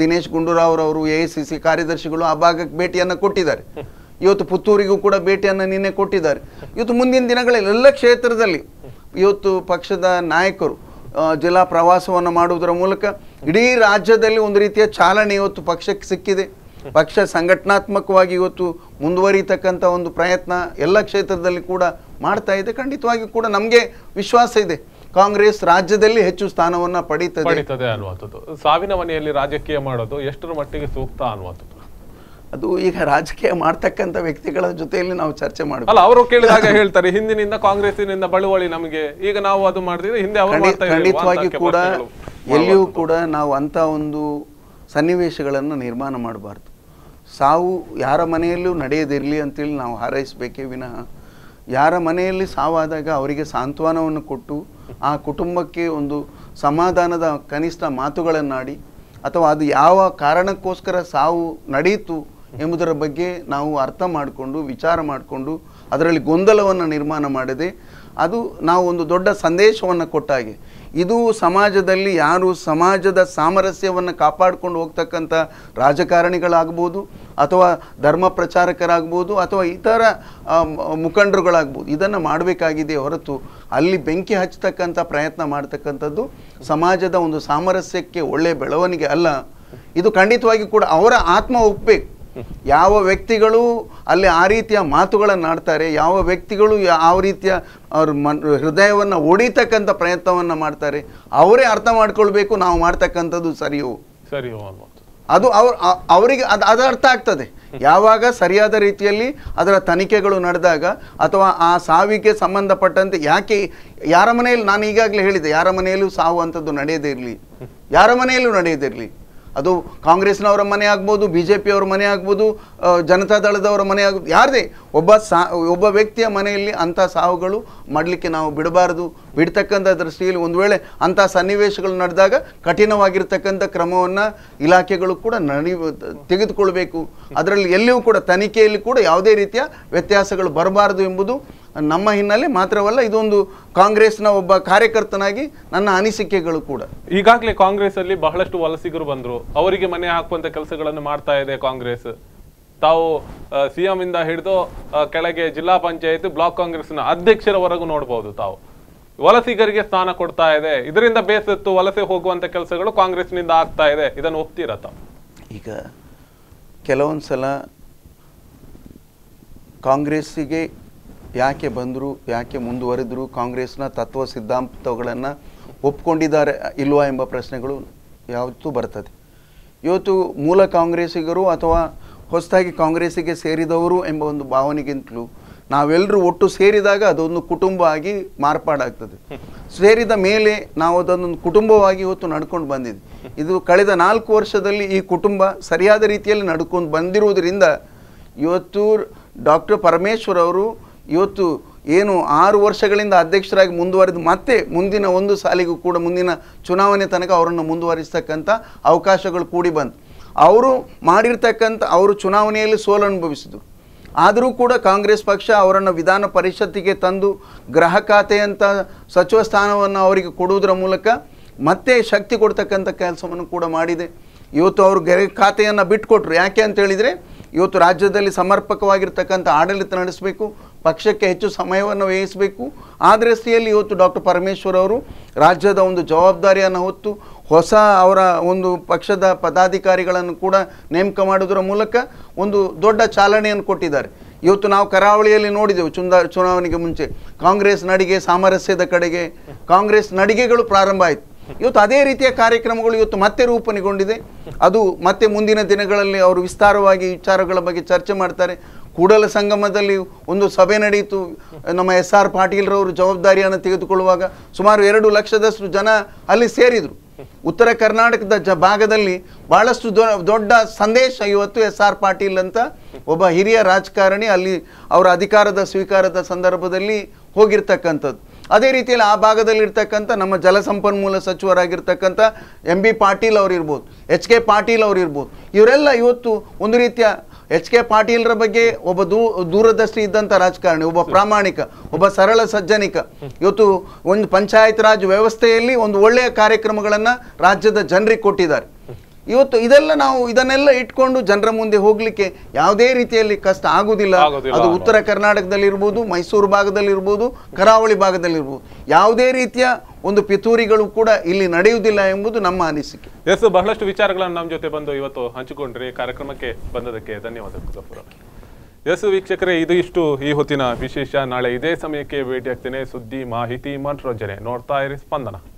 ದಿನೇಶ್ ಅವರು ಎ ಐ ಸಿ ಸಿ ಕಾರ್ಯದರ್ಶಿಗಳು ಆ ಭಾಗಕ್ಕೆ ಭೇಟಿಯನ್ನು ಕೊಟ್ಟಿದ್ದಾರೆ ಇವತ್ತು ಪುತ್ತೂರಿಗೂ ಕೂಡ ಭೇಟಿಯನ್ನು ನಿನ್ನೆ ಕೊಟ್ಟಿದ್ದಾರೆ ಇವತ್ತು ಮುಂದಿನ ದಿನಗಳಲ್ಲಿ ಎಲ್ಲ ಕ್ಷೇತ್ರದಲ್ಲಿ ಇವತ್ತು ಪಕ್ಷದ ನಾಯಕರು ಜಿಲ್ಲಾ ಪ್ರವಾಸವನ್ನು ಮಾಡುವುದರ ಮೂಲಕ ಇಡೀ ರಾಜ್ಯದಲ್ಲಿ ಒಂದು ರೀತಿಯ ಚಾಲನೆ ಇವತ್ತು ಪಕ್ಷಕ್ಕೆ ಸಿಕ್ಕಿದೆ ಪಕ್ಷ ಸಂಘಟನಾತ್ಮಕವಾಗಿ ಇವತ್ತು ಮುಂದುವರಿತಕ್ಕಂಥ ಒಂದು ಪ್ರಯತ್ನ ಎಲ್ಲ ಕ್ಷೇತ್ರದಲ್ಲಿ ಕೂಡ ಮಾಡ್ತಾ ಇದೆ ಖಂಡಿತವಾಗಿ ಕೂಡ ನಮಗೆ ವಿಶ್ವಾಸ ಇದೆ ಕಾಂಗ್ರೆಸ್ ರಾಜ್ಯದಲ್ಲಿ ಹೆಚ್ಚು ಸ್ಥಾನವನ್ನ ಪಡೀತದೆ ಅಲ್ವಾ ಅನ್ನುವಂಥದ್ದು ಸಾವಿನ ಮನೆಯಲ್ಲಿ ರಾಜಕೀಯ ಮಾಡೋದು ಎಷ್ಟರ ಮಟ್ಟಿಗೆ ಸೂಕ್ತ ಅನ್ನುವಂಥದ್ದು ಅದು ಈಗ ರಾಜಕೀಯ ಮಾಡ್ತಕ್ಕಂತ ವ್ಯಕ್ತಿಗಳ ಜೊತೆಯಲ್ಲಿ ನಾವು ಚರ್ಚೆ ಮಾಡಬೇಕು ಅವರು ಕೇಳಿದಾಗ ಹೇಳ್ತಾರೆ ಹಿಂದಿನಿಂದ ಕಾಂಗ್ರೆಸ್ಸಿನಿಂದ ಬಳುವಳಿ ನಮಗೆ ಈಗ ನಾವು ಅದು ಮಾಡಿದ್ರೆ ಹಿಂದೆ ಖಂಡಿತವಾಗಿ ಕೂಡ ಎಲ್ಲಿಯೂ ಕೂಡ ನಾವು ಅಂತ ಒಂದು ಸನ್ನಿವೇಶಗಳನ್ನು ನಿರ್ಮಾಣ ಮಾಡಬಾರ್ದು ಸಾವು ಯಾರ ಮನೆಯಲ್ಲೂ ನಡೆಯದಿರಲಿ ಅಂತೇಳಿ ನಾವು ಹಾರೈಸಬೇಕೇ ವಿನಃ ಯಾರ ಮನೆಯಲ್ಲಿ ಸಾವಾದಾಗ ಅವರಿಗೆ ಸಾಂತ್ವನವನ್ನು ಕೊಟ್ಟು ಆ ಕುಟುಂಬಕ್ಕೆ ಒಂದು ಸಮಾಧಾನದ ಕನಿಷ್ಠ ಮಾತುಗಳನ್ನಾಡಿ ಅಥವಾ ಅದು ಯಾವ ಕಾರಣಕ್ಕೋಸ್ಕರ ಸಾವು ನಡೆಯಿತು ಎಂಬುದರ ಬಗ್ಗೆ ನಾವು ಅರ್ಥ ಮಾಡಿಕೊಂಡು ವಿಚಾರ ಮಾಡಿಕೊಂಡು ಅದರಲ್ಲಿ ಗೊಂದಲವನ್ನು ನಿರ್ಮಾಣ ಮಾಡದೆ ಅದು ನಾವು ಒಂದು ದೊಡ್ಡ ಸಂದೇಶವನ್ನು ಕೊಟ್ಟಾಗೆ ಇದು ಸಮಾಜದಲ್ಲಿ ಯಾರು ಸಮಾಜದ ಸಾಮರಸ್ಯವನ್ನು ಕಾಪಾಡಿಕೊಂಡು ಹೋಗ್ತಕ್ಕಂಥ ರಾಜಕಾರಣಿಗಳಾಗ್ಬೋದು ಅಥವಾ ಧರ್ಮ ಪ್ರಚಾರಕರಾಗ್ಬೋದು ಅಥವಾ ಇತರ ಮುಖಂಡರುಗಳಾಗ್ಬೋದು ಇದನ್ನು ಮಾಡಬೇಕಾಗಿದೆ ಹೊರತು ಅಲ್ಲಿ ಬೆಂಕಿ ಹಚ್ಚತಕ್ಕಂಥ ಪ್ರಯತ್ನ ಮಾಡ್ತಕ್ಕಂಥದ್ದು ಸಮಾಜದ ಒಂದು ಸಾಮರಸ್ಯಕ್ಕೆ ಒಳ್ಳೆಯ ಬೆಳವಣಿಗೆ ಅಲ್ಲ ಇದು ಖಂಡಿತವಾಗಿ ಕೂಡ ಅವರ ಆತ್ಮ ಒಪ್ಪಬೇಕು ಯಾವ ವ್ಯಕ್ತಿಗಳು ಅಲ್ಲಿ ಆ ರೀತಿಯ ಮಾತುಗಳನ್ನು ಆಡ್ತಾರೆ ಯಾವ ವ್ಯಕ್ತಿಗಳು ಯಾವ ರೀತಿಯ ಅವ್ರ ಮನ್ ಹೃದಯವನ್ನು ಒಡಿತಕ್ಕಂಥ ಪ್ರಯತ್ನವನ್ನು ಮಾಡ್ತಾರೆ ಅವರೇ ಅರ್ಥ ಮಾಡ್ಕೊಳ್ಬೇಕು ನಾವು ಮಾಡ್ತಕ್ಕಂಥದ್ದು ಸರಿಯೋ ಸರಿಯೋ ಅದು ಅವ್ರ ಅವರಿಗೆ ಅದು ಅದು ಅರ್ಥ ಆಗ್ತದೆ ಯಾವಾಗ ಸರಿಯಾದ ರೀತಿಯಲ್ಲಿ ಅದರ ತನಿಖೆಗಳು ನಡೆದಾಗ ಅಥವಾ ಆ ಸಾವಿಗೆ ಸಂಬಂಧಪಟ್ಟಂತೆ ಯಾಕೆ ಯಾರ ಮನೆಯಲ್ಲಿ ನಾನು ಈಗಾಗಲೇ ಹೇಳಿದೆ ಯಾರ ಮನೆಯಲ್ಲೂ ಸಾವು ಅಂಥದ್ದು ನಡೆಯದೇ ಇರಲಿ ಯಾರ ಮನೆಯಲ್ಲೂ ನಡೆಯದಿರಲಿ ಅದು ಕಾಂಗ್ರೆಸ್ನವರ ಮನೆ ಆಗ್ಬೋದು ಬಿ ಜೆ ಪಿಯವ್ರ ಮನೆ ಆಗ್ಬೋದು ಜನತಾದಳದವರ ಮನೆ ಆಗ್ಬೋದು ಯಾರದೇ ಒಬ್ಬ ಸಾ ಒಬ್ಬ ವ್ಯಕ್ತಿಯ ಮನೆಯಲ್ಲಿ ಅಂಥ ಸಾವುಗಳು ಮಾಡಲಿಕ್ಕೆ ನಾವು ಬಿಡಬಾರ್ದು ಬಿಡ್ತಕ್ಕಂಥ ದೃಷ್ಟಿಯಲ್ಲಿ ಒಂದು ವೇಳೆ ಅಂಥ ಸನ್ನಿವೇಶಗಳು ನಡೆದಾಗ ಕಠಿಣವಾಗಿರ್ತಕ್ಕಂಥ ಕ್ರಮವನ್ನು ಇಲಾಖೆಗಳು ಕೂಡ ನಡಿ ತೆಗೆದುಕೊಳ್ಬೇಕು ಅದರಲ್ಲಿ ಎಲ್ಲಿಯೂ ಕೂಡ ತನಿಖೆಯಲ್ಲಿ ಕೂಡ ಯಾವುದೇ ರೀತಿಯ ವ್ಯತ್ಯಾಸಗಳು ಬರಬಾರದು ಎಂಬುದು ನಮ್ಮ ಹಿನ್ನೆಲೆ ಮಾತ್ರವಲ್ಲ ಇದೊಂದು ಕಾಂಗ್ರೆಸ್ನ ಒಬ್ಬ ಕಾರ್ಯಕರ್ತನಾಗಿ ನನ್ನ ಅನಿಸಿಕೆಗಳು ಕೂಡ ಈಗಾಗಲೇ ಕಾಂಗ್ರೆಸ್ ಅಲ್ಲಿ ಬಹಳಷ್ಟು ವಲಸಿಗರು ಬಂದರು ಅವರಿಗೆ ಮನೆ ಹಾಕುವಂತ ಕೆಲಸಗಳನ್ನು ಮಾಡ್ತಾ ಇದೆ ಕಾಂಗ್ರೆಸ್ ತಾವು ಸಿಎಂ ಇಂದ ಹಿಡಿದು ಕೆಳಗೆ ಜಿಲ್ಲಾ ಪಂಚಾಯತ್ ಬ್ಲಾಕ್ ಕಾಂಗ್ರೆಸ್ನ ಅಧ್ಯಕ್ಷರವರೆಗೂ ನೋಡಬಹುದು ತಾವು ವಲಸಿಗರಿಗೆ ಸ್ಥಾನ ಕೊಡ್ತಾ ಇದೆ ಇದರಿಂದ ಬೇಸತ್ತು ವಲಸೆ ಹೋಗುವಂತ ಕೆಲಸಗಳು ಕಾಂಗ್ರೆಸ್ನಿಂದ ಆಗ್ತಾ ಇದೆ ಇದನ್ನು ಒಪ್ತೀರಾ ತಾವು ಈಗ ಕೆಲವೊಂದ್ಸಲ ಸಲ ಕಾಂಗ್ರೆಸ್ಸಿಗೆ ಯಾಕೆ ಬಂದರು ಯಾಕೆ ಮುಂದುವರೆದರು ಕಾಂಗ್ರೆಸ್ನ ತತ್ವ ಸಿದ್ಧಾಂತಗಳನ್ನು ಒಪ್ಕೊಂಡಿದ್ದಾರೆ ಇಲ್ವಾ ಎಂಬ ಪ್ರಶ್ನೆಗಳು ಯಾವತ್ತೂ ಬರ್ತದೆ ಇವತ್ತು ಮೂಲ ಕಾಂಗ್ರೆಸ್ಸಿಗರು ಅಥವಾ ಹೊಸದಾಗಿ ಕಾಂಗ್ರೆಸ್ಸಿಗೆ ಸೇರಿದವರು ಎಂಬ ಒಂದು ಭಾವನೆಗಿಂತಲೂ ನಾವೆಲ್ಲರೂ ಒಟ್ಟು ಸೇರಿದಾಗ ಅದೊಂದು ಕುಟುಂಬ ಆಗಿ ಮಾರ್ಪಾಡಾಗ್ತದೆ ಸೇರಿದ ಮೇಲೆ ನಾವು ಅದನ್ನೊಂದು ಕುಟುಂಬವಾಗಿ ಇವತ್ತು ನಡ್ಕೊಂಡು ಬಂದಿದ್ವಿ ಇದು ಕಳೆದ ನಾಲ್ಕು ವರ್ಷದಲ್ಲಿ ಈ ಕುಟುಂಬ ಸರಿಯಾದ ರೀತಿಯಲ್ಲಿ ನಡ್ಕೊಂಡು ಬಂದಿರುವುದರಿಂದ ಇವತ್ತು ಡಾಕ್ಟರ್ ಪರಮೇಶ್ವರ್ ಅವರು ಇವತ್ತು ಏನು ಆರು ವರ್ಷಗಳಿಂದ ಅಧ್ಯಕ್ಷರಾಗಿ ಮುಂದುವರೆದು ಮತ್ತೆ ಮುಂದಿನ ಒಂದು ಸಾಲಿಗೂ ಕೂಡ ಮುಂದಿನ ಚುನಾವಣೆ ತನಕ ಅವರನ್ನು ಮುಂದುವರಿಸ್ತಕ್ಕಂಥ ಅವಕಾಶಗಳು ಕೂಡಿ ಬಂತು ಅವರು ಮಾಡಿರ್ತಕ್ಕಂಥ ಅವರು ಚುನಾವಣೆಯಲ್ಲಿ ಸೋಲನುಭವಿಸಿದರು ಆದರೂ ಕೂಡ ಕಾಂಗ್ರೆಸ್ ಪಕ್ಷ ಅವರನ್ನು ವಿಧಾನ ಪರಿಷತ್ತಿಗೆ ತಂದು ಗೃಹ ಖಾತೆಯಂಥ ಸಚಿವ ಸ್ಥಾನವನ್ನು ಅವರಿಗೆ ಕೊಡುವುದರ ಮೂಲಕ ಮತ್ತೆ ಶಕ್ತಿ ಕೊಡ್ತಕ್ಕಂಥ ಕೆಲಸವನ್ನು ಕೂಡ ಮಾಡಿದೆ ಇವತ್ತು ಅವರು ಗೆರೆ ಖಾತೆಯನ್ನು ಬಿಟ್ಟುಕೊಟ್ರು ಯಾಕೆ ಅಂತ ಹೇಳಿದರೆ ಇವತ್ತು ರಾಜ್ಯದಲ್ಲಿ ಸಮರ್ಪಕವಾಗಿರ್ತಕ್ಕಂಥ ಆಡಳಿತ ನಡೆಸಬೇಕು ಪಕ್ಷಕ್ಕೆ ಹೆಚ್ಚು ಸಮಯವನ್ನು ವ್ಯಯಿಸಬೇಕು ಆ ದೃಷ್ಟಿಯಲ್ಲಿ ಇವತ್ತು ಡಾಕ್ಟರ್ ಪರಮೇಶ್ವರ್ ಅವರು ರಾಜ್ಯದ ಒಂದು ಜವಾಬ್ದಾರಿಯನ್ನು ಹೊತ್ತು ಹೊಸ ಅವರ ಒಂದು ಪಕ್ಷದ ಪದಾಧಿಕಾರಿಗಳನ್ನು ಕೂಡ ನೇಮಕ ಮಾಡುವುದರ ಮೂಲಕ ಒಂದು ದೊಡ್ಡ ಚಾಲನೆಯನ್ನು ಕೊಟ್ಟಿದ್ದಾರೆ ಇವತ್ತು ನಾವು ಕರಾವಳಿಯಲ್ಲಿ ನೋಡಿದೆವು ಚುಂದ ಚುನಾವಣೆಗೆ ಮುಂಚೆ ಕಾಂಗ್ರೆಸ್ ನಡಿಗೆ ಸಾಮರಸ್ಯದ ಕಡೆಗೆ ಕಾಂಗ್ರೆಸ್ ನಡಿಗೆಗಳು ಪ್ರಾರಂಭ ಆಯಿತು ಇವತ್ತು ಅದೇ ರೀತಿಯ ಕಾರ್ಯಕ್ರಮಗಳು ಇವತ್ತು ಮತ್ತೆ ರೂಪನೆಗೊಂಡಿದೆ ಅದು ಮತ್ತೆ ಮುಂದಿನ ದಿನಗಳಲ್ಲಿ ಅವರು ವಿಸ್ತಾರವಾಗಿ ವಿಚಾರಗಳ ಬಗ್ಗೆ ಚರ್ಚೆ ಮಾಡ್ತಾರೆ ಕೂಡಲ ಸಂಗಮದಲ್ಲಿ ಒಂದು ಸಭೆ ನಡೆಯಿತು ನಮ್ಮ ಎಸ್ ಆರ್ ಪಾಟೀಲ್ರವರು ಜವಾಬ್ದಾರಿಯನ್ನು ತೆಗೆದುಕೊಳ್ಳುವಾಗ ಸುಮಾರು ಎರಡು ಲಕ್ಷದಷ್ಟು ಜನ ಅಲ್ಲಿ ಸೇರಿದರು ಉತ್ತರ ಕರ್ನಾಟಕದ ಜ ಭಾಗದಲ್ಲಿ ಭಾಳಷ್ಟು ದೊಡ್ಡ ಸಂದೇಶ ಇವತ್ತು ಎಸ್ ಆರ್ ಪಾಟೀಲ್ ಅಂತ ಒಬ್ಬ ಹಿರಿಯ ರಾಜಕಾರಣಿ ಅಲ್ಲಿ ಅವರ ಅಧಿಕಾರದ ಸ್ವೀಕಾರದ ಸಂದರ್ಭದಲ್ಲಿ ಹೋಗಿರ್ತಕ್ಕಂಥದ್ದು ಅದೇ ರೀತಿಯಲ್ಲಿ ಆ ಭಾಗದಲ್ಲಿರ್ತಕ್ಕಂಥ ನಮ್ಮ ಜಲಸಂಪನ್ಮೂಲ ಸಚಿವರಾಗಿರ್ತಕ್ಕಂಥ ಎಂ ಬಿ ಪಾಟೀಲ್ ಅವರಿರ್ಬೋದು ಎಚ್ ಕೆ ಪಾಟೀಲ್ ಅವರಿರ್ಬೋದು ಇವರೆಲ್ಲ ಇವತ್ತು ಒಂದು ರೀತಿಯ ಎಚ್ ಕೆ ಪಾಟೀಲ್ರ ಬಗ್ಗೆ ಒಬ್ಬ ದೂ ದೂರದೃಷ್ಟಿ ಇದ್ದಂಥ ರಾಜಕಾರಣಿ ಒಬ್ಬ ಪ್ರಾಮಾಣಿಕ ಒಬ್ಬ ಸರಳ ಸಜ್ಜನಿಕ ಇವತ್ತು ಒಂದು ಪಂಚಾಯತ್ ರಾಜ್ ವ್ಯವಸ್ಥೆಯಲ್ಲಿ ಒಂದು ಒಳ್ಳೆಯ ಕಾರ್ಯಕ್ರಮಗಳನ್ನು ರಾಜ್ಯದ ಜನರಿಗೆ ಕೊಟ್ಟಿದ್ದಾರೆ ಇವತ್ತು ಇದೆಲ್ಲ ನಾವು ಇದನ್ನೆಲ್ಲ ಇಟ್ಕೊಂಡು ಜನರ ಮುಂದೆ ಹೋಗ್ಲಿಕ್ಕೆ ಯಾವುದೇ ರೀತಿಯಲ್ಲಿ ಕಷ್ಟ ಆಗುದಿಲ್ಲ ಅದು ಉತ್ತರ ಕರ್ನಾಟಕದಲ್ಲಿ ಇರ್ಬೋದು ಮೈಸೂರು ಭಾಗದಲ್ಲಿ ಇರ್ಬೋದು ಕರಾವಳಿ ಭಾಗದಲ್ಲಿ ಇರ್ಬೋದು ಯಾವುದೇ ರೀತಿಯ ಒಂದು ಪಿತೂರಿಗಳು ಕೂಡ ಇಲ್ಲಿ ನಡೆಯುವುದಿಲ್ಲ ಎಂಬುದು ನಮ್ಮ ಅನಿಸಿಕೆ ಎಸ್ ಬಹಳಷ್ಟು ವಿಚಾರಗಳನ್ನು ನಮ್ಮ ಜೊತೆ ಬಂದು ಇವತ್ತು ಹಂಚಿಕೊಂಡ್ರಿ ಕಾರ್ಯಕ್ರಮಕ್ಕೆ ಬಂದದಕ್ಕೆ ಧನ್ಯವಾದಗಳು ಎಸ್ ವೀಕ್ಷಕರೇ ಇದು ಇಷ್ಟು ಈ ಹೊತ್ತಿನ ವಿಶೇಷ ನಾಳೆ ಇದೇ ಸಮಯಕ್ಕೆ ಭೇಟಿಯಾಗ್ತೇನೆ ಸುದ್ದಿ ಮಾಹಿತಿ ಮನರಂಜನೆ ನೋಡ್ತಾ ಇರಿ ಸ್ಪಂದನ